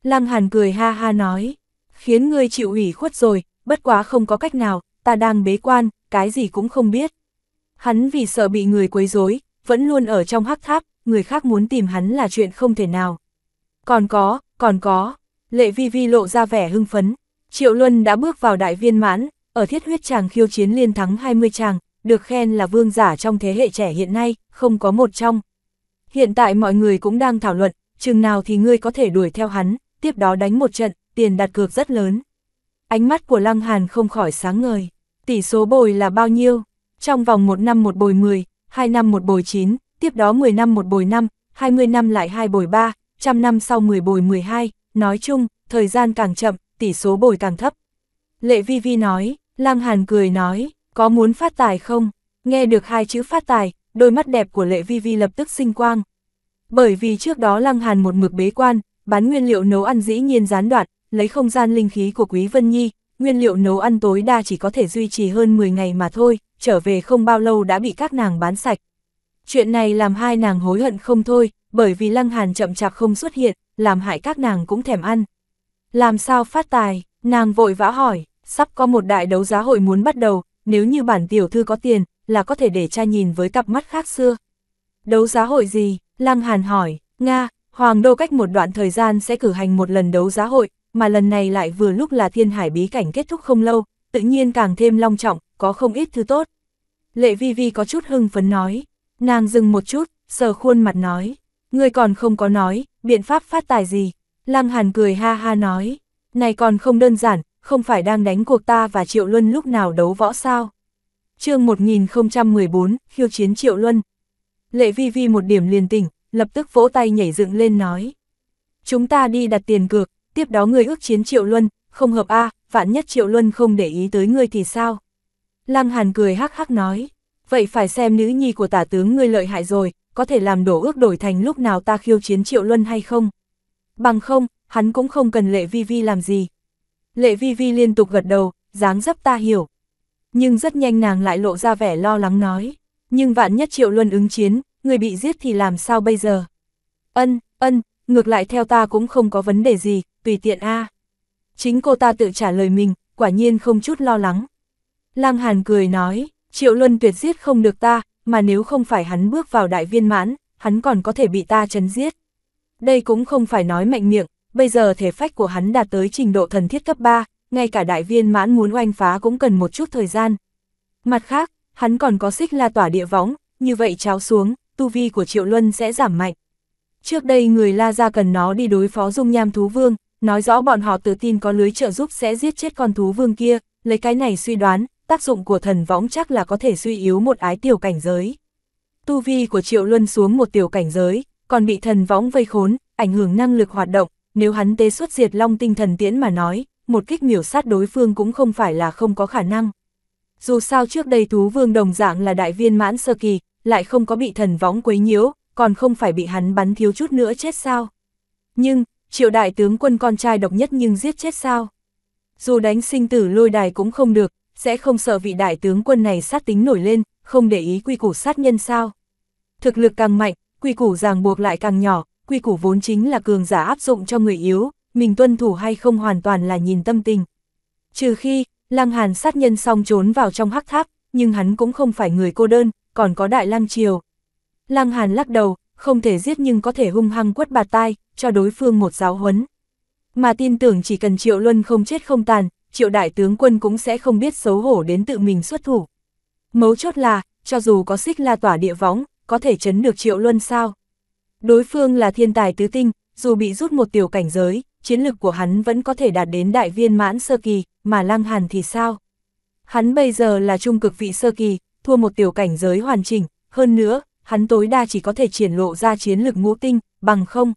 Lăng Hàn cười ha ha nói, khiến ngươi chịu ủy khuất rồi, bất quá không có cách nào, ta đang bế quan, cái gì cũng không biết. Hắn vì sợ bị người quấy rối, vẫn luôn ở trong hắc tháp, người khác muốn tìm hắn là chuyện không thể nào. Còn có, còn có, lệ vi vi lộ ra vẻ hưng phấn, Triệu Luân đã bước vào đại viên mãn, ở thiết huyết chàng khiêu chiến liên thắng 20 chàng, được khen là vương giả trong thế hệ trẻ hiện nay, không có một trong, Hiện tại mọi người cũng đang thảo luận, chừng nào thì ngươi có thể đuổi theo hắn, tiếp đó đánh một trận, tiền đặt cược rất lớn. Ánh mắt của Lăng Hàn không khỏi sáng ngời. Tỷ số bồi là bao nhiêu? Trong vòng một năm một bồi 10, hai năm một bồi 9, tiếp đó 10 năm một bồi 5, 20 năm lại hai bồi 3, trăm năm sau 10 bồi 12. Nói chung, thời gian càng chậm, tỷ số bồi càng thấp. Lệ Vi Vi nói, Lăng Hàn cười nói, có muốn phát tài không? Nghe được hai chữ phát tài, đôi mắt đẹp của lệ vi vi lập tức sinh quang. Bởi vì trước đó lăng hàn một mực bế quan, bán nguyên liệu nấu ăn dĩ nhiên gián đoạn, lấy không gian linh khí của Quý Vân Nhi, nguyên liệu nấu ăn tối đa chỉ có thể duy trì hơn 10 ngày mà thôi, trở về không bao lâu đã bị các nàng bán sạch. Chuyện này làm hai nàng hối hận không thôi, bởi vì Lăng Hàn chậm chạp không xuất hiện, làm hại các nàng cũng thèm ăn. Làm sao phát tài, nàng vội vã hỏi, sắp có một đại đấu giá hội muốn bắt đầu, nếu như bản tiểu thư có tiền, là có thể để cha nhìn với cặp mắt khác xưa. Đấu giá hội gì? Lăng Hàn hỏi, Nga, Hoàng Đô cách một đoạn thời gian sẽ cử hành một lần đấu giá hội, mà lần này lại vừa lúc là thiên hải bí cảnh kết thúc không lâu, tự nhiên càng thêm long trọng, có không ít thứ tốt. Lệ Vi Vi có chút hưng phấn nói, nàng dừng một chút, sờ khuôn mặt nói, người còn không có nói, biện pháp phát tài gì. Lăng Hàn cười ha ha nói, này còn không đơn giản, không phải đang đánh cuộc ta và Triệu Luân lúc nào đấu võ sao chương 1014, khiêu chiến Triệu Luân. Lệ Vi Vi một điểm liền tỉnh, lập tức vỗ tay nhảy dựng lên nói. Chúng ta đi đặt tiền cược, tiếp đó người ước chiến Triệu Luân, không hợp a vạn nhất Triệu Luân không để ý tới ngươi thì sao? Lăng Hàn cười hắc hắc nói, vậy phải xem nữ nhi của tả tướng ngươi lợi hại rồi, có thể làm đổ ước đổi thành lúc nào ta khiêu chiến Triệu Luân hay không? Bằng không, hắn cũng không cần Lệ Vi Vi làm gì. Lệ Vi Vi liên tục gật đầu, dáng dấp ta hiểu, nhưng rất nhanh nàng lại lộ ra vẻ lo lắng nói, nhưng vạn nhất triệu luân ứng chiến, người bị giết thì làm sao bây giờ? Ân, ân, ngược lại theo ta cũng không có vấn đề gì, tùy tiện a. Chính cô ta tự trả lời mình, quả nhiên không chút lo lắng. Lang Hàn cười nói, Triệu Luân tuyệt giết không được ta, mà nếu không phải hắn bước vào đại viên mãn, hắn còn có thể bị ta chấn giết. Đây cũng không phải nói mạnh miệng, bây giờ thể phách của hắn đạt tới trình độ thần thiết cấp 3, ngay cả đại viên mãn muốn oanh phá cũng cần một chút thời gian. Mặt khác, hắn còn có xích la tỏa địa võng, như vậy cháo xuống, tu vi của Triệu Luân sẽ giảm mạnh. Trước đây người La Gia cần nó đi đối phó dung nham thú vương, nói rõ bọn họ tự tin có lưới trợ giúp sẽ giết chết con thú vương kia, lấy cái này suy đoán, tác dụng của thần võng chắc là có thể suy yếu một ái tiểu cảnh giới. Tu vi của Triệu Luân xuống một tiểu cảnh giới, còn bị thần võng vây khốn, ảnh hưởng năng lực hoạt động, nếu hắn tế xuất diệt long tinh thần tiễn mà nói, một kích miểu sát đối phương cũng không phải là không có khả năng. Dù sao trước đây thú vương đồng dạng là đại viên mãn sơ kỳ, lại không có bị thần võng quấy nhiễu, còn không phải bị hắn bắn thiếu chút nữa chết sao. Nhưng, triệu đại tướng quân con trai độc nhất nhưng giết chết sao. Dù đánh sinh tử lôi đài cũng không được, sẽ không sợ vị đại tướng quân này sát tính nổi lên, không để ý quy củ sát nhân sao. Thực lực càng mạnh, quy củ ràng buộc lại càng nhỏ, quy củ vốn chính là cường giả áp dụng cho người yếu, mình tuân thủ hay không hoàn toàn là nhìn tâm tình. Trừ khi, Lăng Hàn sát nhân xong trốn vào trong hắc tháp, nhưng hắn cũng không phải người cô đơn, còn có Đại Lăng Triều. Lăng Hàn lắc đầu, không thể giết nhưng có thể hung hăng quất bạt tai, cho đối phương một giáo huấn. Mà tin tưởng chỉ cần Triệu Luân không chết không tàn, Triệu Đại Tướng Quân cũng sẽ không biết xấu hổ đến tự mình xuất thủ. Mấu chốt là, cho dù có xích la tỏa địa võng, có thể chấn được Triệu Luân sao? Đối phương là thiên tài tứ tinh, dù bị rút một tiểu cảnh giới, chiến lực của hắn vẫn có thể đạt đến đại viên mãn sơ kỳ, mà Lăng Hàn thì sao? Hắn bây giờ là trung cực vị sơ kỳ, thua một tiểu cảnh giới hoàn chỉnh, hơn nữa, hắn tối đa chỉ có thể triển lộ ra chiến lực ngũ tinh, bằng không.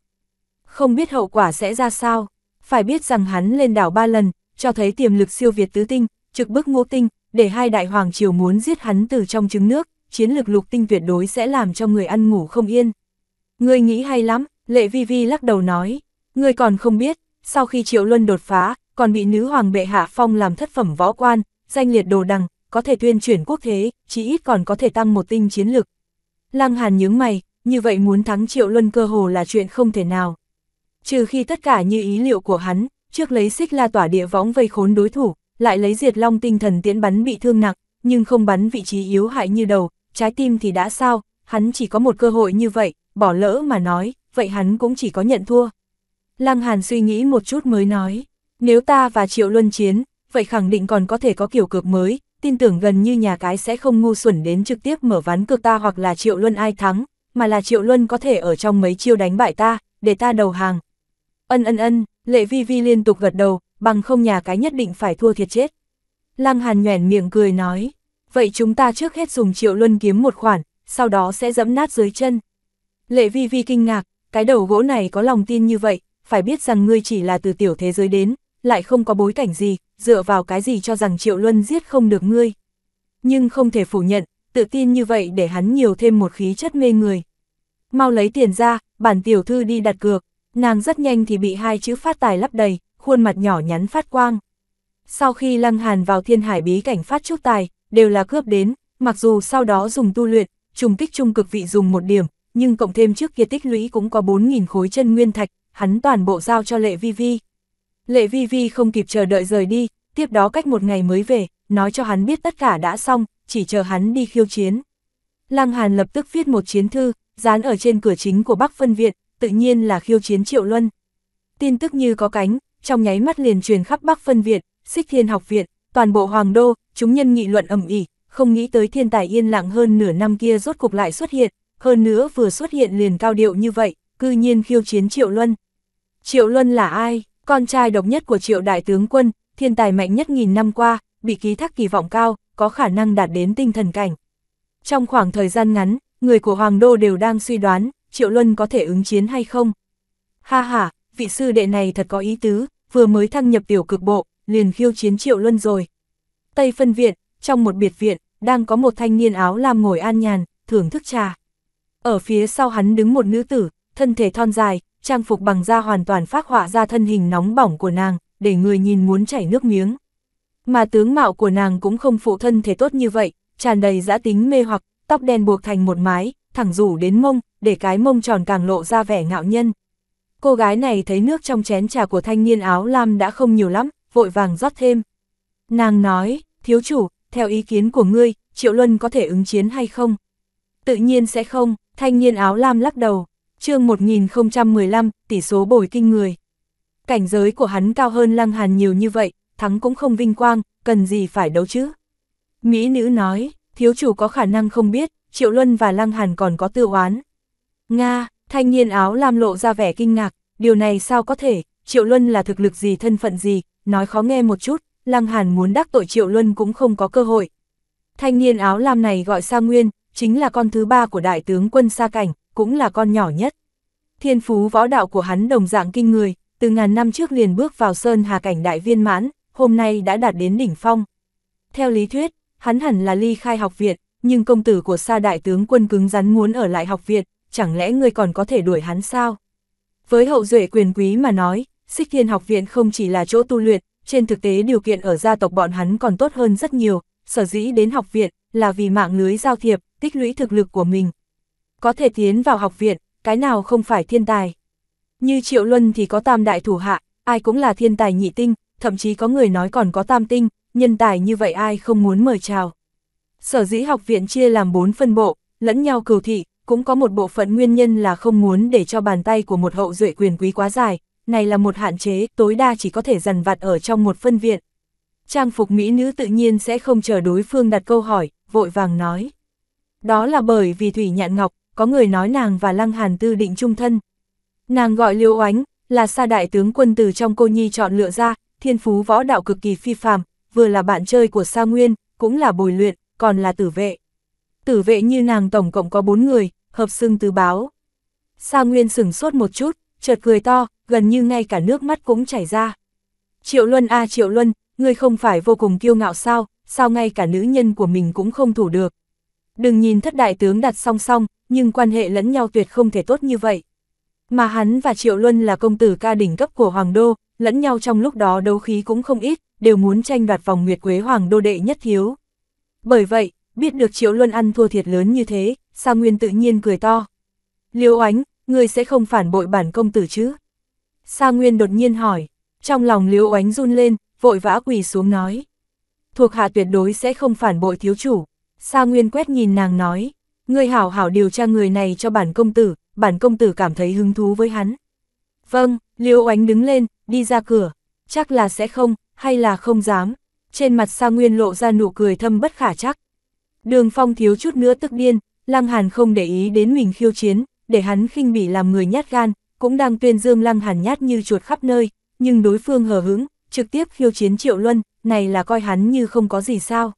Không biết hậu quả sẽ ra sao, phải biết rằng hắn lên đảo ba lần, cho thấy tiềm lực siêu việt tứ tinh, trực bức ngũ tinh, để hai đại hoàng triều muốn giết hắn từ trong trứng nước, chiến lực lục tinh tuyệt đối sẽ làm cho người ăn ngủ không yên. Người nghĩ hay lắm, Lệ Vi Vi lắc đầu nói. Ngươi còn không biết, sau khi Triệu Luân đột phá, còn bị nữ hoàng bệ hạ phong làm thất phẩm võ quan, danh liệt đồ đằng, có thể tuyên chuyển quốc thế, chỉ ít còn có thể tăng một tinh chiến lực. Lăng Hàn nhướng mày, như vậy muốn thắng Triệu Luân cơ hồ là chuyện không thể nào. Trừ khi tất cả như ý liệu của hắn, trước lấy xích la tỏa địa võng vây khốn đối thủ, lại lấy diệt long tinh thần tiễn bắn bị thương nặng, nhưng không bắn vị trí yếu hại như đầu, trái tim thì đã sao, hắn chỉ có một cơ hội như vậy, bỏ lỡ mà nói, vậy hắn cũng chỉ có nhận thua. Lăng Hàn suy nghĩ một chút mới nói, nếu ta và Triệu Luân chiến, vậy khẳng định còn có thể có kiểu cược mới, tin tưởng gần như nhà cái sẽ không ngu xuẩn đến trực tiếp mở ván cược ta hoặc là Triệu Luân ai thắng, mà là Triệu Luân có thể ở trong mấy chiêu đánh bại ta, để ta đầu hàng. Ân ân ân, Lệ Vi Vi liên tục gật đầu, bằng không nhà cái nhất định phải thua thiệt chết. Lăng Hàn nhoẻn miệng cười nói, vậy chúng ta trước hết dùng Triệu Luân kiếm một khoản, sau đó sẽ dẫm nát dưới chân. Lệ Vi Vi kinh ngạc, cái đầu gỗ này có lòng tin như vậy, phải biết rằng ngươi chỉ là từ tiểu thế giới đến, lại không có bối cảnh gì, dựa vào cái gì cho rằng Triệu Luân giết không được ngươi. Nhưng không thể phủ nhận, tự tin như vậy để hắn nhiều thêm một khí chất mê người. Mau lấy tiền ra, bản tiểu thư đi đặt cược, nàng rất nhanh thì bị hai chữ phát tài lấp đầy, khuôn mặt nhỏ nhắn phát quang. Sau khi Lăng Hàn vào thiên hải bí cảnh phát chút tài, đều là cướp đến, mặc dù sau đó dùng tu luyện, trùng kích trung cực vị dùng một điểm, nhưng cộng thêm trước kia tích lũy cũng có 4.000 khối chân nguyên thạch, hắn toàn bộ giao cho Lệ Vi Vi. Lệ Vi Vi không kịp chờ đợi rời đi, tiếp đó cách một ngày mới về, nói cho hắn biết tất cả đã xong, chỉ chờ hắn đi khiêu chiến. Lăng Hàn lập tức viết một chiến thư, dán ở trên cửa chính của Bắc Phân Viện, tự nhiên là khiêu chiến Triệu Luân. Tin tức như có cánh, trong nháy mắt liền truyền khắp Bắc Phân Viện, Xích Thiên Học Viện, toàn bộ Hoàng Đô, chúng nhân nghị luận ầm ĩ, không nghĩ tới thiên tài yên lặng hơn nửa năm kia rốt cục lại xuất hiện, hơn nữa vừa xuất hiện liền cao điệu như vậy, cư nhiên khiêu chiến Triệu Luân. Triệu Luân là ai? Con trai độc nhất của Triệu Đại Tướng Quân, thiên tài mạnh nhất nghìn năm qua, bị ký thác kỳ vọng cao, có khả năng đạt đến tinh thần cảnh. Trong khoảng thời gian ngắn, người của Hoàng Đô đều đang suy đoán, Triệu Luân có thể ứng chiến hay không. Ha ha, vị sư đệ này thật có ý tứ, vừa mới thăng nhập tiểu cực bộ, liền khiêu chiến Triệu Luân rồi. Tây phân viện, trong một biệt viện, đang có một thanh niên áo lam ngồi an nhàn, thưởng thức trà. Ở phía sau hắn đứng một nữ tử, thân thể thon dài, trang phục bằng da hoàn toàn phát họa ra thân hình nóng bỏng của nàng, để người nhìn muốn chảy nước miếng. Mà tướng mạo của nàng cũng không phụ thân thể tốt như vậy, tràn đầy giã tính mê hoặc, tóc đen buộc thành một mái, thẳng rủ đến mông, để cái mông tròn càng lộ ra vẻ ngạo nhân. Cô gái này thấy nước trong chén trà của thanh niên áo lam đã không nhiều lắm, vội vàng rót thêm. Nàng nói, thiếu chủ, theo ý kiến của ngươi, Triệu Luân có thể ứng chiến hay không? Tự nhiên sẽ không, thanh niên áo lam lắc đầu, chương 1015, tỷ số bồi kinh người. Cảnh giới của hắn cao hơn lăng hàn nhiều như vậy, thắng cũng không vinh quang, cần gì phải đấu chứ. Mỹ nữ nói, thiếu chủ có khả năng không biết, Triệu Luân và Lăng Hàn còn có tư oán. Nga, thanh niên áo lam lộ ra vẻ kinh ngạc, điều này sao có thể, Triệu Luân là thực lực gì thân phận gì, nói khó nghe một chút, Lăng Hàn muốn đắc tội Triệu Luân cũng không có cơ hội. Thanh niên áo lam này gọi Sa Nguyên, chính là con thứ ba của đại tướng quân Sa Cảnh, cũng là con nhỏ nhất. Thiên phú võ đạo của hắn đồng dạng kinh người, từ ngàn năm trước liền bước vào sơn hà cảnh đại viên mãn, hôm nay đã đạt đến đỉnh phong. Theo lý thuyết, hắn hẳn là ly khai học viện, nhưng công tử của Sa đại tướng quân cứng rắn muốn ở lại học viện, chẳng lẽ người còn có thể đuổi hắn sao? Với hậu duệ quyền quý mà nói, Xích Thiên học viện không chỉ là chỗ tu luyện, trên thực tế điều kiện ở gia tộc bọn hắn còn tốt hơn rất nhiều, sở dĩ đến học viện là vì mạng lưới giao thiệp, tích lũy thực lực của mình, có thể tiến vào học viện, cái nào không phải thiên tài. Như Triệu Luân thì có tam đại thủ hạ, ai cũng là thiên tài nhị tinh, thậm chí có người nói còn có tam tinh, nhân tài như vậy ai không muốn mời chào. Sở dĩ học viện chia làm bốn phân bộ, lẫn nhau cừu thị, cũng có một bộ phận nguyên nhân là không muốn để cho bàn tay của một hậu duệ quyền quý quá dài, này là một hạn chế, tối đa chỉ có thể dần vặt ở trong một phân viện. Trang phục mỹ nữ tự nhiên sẽ không chờ đối phương đặt câu hỏi, vội vàng nói. Đó là bởi vì Thủy Nhạn Ngọc, có người nói nàng và Lăng Hàn Tư định chung thân. Nàng gọi Liêu Oánh, là sa đại tướng quân từ trong cô nhi chọn lựa ra, thiên phú võ đạo cực kỳ phi phàm, vừa là bạn chơi của Sa Nguyên, cũng là bồi luyện, còn là tử vệ. Tử vệ như nàng tổng cộng có bốn người, hợp xưng tứ báo. Sa Nguyên sửng sốt một chút, chợt cười to, gần như ngay cả nước mắt cũng chảy ra. Triệu Luân a Triệu Luân, ngươi không phải vô cùng kiêu ngạo sao, sao ngay cả nữ nhân của mình cũng không thủ được. Đừng nhìn thất đại tướng đặt song song, nhưng quan hệ lẫn nhau tuyệt không thể tốt như vậy. Mà hắn và Triệu Luân là công tử ca đỉnh cấp của Hoàng Đô, lẫn nhau trong lúc đó đấu khí cũng không ít, đều muốn tranh đoạt vòng Nguyệt Quế Hoàng Đô đệ nhất thiếu. Bởi vậy, biết được Triệu Luân ăn thua thiệt lớn như thế, Sa Nguyên tự nhiên cười to. Liêu Ánh, ngươi sẽ không phản bội bản công tử chứ? Sa Nguyên đột nhiên hỏi, trong lòng Liêu Ánh run lên, vội vã quỳ xuống nói. Thuộc hạ tuyệt đối sẽ không phản bội thiếu chủ. Sa Nguyên quét nhìn nàng nói. Ngươi hảo hảo điều tra người này cho bản công tử, bản công tử cảm thấy hứng thú với hắn. Vâng, Liêu Oánh đứng lên, đi ra cửa, chắc là sẽ không, hay là không dám. Trên mặt Sa Nguyên lộ ra nụ cười thâm bất khả chắc. Đường Phong thiếu chút nữa tức điên, Lăng Hàn không để ý đến mình khiêu chiến, để hắn khinh bỉ làm người nhát gan, cũng đang tuyên dương Lăng Hàn nhát như chuột khắp nơi, nhưng đối phương hờ hững, trực tiếp khiêu chiến Triệu Luân, này là coi hắn như không có gì sao.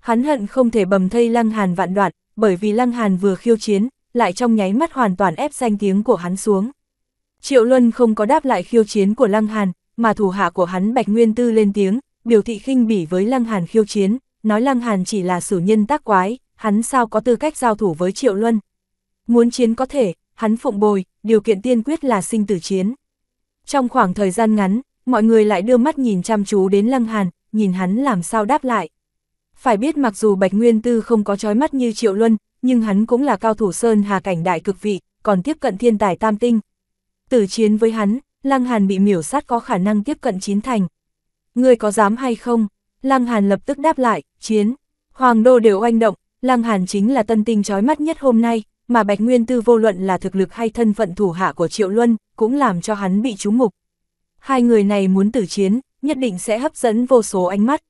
Hắn hận không thể bầm thây Lăng Hàn vạn đoạn, bởi vì Lăng Hàn vừa khiêu chiến, lại trong nháy mắt hoàn toàn ép danh tiếng của hắn xuống. Triệu Luân không có đáp lại khiêu chiến của Lăng Hàn, mà thủ hạ của hắn Bạch Nguyên Tư lên tiếng, biểu thị khinh bỉ với Lăng Hàn khiêu chiến, nói Lăng Hàn chỉ là sử nhân tác quái, hắn sao có tư cách giao thủ với Triệu Luân. Muốn chiến có thể, hắn phụng bồi, điều kiện tiên quyết là sinh tử chiến. Trong khoảng thời gian ngắn, mọi người lại đưa mắt nhìn chăm chú đến Lăng Hàn, nhìn hắn làm sao đáp lại. Phải biết mặc dù Bạch Nguyên Tư không có trói mắt như Triệu Luân, nhưng hắn cũng là cao thủ Sơn Hà cảnh đại cực vị, còn tiếp cận thiên tài tam tinh. Tử chiến với hắn, Lăng Hàn bị miểu sát có khả năng tiếp cận chín thành. người có dám hay không? Lăng Hàn lập tức đáp lại, chiến. Hoàng đô đều oanh động, Lăng Hàn chính là tân tinh trói mắt nhất hôm nay, mà Bạch Nguyên Tư vô luận là thực lực hay thân phận thủ hạ của Triệu Luân, cũng làm cho hắn bị trúng mục. Hai người này muốn tử chiến, nhất định sẽ hấp dẫn vô số ánh mắt,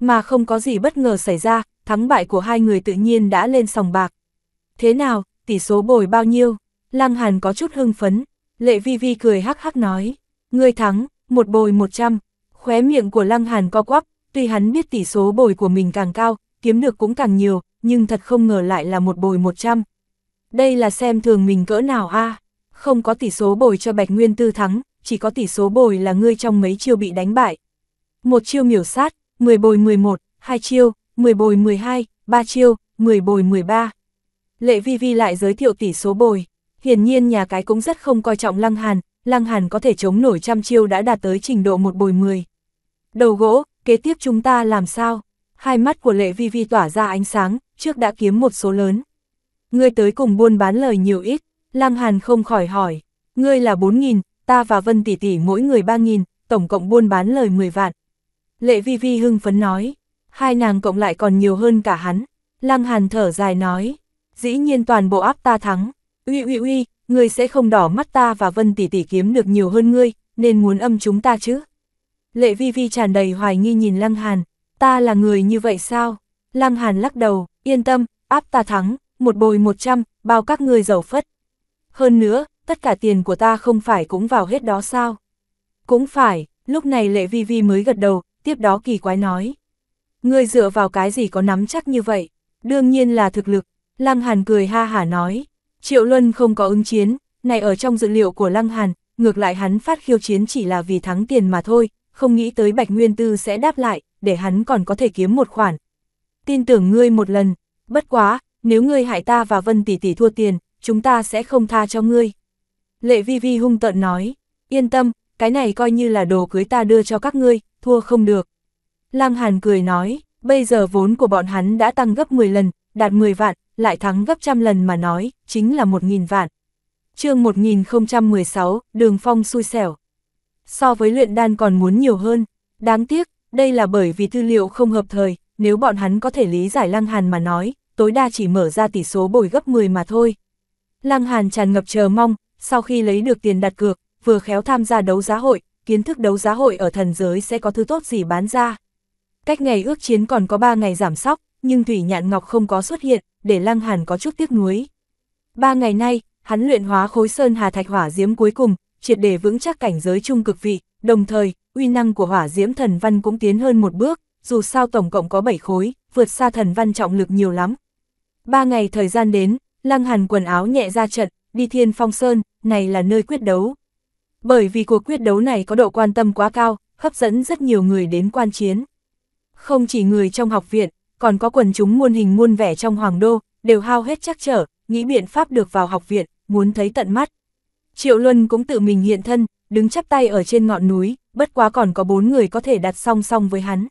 mà không có gì bất ngờ xảy ra, thắng bại của hai người tự nhiên đã lên sòng bạc. Thế nào, tỷ số bồi bao nhiêu? Lăng Hàn có chút hưng phấn, Lệ Vi Vi cười hắc hắc nói, ngươi thắng, một bồi một trăm. Khóe miệng của Lăng Hàn co quắp, tuy hắn biết tỷ số bồi của mình càng cao, kiếm được cũng càng nhiều, nhưng thật không ngờ lại là một bồi một trăm. Đây là xem thường mình cỡ nào a? Không có tỷ số bồi cho Bạch Nguyên Tư thắng, chỉ có tỷ số bồi là ngươi trong mấy chiêu bị đánh bại. Một chiêu miểu sát, 10 bồi 11, 2 chiêu, 10 bồi 12, 3 chiêu, 10 bồi 13. Lệ Vi Vi lại giới thiệu tỷ số bồi. Hiển nhiên nhà cái cũng rất không coi trọng Lăng Hàn, Lăng Hàn có thể chống nổi trăm chiêu đã đạt tới trình độ một bồi 10. Đầu gỗ, kế tiếp chúng ta làm sao? Hai mắt của Lệ Vi Vi tỏa ra ánh sáng, trước đã kiếm một số lớn. Ngươi tới cùng buôn bán lời nhiều ít, Lăng Hàn không khỏi hỏi. Ngươi là 4.000, ta và Vân Tỷ Tỷ mỗi người 3.000, tổng cộng buôn bán lời 10 vạn, Lệ vi vi hưng phấn nói, hai nàng cộng lại còn nhiều hơn cả hắn. Lăng Hàn thở dài nói, dĩ nhiên toàn bộ áp ta thắng. Uy uy uy, ngươi sẽ không đỏ mắt ta và Vân tỷ tỷ kiếm được nhiều hơn ngươi, nên muốn âm chúng ta chứ. Lệ vi vi tràn đầy hoài nghi nhìn Lăng Hàn, ta là người như vậy sao? Lăng Hàn lắc đầu, yên tâm, áp ta thắng, một bồi một trăm, bao các ngươi giàu phất. Hơn nữa, tất cả tiền của ta không phải cũng vào hết đó sao? Cũng phải, lúc này Lệ Vi Vi mới gật đầu, tiếp đó kỳ quái nói. Ngươi dựa vào cái gì có nắm chắc như vậy, đương nhiên là thực lực, Lăng Hàn cười ha hả nói. Triệu Luân không có ứng chiến, này ở trong dự liệu của Lăng Hàn, ngược lại hắn phát khiêu chiến chỉ là vì thắng tiền mà thôi, không nghĩ tới Bạch Nguyên Tư sẽ đáp lại, để hắn còn có thể kiếm một khoản. Tin tưởng ngươi một lần, bất quá, nếu ngươi hại ta và Vân Tỷ Tỷ thua tiền, chúng ta sẽ không tha cho ngươi. Lệ Vi Vi hung tợn nói, yên tâm, cái này coi như là đồ cưới ta đưa cho các ngươi, thua không được. Lăng Hàn cười nói, bây giờ vốn của bọn hắn đã tăng gấp 10 lần, đạt 10 vạn, lại thắng gấp trăm lần mà nói, chính là 1.000 vạn. chương 1016, đường phong xui xẻo. So với luyện đan còn muốn nhiều hơn, đáng tiếc, đây là bởi vì tư liệu không hợp thời, nếu bọn hắn có thể lý giải Lăng Hàn mà nói, tối đa chỉ mở ra tỷ số bồi gấp 10 mà thôi. Lăng Hàn tràn ngập chờ mong, sau khi lấy được tiền đặt cược, vừa khéo tham gia đấu giá hội, kiến thức đấu giá hội ở thần giới sẽ có thứ tốt gì bán ra. Cách ngày ước chiến còn có 3 ngày giảm sóc, nhưng Thủy Nhạn Ngọc không có xuất hiện, để Lăng Hàn có chút tiếc nuối. Ba ngày nay, hắn luyện hóa khối sơn hà thạch hỏa diễm cuối cùng, triệt để vững chắc cảnh giới trung cực vị, đồng thời, uy năng của hỏa diễm thần văn cũng tiến hơn một bước, dù sao tổng cộng có 7 khối, vượt xa thần văn trọng lực nhiều lắm. Ba ngày thời gian đến, Lăng Hàn quần áo nhẹ ra trận, đi thiên phong sơn, này là nơi quyết đấu. Bởi vì cuộc quyết đấu này có độ quan tâm quá cao, hấp dẫn rất nhiều người đến quan chiến. Không chỉ người trong học viện, còn có quần chúng muôn hình muôn vẻ trong hoàng đô, đều hao hết chắc trở, nghĩ biện pháp được vào học viện, muốn thấy tận mắt. Triệu Luân cũng tự mình hiện thân, đứng chắp tay ở trên ngọn núi, bất quá còn có bốn người có thể đặt song song với hắn.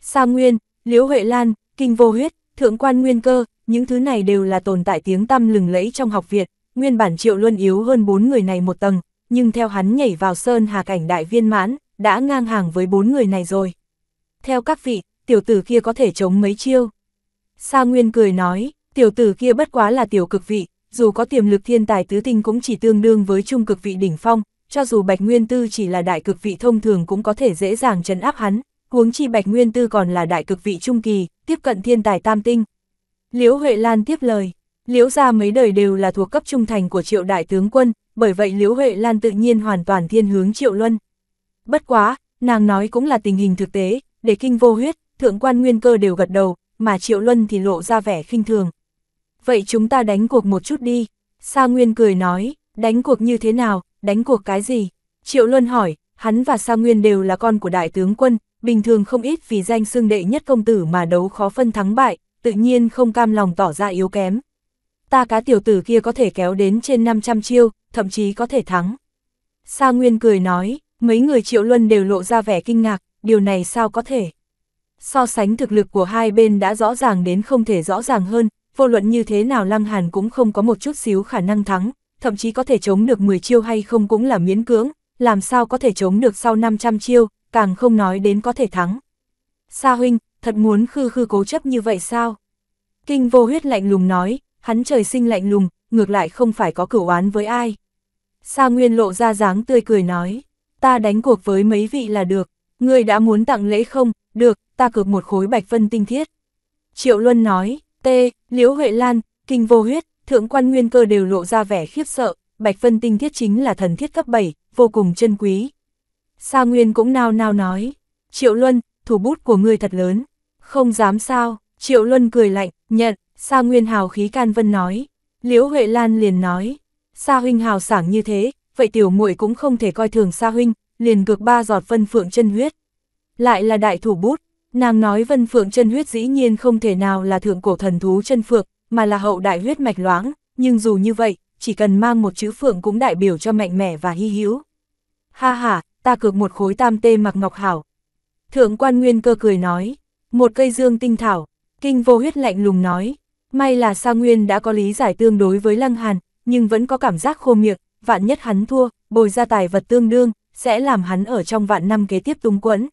Sa Nguyên, Liễu Huệ Lan, Kinh Vô Huyết, Thượng Quan Nguyên Cơ, những thứ này đều là tồn tại tiếng tăm lừng lẫy trong học viện, nguyên bản Triệu Luân yếu hơn bốn người này một tầng, nhưng theo hắn nhảy vào sơn hà cảnh đại viên mãn, đã ngang hàng với bốn người này rồi. Theo các vị, tiểu tử kia có thể chống mấy chiêu. Sa Nguyên cười nói, tiểu tử kia bất quá là tiểu cực vị, dù có tiềm lực thiên tài tứ tinh cũng chỉ tương đương với trung cực vị đỉnh phong, cho dù Bạch Nguyên Tư chỉ là đại cực vị thông thường cũng có thể dễ dàng trấn áp hắn, huống chi Bạch Nguyên Tư còn là đại cực vị trung kỳ, tiếp cận thiên tài tam tinh. Liễu Huệ Lan tiếp lời, Liễu gia mấy đời đều là thuộc cấp trung thành của Triệu đại tướng quân, bởi vậy Liễu Huệ Lan tự nhiên hoàn toàn thiên hướng Triệu Luân. Bất quá, nàng nói cũng là tình hình thực tế, để kinh vô huyết, thượng quan nguyên cơ đều gật đầu, mà Triệu Luân thì lộ ra vẻ khinh thường. Vậy chúng ta đánh cuộc một chút đi. Sa Nguyên cười nói, đánh cuộc như thế nào, đánh cuộc cái gì? Triệu Luân hỏi, hắn và Sa Nguyên đều là con của đại tướng quân, bình thường không ít vì danh xương đệ nhất công tử mà đấu khó phân thắng bại, tự nhiên không cam lòng tỏ ra yếu kém. Ta cá tiểu tử kia có thể kéo đến trên 500 chiêu, thậm chí có thể thắng. Sa Nguyên cười nói, mấy người Triệu Luân đều lộ ra vẻ kinh ngạc, điều này sao có thể. So sánh thực lực của hai bên đã rõ ràng đến không thể rõ ràng hơn, vô luận như thế nào Lăng Hàn cũng không có một chút xíu khả năng thắng, thậm chí có thể chống được 10 chiêu hay không cũng là miễn cưỡng, làm sao có thể chống được sau 500 chiêu, càng không nói đến có thể thắng. Sa huynh, thật muốn khư khư cố chấp như vậy sao? Kinh vô huyết lạnh lùng nói, hắn trời sinh lạnh lùng, ngược lại không phải có cửu oán với ai. Sa Nguyên lộ ra dáng tươi cười nói, ta đánh cuộc với mấy vị là được, người đã muốn tặng lễ không, được, ta cược một khối bạch phân tinh thiết. Triệu Luân nói, tê, Liễu Huệ Lan, Kinh Vô Huyết, Thượng Quan Nguyên Cơ đều lộ ra vẻ khiếp sợ, bạch phân tinh thiết chính là thần thiết cấp 7, vô cùng chân quý. Sa Nguyên cũng nao nao nói, Triệu Luân, thủ bút của người thật lớn, không dám sao, Triệu Luân cười lạnh, nhận, Sa Nguyên hào khí can vân nói, Liễu Huệ Lan liền nói, Sa huynh hào sảng như thế, vậy tiểu muội cũng không thể coi thường Sa huynh, liền cược ba giọt vân phượng chân huyết. Lại là đại thủ bút, nàng nói vân phượng chân huyết dĩ nhiên không thể nào là thượng cổ thần thú chân phượng, mà là hậu đại huyết mạch loãng, nhưng dù như vậy, chỉ cần mang một chữ phượng cũng đại biểu cho mạnh mẽ và hy hữu. Ha ha, ta cược một khối tam tê mặc ngọc hảo. Thượng quan nguyên cơ cười nói, một cây dương tinh thảo, kinh vô huyết lạnh lùng nói, may là sa nguyên đã có lý giải tương đối với lăng hàn, nhưng vẫn có cảm giác khô miệng, vạn nhất hắn thua, bồi ra tài vật tương đương, sẽ làm hắn ở trong vạn năm kế tiếp tung quẫn.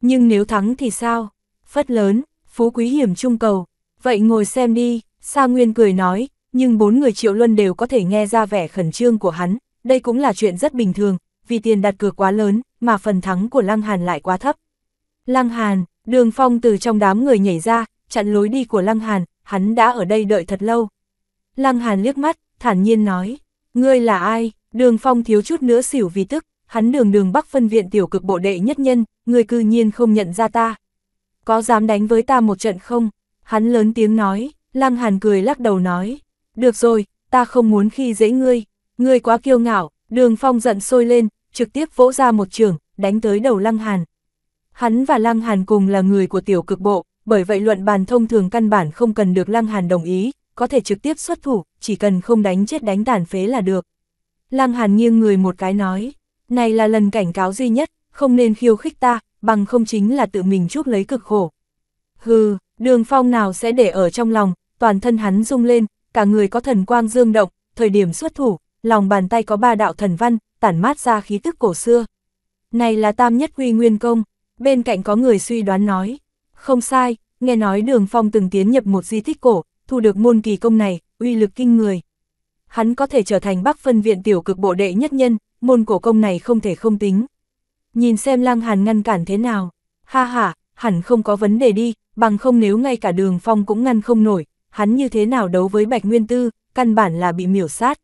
Nhưng nếu thắng thì sao? Phất lớn, phú quý hiểm trung cầu. Vậy ngồi xem đi, Sa Nguyên cười nói, nhưng bốn người triệu luân đều có thể nghe ra vẻ khẩn trương của hắn, đây cũng là chuyện rất bình thường, vì tiền đặt cược quá lớn, mà phần thắng của Lăng Hàn lại quá thấp. Lăng Hàn, đường phong từ trong đám người nhảy ra, chặn lối đi của Lăng Hàn, hắn đã ở đây đợi thật lâu. Lăng Hàn liếc mắt, thản nhiên nói, ngươi là ai, đường phong thiếu chút nữa xỉu vì tức, hắn đường đường bắc phân viện tiểu cực bộ đệ nhất nhân, ngươi cư nhiên không nhận ra ta. Có dám đánh với ta một trận không? Hắn lớn tiếng nói, lăng hàn cười lắc đầu nói, được rồi, ta không muốn khi dễ ngươi, ngươi quá kiêu ngạo, đường phong giận sôi lên, trực tiếp vỗ ra một trường, đánh tới đầu lăng hàn. Hắn và lăng hàn cùng là người của tiểu cực bộ, bởi vậy luận bàn thông thường căn bản không cần được lăng hàn đồng ý, có thể trực tiếp xuất thủ, chỉ cần không đánh chết đánh tàn phế là được. Lăng Hàn nghiêng người một cái nói, này là lần cảnh cáo duy nhất, không nên khiêu khích ta, bằng không chính là tự mình chuốc lấy cực khổ. Hừ, đường phong nào sẽ để ở trong lòng, toàn thân hắn rung lên, cả người có thần quang dương động, thời điểm xuất thủ, lòng bàn tay có ba đạo thần văn, tản mát ra khí tức cổ xưa. Này là tam nhất huy nguyên công, bên cạnh có người suy đoán nói. Không sai, nghe nói đường phong từng tiến nhập một di tích cổ, thu được môn kỳ công này, uy lực kinh người. Hắn có thể trở thành bác phân viện tiểu cực bộ đệ nhất nhân, môn cổ công này không thể không tính. Nhìn xem lang hàn ngăn cản thế nào, ha ha, hẳn không có vấn đề đi, bằng không nếu ngay cả đường phong cũng ngăn không nổi, hắn như thế nào đấu với bạch nguyên tư, căn bản là bị miểu sát.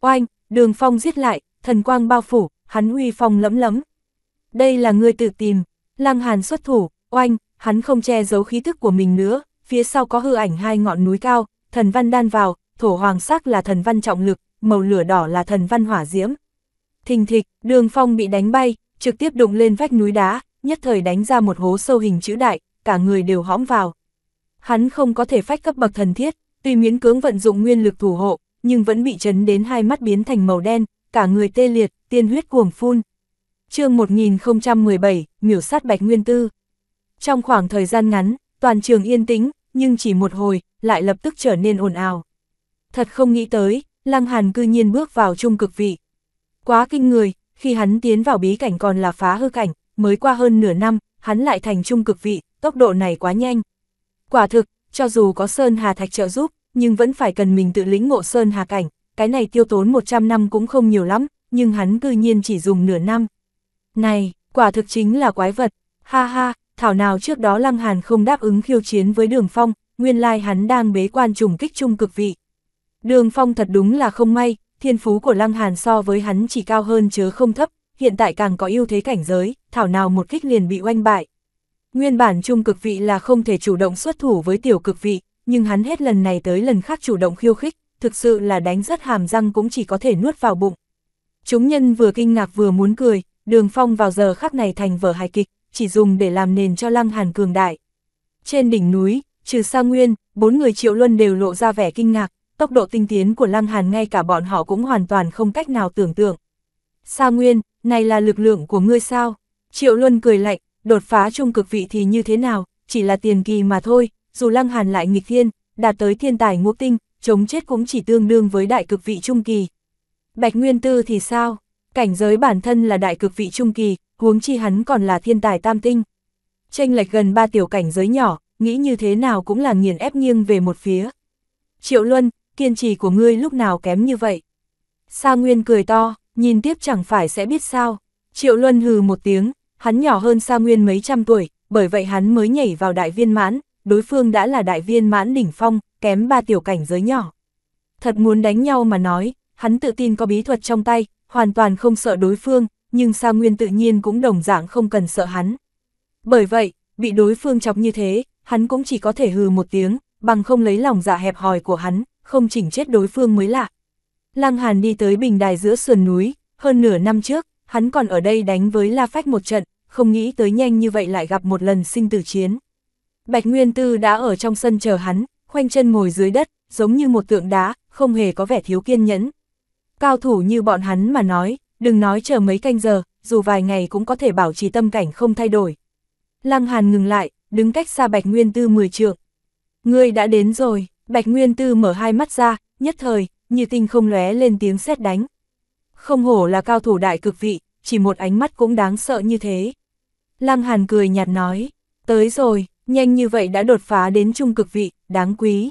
Oanh, đường phong giết lại, thần quang bao phủ, hắn uy phong lẫm lẫm. Đây là người tự tìm, lang hàn xuất thủ, oanh, hắn không che giấu khí thức của mình nữa, phía sau có hư ảnh hai ngọn núi cao, thần văn đan vào, thổ hoàng sắc là thần văn trọng lực, màu lửa đỏ là thần văn hỏa diễm. Thình thịch, đường phong bị đánh bay, trực tiếp đụng lên vách núi đá, nhất thời đánh ra một hố sâu hình chữ đại, cả người đều hõm vào. Hắn không có thể phách cấp bậc thần thiết, tuy miễn cưỡng vận dụng nguyên lực thủ hộ, nhưng vẫn bị chấn đến hai mắt biến thành màu đen, cả người tê liệt, tiên huyết cuồng phun. chương 1017, miểu sát Bạch Nguyên Tư. Trong khoảng thời gian ngắn, toàn trường yên tĩnh, nhưng chỉ một hồi, lại lập tức trở nên ồn ào. Thật không nghĩ tới, Lăng Hàn cư nhiên bước vào trung cực vị. Quá kinh người, khi hắn tiến vào bí cảnh còn là phá hư cảnh, mới qua hơn nửa năm, hắn lại thành trung cực vị, tốc độ này quá nhanh. Quả thực, cho dù có Sơn Hà Thạch trợ giúp, nhưng vẫn phải cần mình tự lĩnh ngộ Sơn Hà Cảnh, cái này tiêu tốn 100 năm cũng không nhiều lắm, nhưng hắn cư nhiên chỉ dùng nửa năm. Này, quả thực chính là quái vật, ha ha, thảo nào trước đó Lăng Hàn không đáp ứng khiêu chiến với Đường Phong, nguyên lai hắn đang bế quan trùng kích trung cực vị. Đường Phong thật đúng là không may, thiên phú của Lăng Hàn so với hắn chỉ cao hơn chứ không thấp, hiện tại càng có ưu thế cảnh giới, thảo nào một kích liền bị oanh bại. Nguyên bản trung cực vị là không thể chủ động xuất thủ với tiểu cực vị, nhưng hắn hết lần này tới lần khác chủ động khiêu khích, thực sự là đánh rất hàm răng cũng chỉ có thể nuốt vào bụng. Chúng nhân vừa kinh ngạc vừa muốn cười, đường phong vào giờ khắc này thành vở hài kịch, chỉ dùng để làm nền cho Lăng Hàn cường đại. Trên đỉnh núi, trừ Sa Nguyên, bốn người Triệu Luân đều lộ ra vẻ kinh ngạc, tốc độ tinh tiến của Lăng Hàn ngay cả bọn họ cũng hoàn toàn không cách nào tưởng tượng. Sa Nguyên, này là lực lượng của ngươi sao? Triệu Luân cười lạnh, đột phá trung cực vị thì như thế nào, chỉ là tiền kỳ mà thôi, dù Lăng Hàn lại nghịch thiên, đạt tới thiên tài ngũ tinh, chống chết cũng chỉ tương đương với đại cực vị trung kỳ. Bạch Nguyên Tư thì sao? Cảnh giới bản thân là đại cực vị trung kỳ, huống chi hắn còn là thiên tài tam tinh. Tranh lệch gần ba tiểu cảnh giới nhỏ, nghĩ như thế nào cũng là nghiền ép nghiêng về một phía. Triệu Luân, kiên trì của ngươi lúc nào kém như vậy? Sa Nguyên cười to, nhìn tiếp chẳng phải sẽ biết sao. Triệu Luân hừ một tiếng, hắn nhỏ hơn Sa Nguyên mấy trăm tuổi, bởi vậy hắn mới nhảy vào đại viên mãn, đối phương đã là đại viên mãn đỉnh phong, kém ba tiểu cảnh giới nhỏ. Thật muốn đánh nhau mà nói, hắn tự tin có bí thuật trong tay, hoàn toàn không sợ đối phương, nhưng Sa Nguyên tự nhiên cũng đồng dạng không cần sợ hắn. Bởi vậy, bị đối phương chọc như thế, hắn cũng chỉ có thể hừ một tiếng, bằng không lấy lòng dạ hẹp hòi của hắn, không chỉnh chết đối phương mới lạ. Lăng Hàn đi tới bình đài giữa sườn núi, hơn nửa năm trước, hắn còn ở đây đánh với La Phách một trận, không nghĩ tới nhanh như vậy lại gặp một lần sinh tử chiến. Bạch Nguyên Tư đã ở trong sân chờ hắn, khoanh chân ngồi dưới đất, giống như một tượng đá, không hề có vẻ thiếu kiên nhẫn. Cao thủ như bọn hắn mà nói, đừng nói chờ mấy canh giờ, dù vài ngày cũng có thể bảo trì tâm cảnh không thay đổi. Lăng Hàn ngừng lại, đứng cách xa Bạch Nguyên Tư 10 trượng. Ngươi đã đến rồi, Bạch Nguyên Tư mở hai mắt ra, nhất thời, như tinh không lóe lên tiếng sét đánh. Không hổ là cao thủ đại cực vị, chỉ một ánh mắt cũng đáng sợ như thế. Lăng Hàn cười nhạt nói, tới rồi, nhanh như vậy đã đột phá đến trung cực vị, đáng quý.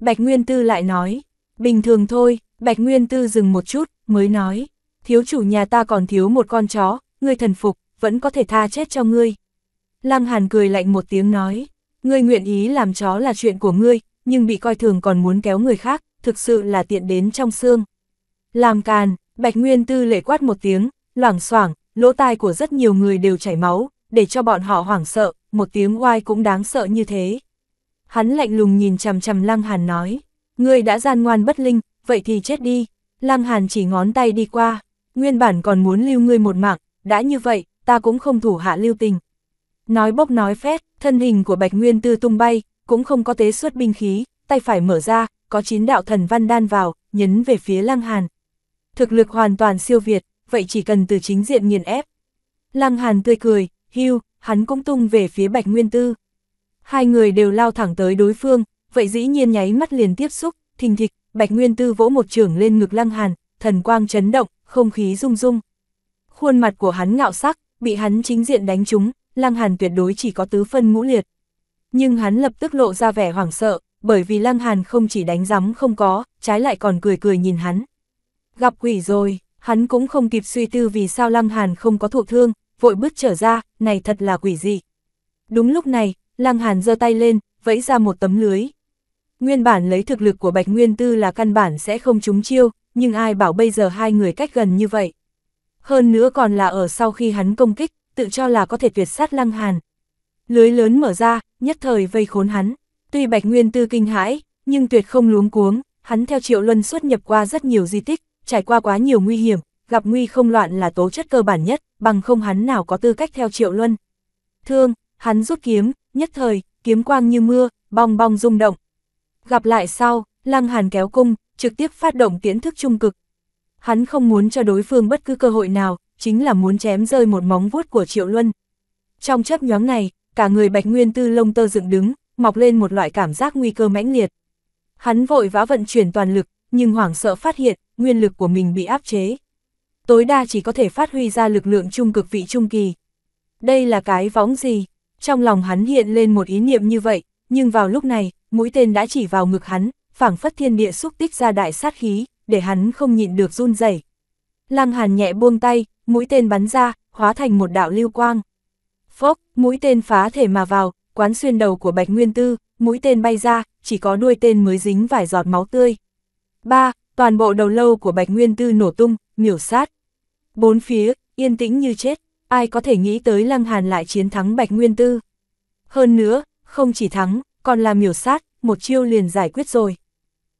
Bạch Nguyên Tư lại nói, bình thường thôi, Bạch Nguyên Tư dừng một chút, mới nói thiếu chủ nhà ta còn thiếu một con chó, ngươi thần phục, vẫn có thể tha chết cho ngươi. Lăng Hàn cười lạnh một tiếng nói, ngươi nguyện ý làm chó là chuyện của ngươi, nhưng bị coi thường còn muốn kéo người khác, thực sự là tiện đến trong xương. Làm càn, Bạch Nguyên Tư lệ quát một tiếng, loảng xoảng, lỗ tai của rất nhiều người đều chảy máu, để cho bọn họ hoảng sợ, một tiếng oai cũng đáng sợ như thế. Hắn lạnh lùng nhìn chằm chằm Lăng Hàn nói, ngươi đã gian ngoan bất linh, vậy thì chết đi. Lăng Hàn chỉ ngón tay đi qua, nguyên bản còn muốn lưu ngươi một mạng, đã như vậy, ta cũng không thủ hạ lưu tình. Nói bốc nói phét, thân hình của Bạch Nguyên Tư tung bay, cũng không có tế xuất binh khí, tay phải mở ra, có chín đạo thần văn đan vào, nhấn về phía Lăng Hàn. Thực lực hoàn toàn siêu việt, vậy chỉ cần từ chính diện nghiền ép. Lăng Hàn tươi cười, hưu, hắn cũng tung về phía Bạch Nguyên Tư. Hai người đều lao thẳng tới đối phương, vậy dĩ nhiên nháy mắt liền tiếp xúc, thình thịch, Bạch Nguyên Tư vỗ một trưởng lên ngực Lăng Hàn, thần quang chấn động, không khí rung rung. Khuôn mặt của hắn ngạo sắc, bị hắn chính diện đánh trúng, Lăng Hàn tuyệt đối chỉ có tứ phân ngũ liệt. Nhưng hắn lập tức lộ ra vẻ hoảng sợ, bởi vì Lăng Hàn không chỉ đánh rắm không có, trái lại còn cười cười nhìn hắn. Gặp quỷ rồi, hắn cũng không kịp suy tư vì sao Lăng Hàn không có thụ thương, vội bước trở ra, này thật là quỷ gì Đúng lúc này, Lăng Hàn giơ tay lên, vẫy ra một tấm lưới. Nguyên bản lấy thực lực của Bạch Nguyên Tư là căn bản sẽ không trúng chiêu, nhưng ai bảo bây giờ hai người cách gần như vậy. Hơn nữa còn là ở sau khi hắn công kích, tự cho là có thể tuyệt sát Lăng Hàn. Lưới lớn mở ra, nhất thời vây khốn hắn. Tuy Bạch Nguyên Tư kinh hãi, nhưng tuyệt không luống cuống, hắn theo Triệu Luân xuất nhập qua rất nhiều di tích, trải qua quá nhiều nguy hiểm, gặp nguy không loạn là tố chất cơ bản nhất, bằng không hắn nào có tư cách theo Triệu Luân. Thương, hắn rút kiếm, nhất thời, kiếm quang như mưa, bong bong rung động. Gặp lại sau, Lăng Hàn kéo cung, trực tiếp phát động tiến thức trung cực. Hắn không muốn cho đối phương bất cứ cơ hội nào, chính là muốn chém rơi một móng vuốt của Triệu Luân. Trong chấp nhóm này, cả người Bạch Nguyên Tư lông tơ dựng đứng, mọc lên một loại cảm giác nguy cơ mãnh liệt. Hắn vội vã vận chuyển toàn lực, nhưng hoảng sợ phát hiện, nguyên lực của mình bị áp chế. Tối đa chỉ có thể phát huy ra lực lượng trung cực vị trung kỳ. Đây là cái võng gì? Trong lòng hắn hiện lên một ý niệm như vậy, nhưng vào lúc này, mũi tên đã chỉ vào ngực hắn, phảng phất thiên địa xúc tích ra đại sát khí, để hắn không nhịn được run rẩy. Lăng Hàn nhẹ buông tay, mũi tên bắn ra, hóa thành một đạo lưu quang. Phốc, mũi tên phá thể mà vào, quán xuyên đầu của Bạch Nguyên Tư, mũi tên bay ra, chỉ có đuôi tên mới dính vài giọt máu tươi. Ba, Toàn bộ đầu lâu của Bạch Nguyên Tư nổ tung, miểu sát. Bốn phía, yên tĩnh như chết, ai có thể nghĩ tới Lăng Hàn lại chiến thắng Bạch Nguyên Tư. Hơn nữa, không chỉ thắng, còn là miểu sát, một chiêu liền giải quyết rồi.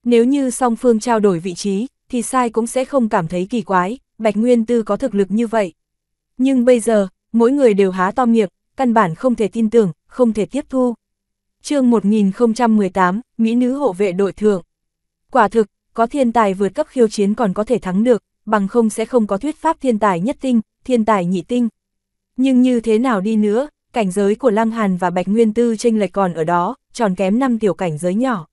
Nếu như song phương trao đổi vị trí, thì sai cũng sẽ không cảm thấy kỳ quái, Bạch Nguyên Tư có thực lực như vậy. Nhưng bây giờ, mỗi người đều há to miệng, căn bản không thể tin tưởng, không thể tiếp thu. chương 1018, Mỹ nữ hộ vệ đội thượng. Quả thực, có thiên tài vượt cấp khiêu chiến còn có thể thắng được, bằng không sẽ không có thuyết pháp thiên tài nhất tinh, thiên tài nhị tinh. Nhưng như thế nào đi nữa, cảnh giới của Lăng Hàn và Bạch Nguyên Tư tranh lệch còn ở đó, tròn kém năm tiểu cảnh giới nhỏ.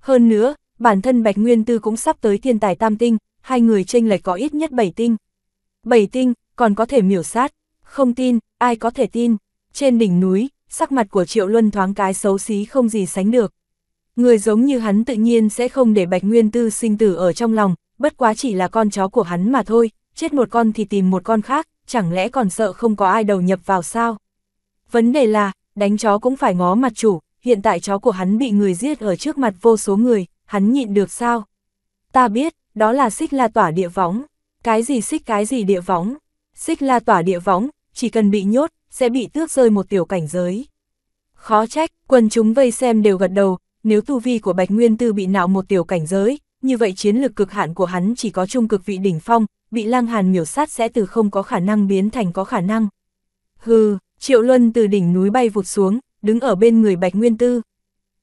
Hơn nữa, bản thân Bạch Nguyên Tư cũng sắp tới thiên tài tam tinh, hai người tranh lệch có ít nhất bảy tinh. bảy tinh, còn có thể miểu sát, không tin, ai có thể tin. Trên đỉnh núi, sắc mặt của Triệu Luân thoáng cái xấu xí không gì sánh được. Người giống như hắn tự nhiên sẽ không để Bạch Nguyên Tư sinh tử ở trong lòng, bất quá chỉ là con chó của hắn mà thôi, chết một con thì tìm một con khác, chẳng lẽ còn sợ không có ai đầu nhập vào sao? Vấn đề là, đánh chó cũng phải ngó mặt chủ, hiện tại chó của hắn bị người giết ở trước mặt vô số người, hắn nhịn được sao? Ta biết, đó là xích la tỏa địa võng. Cái gì xích cái gì địa võng? Xích la tỏa địa võng, chỉ cần bị nhốt, sẽ bị tước rơi một tiểu cảnh giới. Khó trách, quần chúng vây xem đều gật đầu, nếu tu vi của Bạch Nguyên Tư bị nạo một tiểu cảnh giới, như vậy chiến lực cực hạn của hắn chỉ có trung cực vị đỉnh phong, bị lang hàn miểu sát sẽ từ không có khả năng biến thành có khả năng. Hừ, Triệu Luân từ đỉnh núi bay vụt xuống, đứng ở bên người Bạch Nguyên Tư.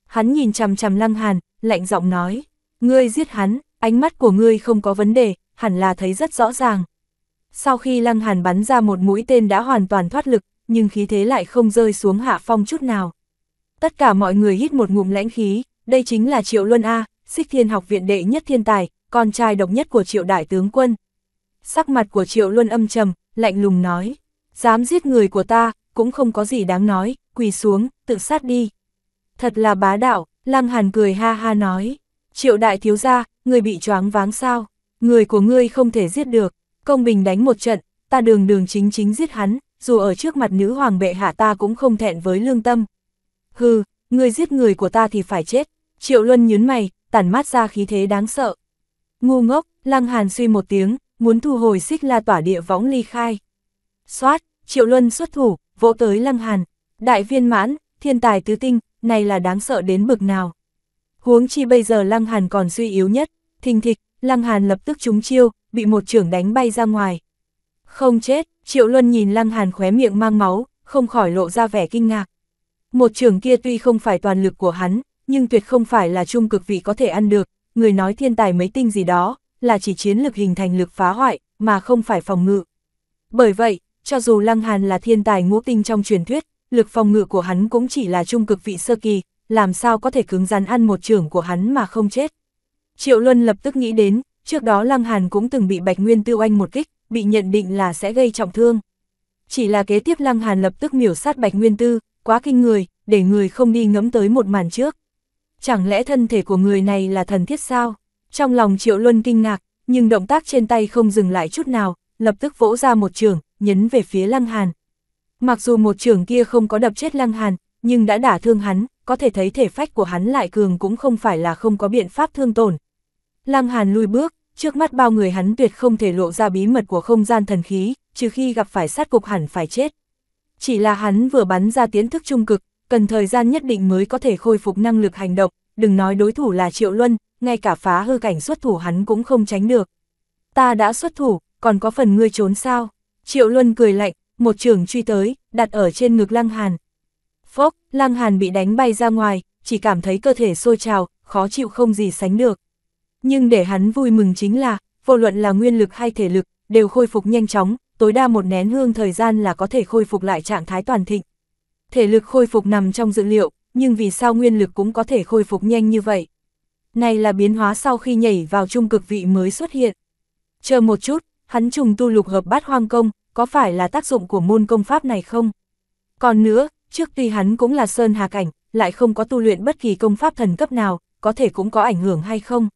Hắn nhìn chằm chằm lang Hàn, lạnh giọng nói, ngươi giết hắn, ánh mắt của ngươi không có vấn đề, hẳn là thấy rất rõ ràng. Sau khi Lăng Hàn bắn ra một mũi tên đã hoàn toàn thoát lực, nhưng khí thế lại không rơi xuống hạ phong chút nào. Tất cả mọi người hít một ngụm lãnh khí, đây chính là Triệu Luân A, xích thiên học viện đệ nhất thiên tài, con trai độc nhất của Triệu Đại Tướng Quân. Sắc mặt của Triệu Luân âm trầm, lạnh lùng nói, dám giết người của ta, cũng không có gì đáng nói, quỳ xuống, tự sát đi. Thật là bá đạo, Lăng Hàn cười ha ha nói, triệu đại thiếu gia, người bị choáng váng sao, người của ngươi không thể giết được, công bình đánh một trận, ta đường đường chính chính giết hắn, dù ở trước mặt nữ hoàng bệ hạ ta cũng không thẹn với lương tâm. Hừ, ngươi giết người của ta thì phải chết, triệu luân nhún mày, tản mát ra khí thế đáng sợ. Ngu ngốc, lăng hàn suy một tiếng, muốn thu hồi xích la tỏa địa võng ly khai. Xoát, triệu luân xuất thủ, vỗ tới lăng hàn, đại viên mãn, thiên tài tứ tinh, này là đáng sợ đến bực nào. Huống chi bây giờ Lăng Hàn còn suy yếu nhất, thình thịch, Lăng Hàn lập tức trúng chiêu, bị một trưởng đánh bay ra ngoài. Không chết, Triệu Luân nhìn Lăng Hàn khóe miệng mang máu, không khỏi lộ ra vẻ kinh ngạc. Một trưởng kia tuy không phải toàn lực của hắn, nhưng tuyệt không phải là trung cực vị có thể ăn được, người nói thiên tài mấy tinh gì đó, là chỉ chiến lực hình thành lực phá hoại, mà không phải phòng ngự. Bởi vậy, cho dù Lăng Hàn là thiên tài ngũ tinh trong truyền thuyết, lực phòng ngự của hắn cũng chỉ là trung cực vị sơ kỳ, làm sao có thể cứng rắn ăn một trưởng của hắn mà không chết. Triệu Luân lập tức nghĩ đến, trước đó Lăng Hàn cũng từng bị Bạch Nguyên Tư oanh một kích, bị nhận định là sẽ gây trọng thương. Chỉ là kế tiếp Lăng Hàn lập tức miểu sát Bạch Nguyên Tư, quá kinh người, để người không đi ngẫm tới một màn trước. Chẳng lẽ thân thể của người này là thần thiết sao? Trong lòng Triệu Luân kinh ngạc, nhưng động tác trên tay không dừng lại chút nào, lập tức vỗ ra một trường, nhấn về phía Lăng Hàn, Mặc dù một trưởng kia không có đập chết Lăng Hàn, nhưng đã đả thương hắn, có thể thấy thể phách của hắn lại cường cũng không phải là không có biện pháp thương tổn. Lăng Hàn lui bước, trước mắt bao người hắn tuyệt không thể lộ ra bí mật của không gian thần khí, trừ khi gặp phải sát cục hẳn phải chết. Chỉ là hắn vừa bắn ra tiến thức trung cực, cần thời gian nhất định mới có thể khôi phục năng lực hành động, đừng nói đối thủ là Triệu Luân, ngay cả phá hư cảnh xuất thủ hắn cũng không tránh được. Ta đã xuất thủ, còn có phần ngươi trốn sao? Triệu Luân cười lạnh, một trường truy tới, đặt ở trên ngực Lăng Hàn. Phốc, Lăng Hàn bị đánh bay ra ngoài, chỉ cảm thấy cơ thể sôi trào, khó chịu không gì sánh được. Nhưng để hắn vui mừng chính là, vô luận là nguyên lực hay thể lực, đều khôi phục nhanh chóng, tối đa một nén hương thời gian là có thể khôi phục lại trạng thái toàn thịnh. Thể lực khôi phục nằm trong dự liệu, nhưng vì sao nguyên lực cũng có thể khôi phục nhanh như vậy? Này là biến hóa sau khi nhảy vào trung cực vị mới xuất hiện. Chờ một chút, hắn trùng tu lục hợp bát hoang công, có phải là tác dụng của môn công pháp này không? Còn nữa, trước tuy hắn cũng là Sơn Hà Cảnh, lại không có tu luyện bất kỳ công pháp thần cấp nào, có thể cũng có ảnh hưởng hay không?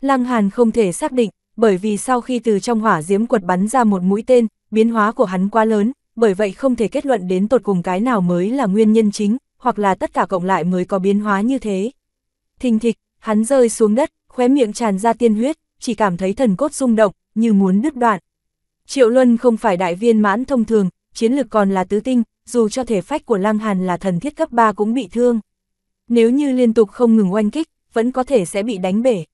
Lăng Hàn không thể xác định, bởi vì sau khi từ trong hỏa diễm quật bắn ra một mũi tên, biến hóa của hắn quá lớn, bởi vậy không thể kết luận đến tột cùng cái nào mới là nguyên nhân chính, hoặc là tất cả cộng lại mới có biến hóa như thế. Thình thịch, hắn rơi xuống đất, khóe miệng tràn ra tiên huyết, chỉ cảm thấy thần cốt rung động, như muốn đứt đoạn. Triệu Luân không phải đại viên mãn thông thường, chiến lực còn là tứ tinh, dù cho thể phách của Lăng Hàn là thần thiết cấp 3 cũng bị thương. Nếu như liên tục không ngừng oanh kích, vẫn có thể sẽ bị đánh bể.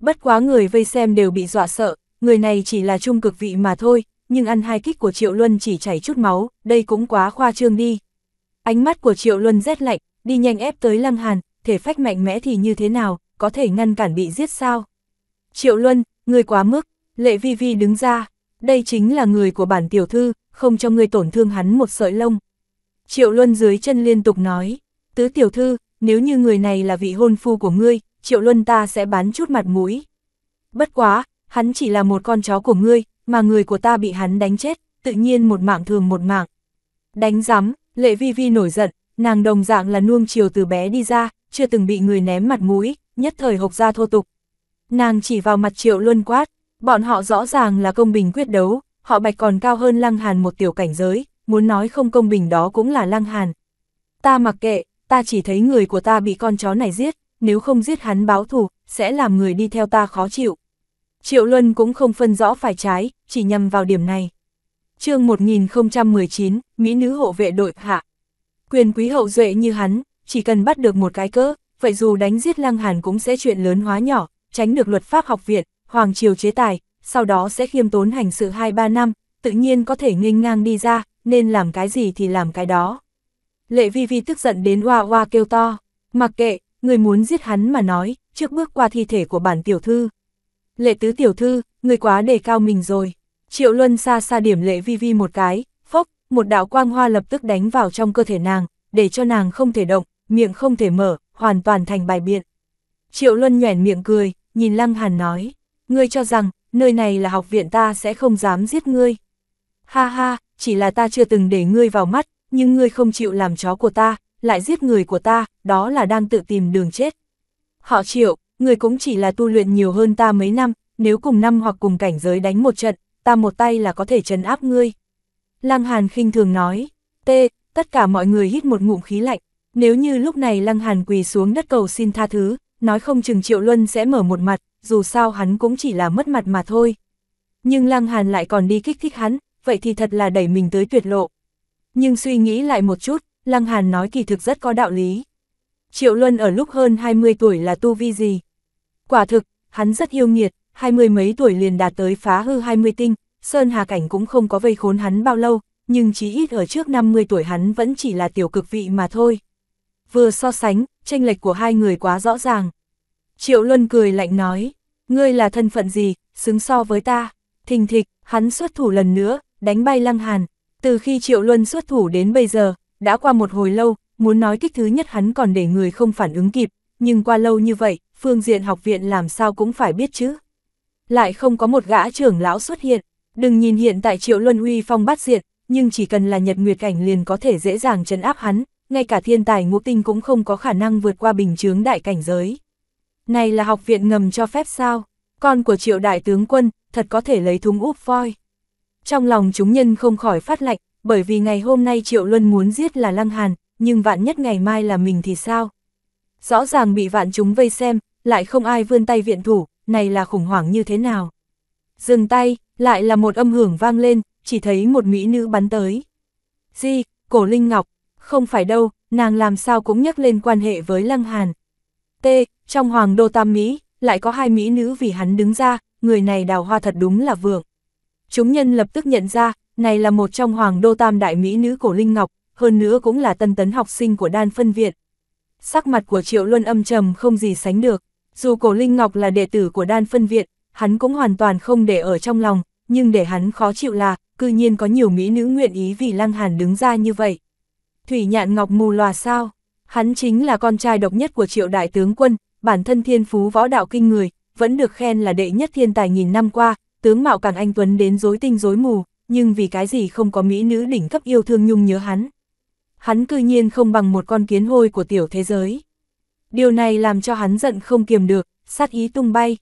Bất quá người vây xem đều bị dọa sợ, người này chỉ là trung cực vị mà thôi, nhưng ăn hai kích của Triệu Luân chỉ chảy chút máu, đây cũng quá khoa trương đi. Ánh mắt của Triệu Luân rét lạnh, đi nhanh ép tới Lăng Hàn, thể phách mạnh mẽ thì như thế nào, có thể ngăn cản bị giết sao? Triệu Luân, người quá mức, Lệ Vi Vi đứng ra, đây chính là người của bản tiểu thư, không cho ngươi tổn thương hắn một sợi lông. Triệu Luân dưới chân liên tục nói, tứ tiểu thư, nếu như người này là vị hôn phu của ngươi, Triệu Luân ta sẽ bán chút mặt mũi. Bất quá, hắn chỉ là một con chó của ngươi, mà người của ta bị hắn đánh chết, tự nhiên một mạng thường một mạng. Đánh giám, Lệ Vi Vi nổi giận, nàng đồng dạng là nuông chiều từ bé đi ra, chưa từng bị người ném mặt mũi, nhất thời hộc ra thô tục. Nàng chỉ vào mặt Triệu Luân quát, Bọn họ rõ ràng là công bình quyết đấu, họ bạch còn cao hơn Lăng Hàn một tiểu cảnh giới, muốn nói không công bình đó cũng là Lăng Hàn. Ta mặc kệ, ta chỉ thấy người của ta bị con chó này giết, nếu không giết hắn báo thù, sẽ làm người đi theo ta khó chịu. Triệu Luân cũng không phân rõ phải trái, chỉ nhằm vào điểm này. chương 1019, Mỹ nữ hộ vệ đội hạ. Quyền quý hậu duệ như hắn, chỉ cần bắt được một cái cỡ, vậy dù đánh giết Lăng Hàn cũng sẽ chuyện lớn hóa nhỏ, tránh được luật pháp học viện, Hoàng Triều chế tài, sau đó sẽ khiêm tốn hành sự 2-3 năm, tự nhiên có thể nghênh ngang đi ra, nên làm cái gì thì làm cái đó. Lệ Vi Vi tức giận đến hoa hoa kêu to, mặc kệ, người muốn giết hắn mà nói, trước bước qua thi thể của bản tiểu thư. Lệ tứ tiểu thư, người quá đề cao mình rồi. Triệu Luân xa xa điểm Lệ Vi Vi một cái, phốc, một đạo quang hoa lập tức đánh vào trong cơ thể nàng, để cho nàng không thể động, miệng không thể mở, hoàn toàn thành bài biện. Triệu Luân nhoẻn miệng cười, nhìn Lăng Hàn nói ngươi cho rằng, nơi này là học viện ta sẽ không dám giết ngươi. Ha ha, chỉ là ta chưa từng để ngươi vào mắt, nhưng ngươi không chịu làm chó của ta, lại giết người của ta, đó là đang tự tìm đường chết. Họ chịu, ngươi cũng chỉ là tu luyện nhiều hơn ta mấy năm, nếu cùng năm hoặc cùng cảnh giới đánh một trận, ta một tay là có thể trấn áp ngươi. Lăng Hàn khinh thường nói, T, tất cả mọi người hít một ngụm khí lạnh, nếu như lúc này Lăng Hàn quỳ xuống đất cầu xin tha thứ, nói không chừng Triệu Luân sẽ mở một mặt, dù sao hắn cũng chỉ là mất mặt mà thôi. Nhưng Lăng Hàn lại còn đi kích thích hắn, vậy thì thật là đẩy mình tới tuyệt lộ. Nhưng suy nghĩ lại một chút, Lăng Hàn nói kỳ thực rất có đạo lý. Triệu Luân ở lúc hơn 20 tuổi là tu vi gì? Quả thực, hắn rất yêu nghiệt, hai mươi mấy tuổi liền đạt tới phá hư 20 tinh, Sơn Hà Cảnh cũng không có vây khốn hắn bao lâu, nhưng chí ít ở trước 50 tuổi hắn vẫn chỉ là tiểu cực vị mà thôi vừa so sánh, tranh lệch của hai người quá rõ ràng. Triệu Luân cười lạnh nói, ngươi là thân phận gì, xứng so với ta, thình thịch, hắn xuất thủ lần nữa, đánh bay lăng hàn. Từ khi Triệu Luân xuất thủ đến bây giờ, đã qua một hồi lâu, muốn nói kích thứ nhất hắn còn để người không phản ứng kịp, nhưng qua lâu như vậy, phương diện học viện làm sao cũng phải biết chứ. Lại không có một gã trưởng lão xuất hiện, đừng nhìn hiện tại Triệu Luân uy phong bát diện, nhưng chỉ cần là nhật nguyệt cảnh liền có thể dễ dàng chấn áp hắn, ngay cả thiên tài ngũ tinh cũng không có khả năng vượt qua bình chướng đại cảnh giới. Này là học viện ngầm cho phép sao? Con của triệu đại tướng quân, thật có thể lấy thúng úp voi. Trong lòng chúng nhân không khỏi phát lạnh, bởi vì ngày hôm nay triệu luân muốn giết là lăng hàn, nhưng vạn nhất ngày mai là mình thì sao? Rõ ràng bị vạn chúng vây xem, lại không ai vươn tay viện thủ, này là khủng hoảng như thế nào? Dừng tay, lại là một âm hưởng vang lên, chỉ thấy một mỹ nữ bắn tới. Di, cổ Linh Ngọc, không phải đâu, nàng làm sao cũng nhắc lên quan hệ với Lăng Hàn. T. Trong Hoàng Đô Tam Mỹ, lại có hai Mỹ nữ vì hắn đứng ra, người này đào hoa thật đúng là vượng. Chúng nhân lập tức nhận ra, này là một trong Hoàng Đô Tam Đại Mỹ nữ cổ Linh Ngọc, hơn nữa cũng là tân tấn học sinh của đan phân viện. Sắc mặt của Triệu Luân âm trầm không gì sánh được, dù cổ Linh Ngọc là đệ tử của đan phân viện, hắn cũng hoàn toàn không để ở trong lòng, nhưng để hắn khó chịu là, cư nhiên có nhiều mỹ nữ nguyện ý vì Lăng Hàn đứng ra như vậy. Thủy Nhạn Ngọc mù lòa sao? Hắn chính là con trai độc nhất của triệu đại tướng quân, bản thân thiên phú võ đạo kinh người, vẫn được khen là đệ nhất thiên tài nghìn năm qua, tướng mạo càng anh tuấn đến rối tinh rối mù, nhưng vì cái gì không có mỹ nữ đỉnh cấp yêu thương nhung nhớ hắn. Hắn cư nhiên không bằng một con kiến hôi của tiểu thế giới. Điều này làm cho hắn giận không kiềm được, sát ý tung bay.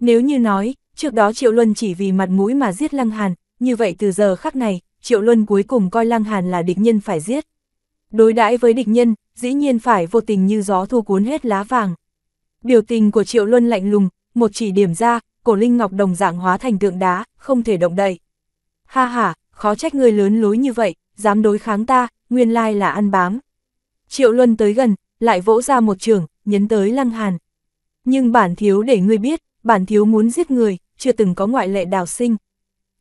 Nếu như nói, trước đó Triệu Luân chỉ vì mặt mũi mà giết Lăng Hàn, như vậy từ giờ khắc này, Triệu Luân cuối cùng coi Lăng Hàn là địch nhân phải giết. Đối đãi với địch nhân, dĩ nhiên phải vô tình như gió thu cuốn hết lá vàng. Biểu tình của Triệu Luân lạnh lùng, một chỉ điểm ra, cổ linh ngọc đồng dạng hóa thành tượng đá, không thể động đậy. Ha ha, khó trách người lớn lối như vậy, dám đối kháng ta, nguyên lai là ăn bám. Triệu Luân tới gần, lại vỗ ra một trường, nhấn tới Lăng Hàn. Nhưng bản thiếu để ngươi biết, bản thiếu muốn giết người, chưa từng có ngoại lệ đào sinh.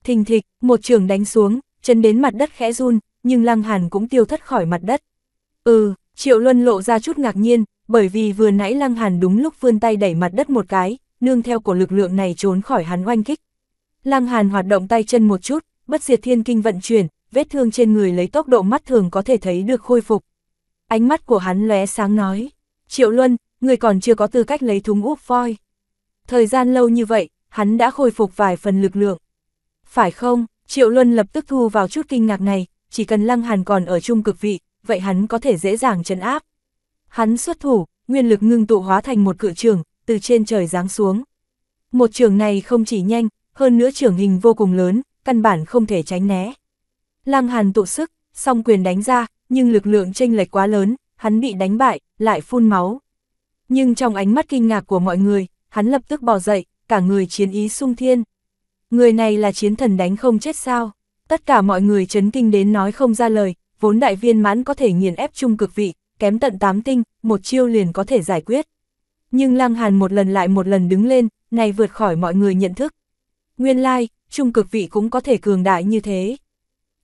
Thình thịch, một trường đánh xuống, chân đến mặt đất khẽ run, nhưng Lăng Hàn cũng tiêu thất khỏi mặt đất. Ừ, Triệu Luân lộ ra chút ngạc nhiên, bởi vì vừa nãy Lăng Hàn đúng lúc vươn tay đẩy mặt đất một cái, nương theo của lực lượng này trốn khỏi hắn oanh kích. Lăng Hàn hoạt động tay chân một chút, bất diệt thiên kinh vận chuyển, vết thương trên người lấy tốc độ mắt thường có thể thấy được khôi phục. Ánh mắt của hắn lóe sáng nói, Triệu Luân, người còn chưa có tư cách lấy thúng úp voi. Thời gian lâu như vậy, hắn đã khôi phục vài phần lực lượng. Phải không, Triệu Luân lập tức thu vào chút kinh ngạc này, chỉ cần Lăng Hàn còn ở trung cực vị, vậy hắn có thể dễ dàng chấn áp. Hắn xuất thủ, nguyên lực ngưng tụ hóa thành một cự trường, từ trên trời giáng xuống. Một trường này không chỉ nhanh, hơn nữa trường hình vô cùng lớn, căn bản không thể tránh né. Lăng Hàn tụ sức, song quyền đánh ra, nhưng lực lượng chênh lệch quá lớn, hắn bị đánh bại, lại phun máu. Nhưng trong ánh mắt kinh ngạc của mọi người, hắn lập tức bò dậy, cả người chiến ý sung thiên. Người này là chiến thần đánh không chết sao? Tất cả mọi người chấn kinh đến nói không ra lời, vốn đại viên mãn có thể nghiền ép chung cực vị, kém tận tám tinh, một chiêu liền có thể giải quyết. Nhưng Lăng Hàn một lần lại một lần đứng lên, này vượt khỏi mọi người nhận thức. Nguyên lai, like, trung cực vị cũng có thể cường đại như thế.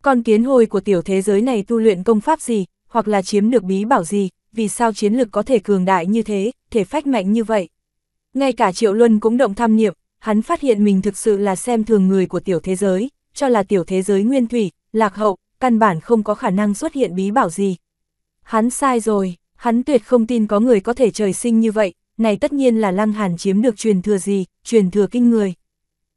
còn kiến hồi của tiểu thế giới này tu luyện công pháp gì, hoặc là chiếm được bí bảo gì, vì sao chiến lực có thể cường đại như thế, thể phách mạnh như vậy. Ngay cả Triệu Luân cũng động tham niệm, hắn phát hiện mình thực sự là xem thường người của tiểu thế giới, cho là tiểu thế giới nguyên thủy, lạc hậu, căn bản không có khả năng xuất hiện bí bảo gì. Hắn sai rồi, hắn tuyệt không tin có người có thể trời sinh như vậy, này tất nhiên là Lăng Hàn chiếm được truyền thừa gì, truyền thừa kinh người.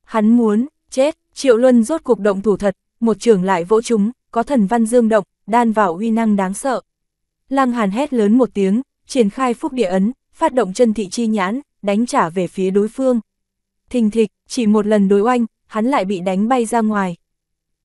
Hắn muốn, chết, Triệu Luân rốt cuộc động thủ thật, một trưởng lại vỗ chúng, có thần văn dương động, đan vào uy năng đáng sợ. Lăng Hàn hét lớn một tiếng, triển khai phúc địa ấn, phát động chân thị chi nhãn, đánh trả về phía đối phương. Thình thịch, chỉ một lần đối oanh, hắn lại bị đánh bay ra ngoài.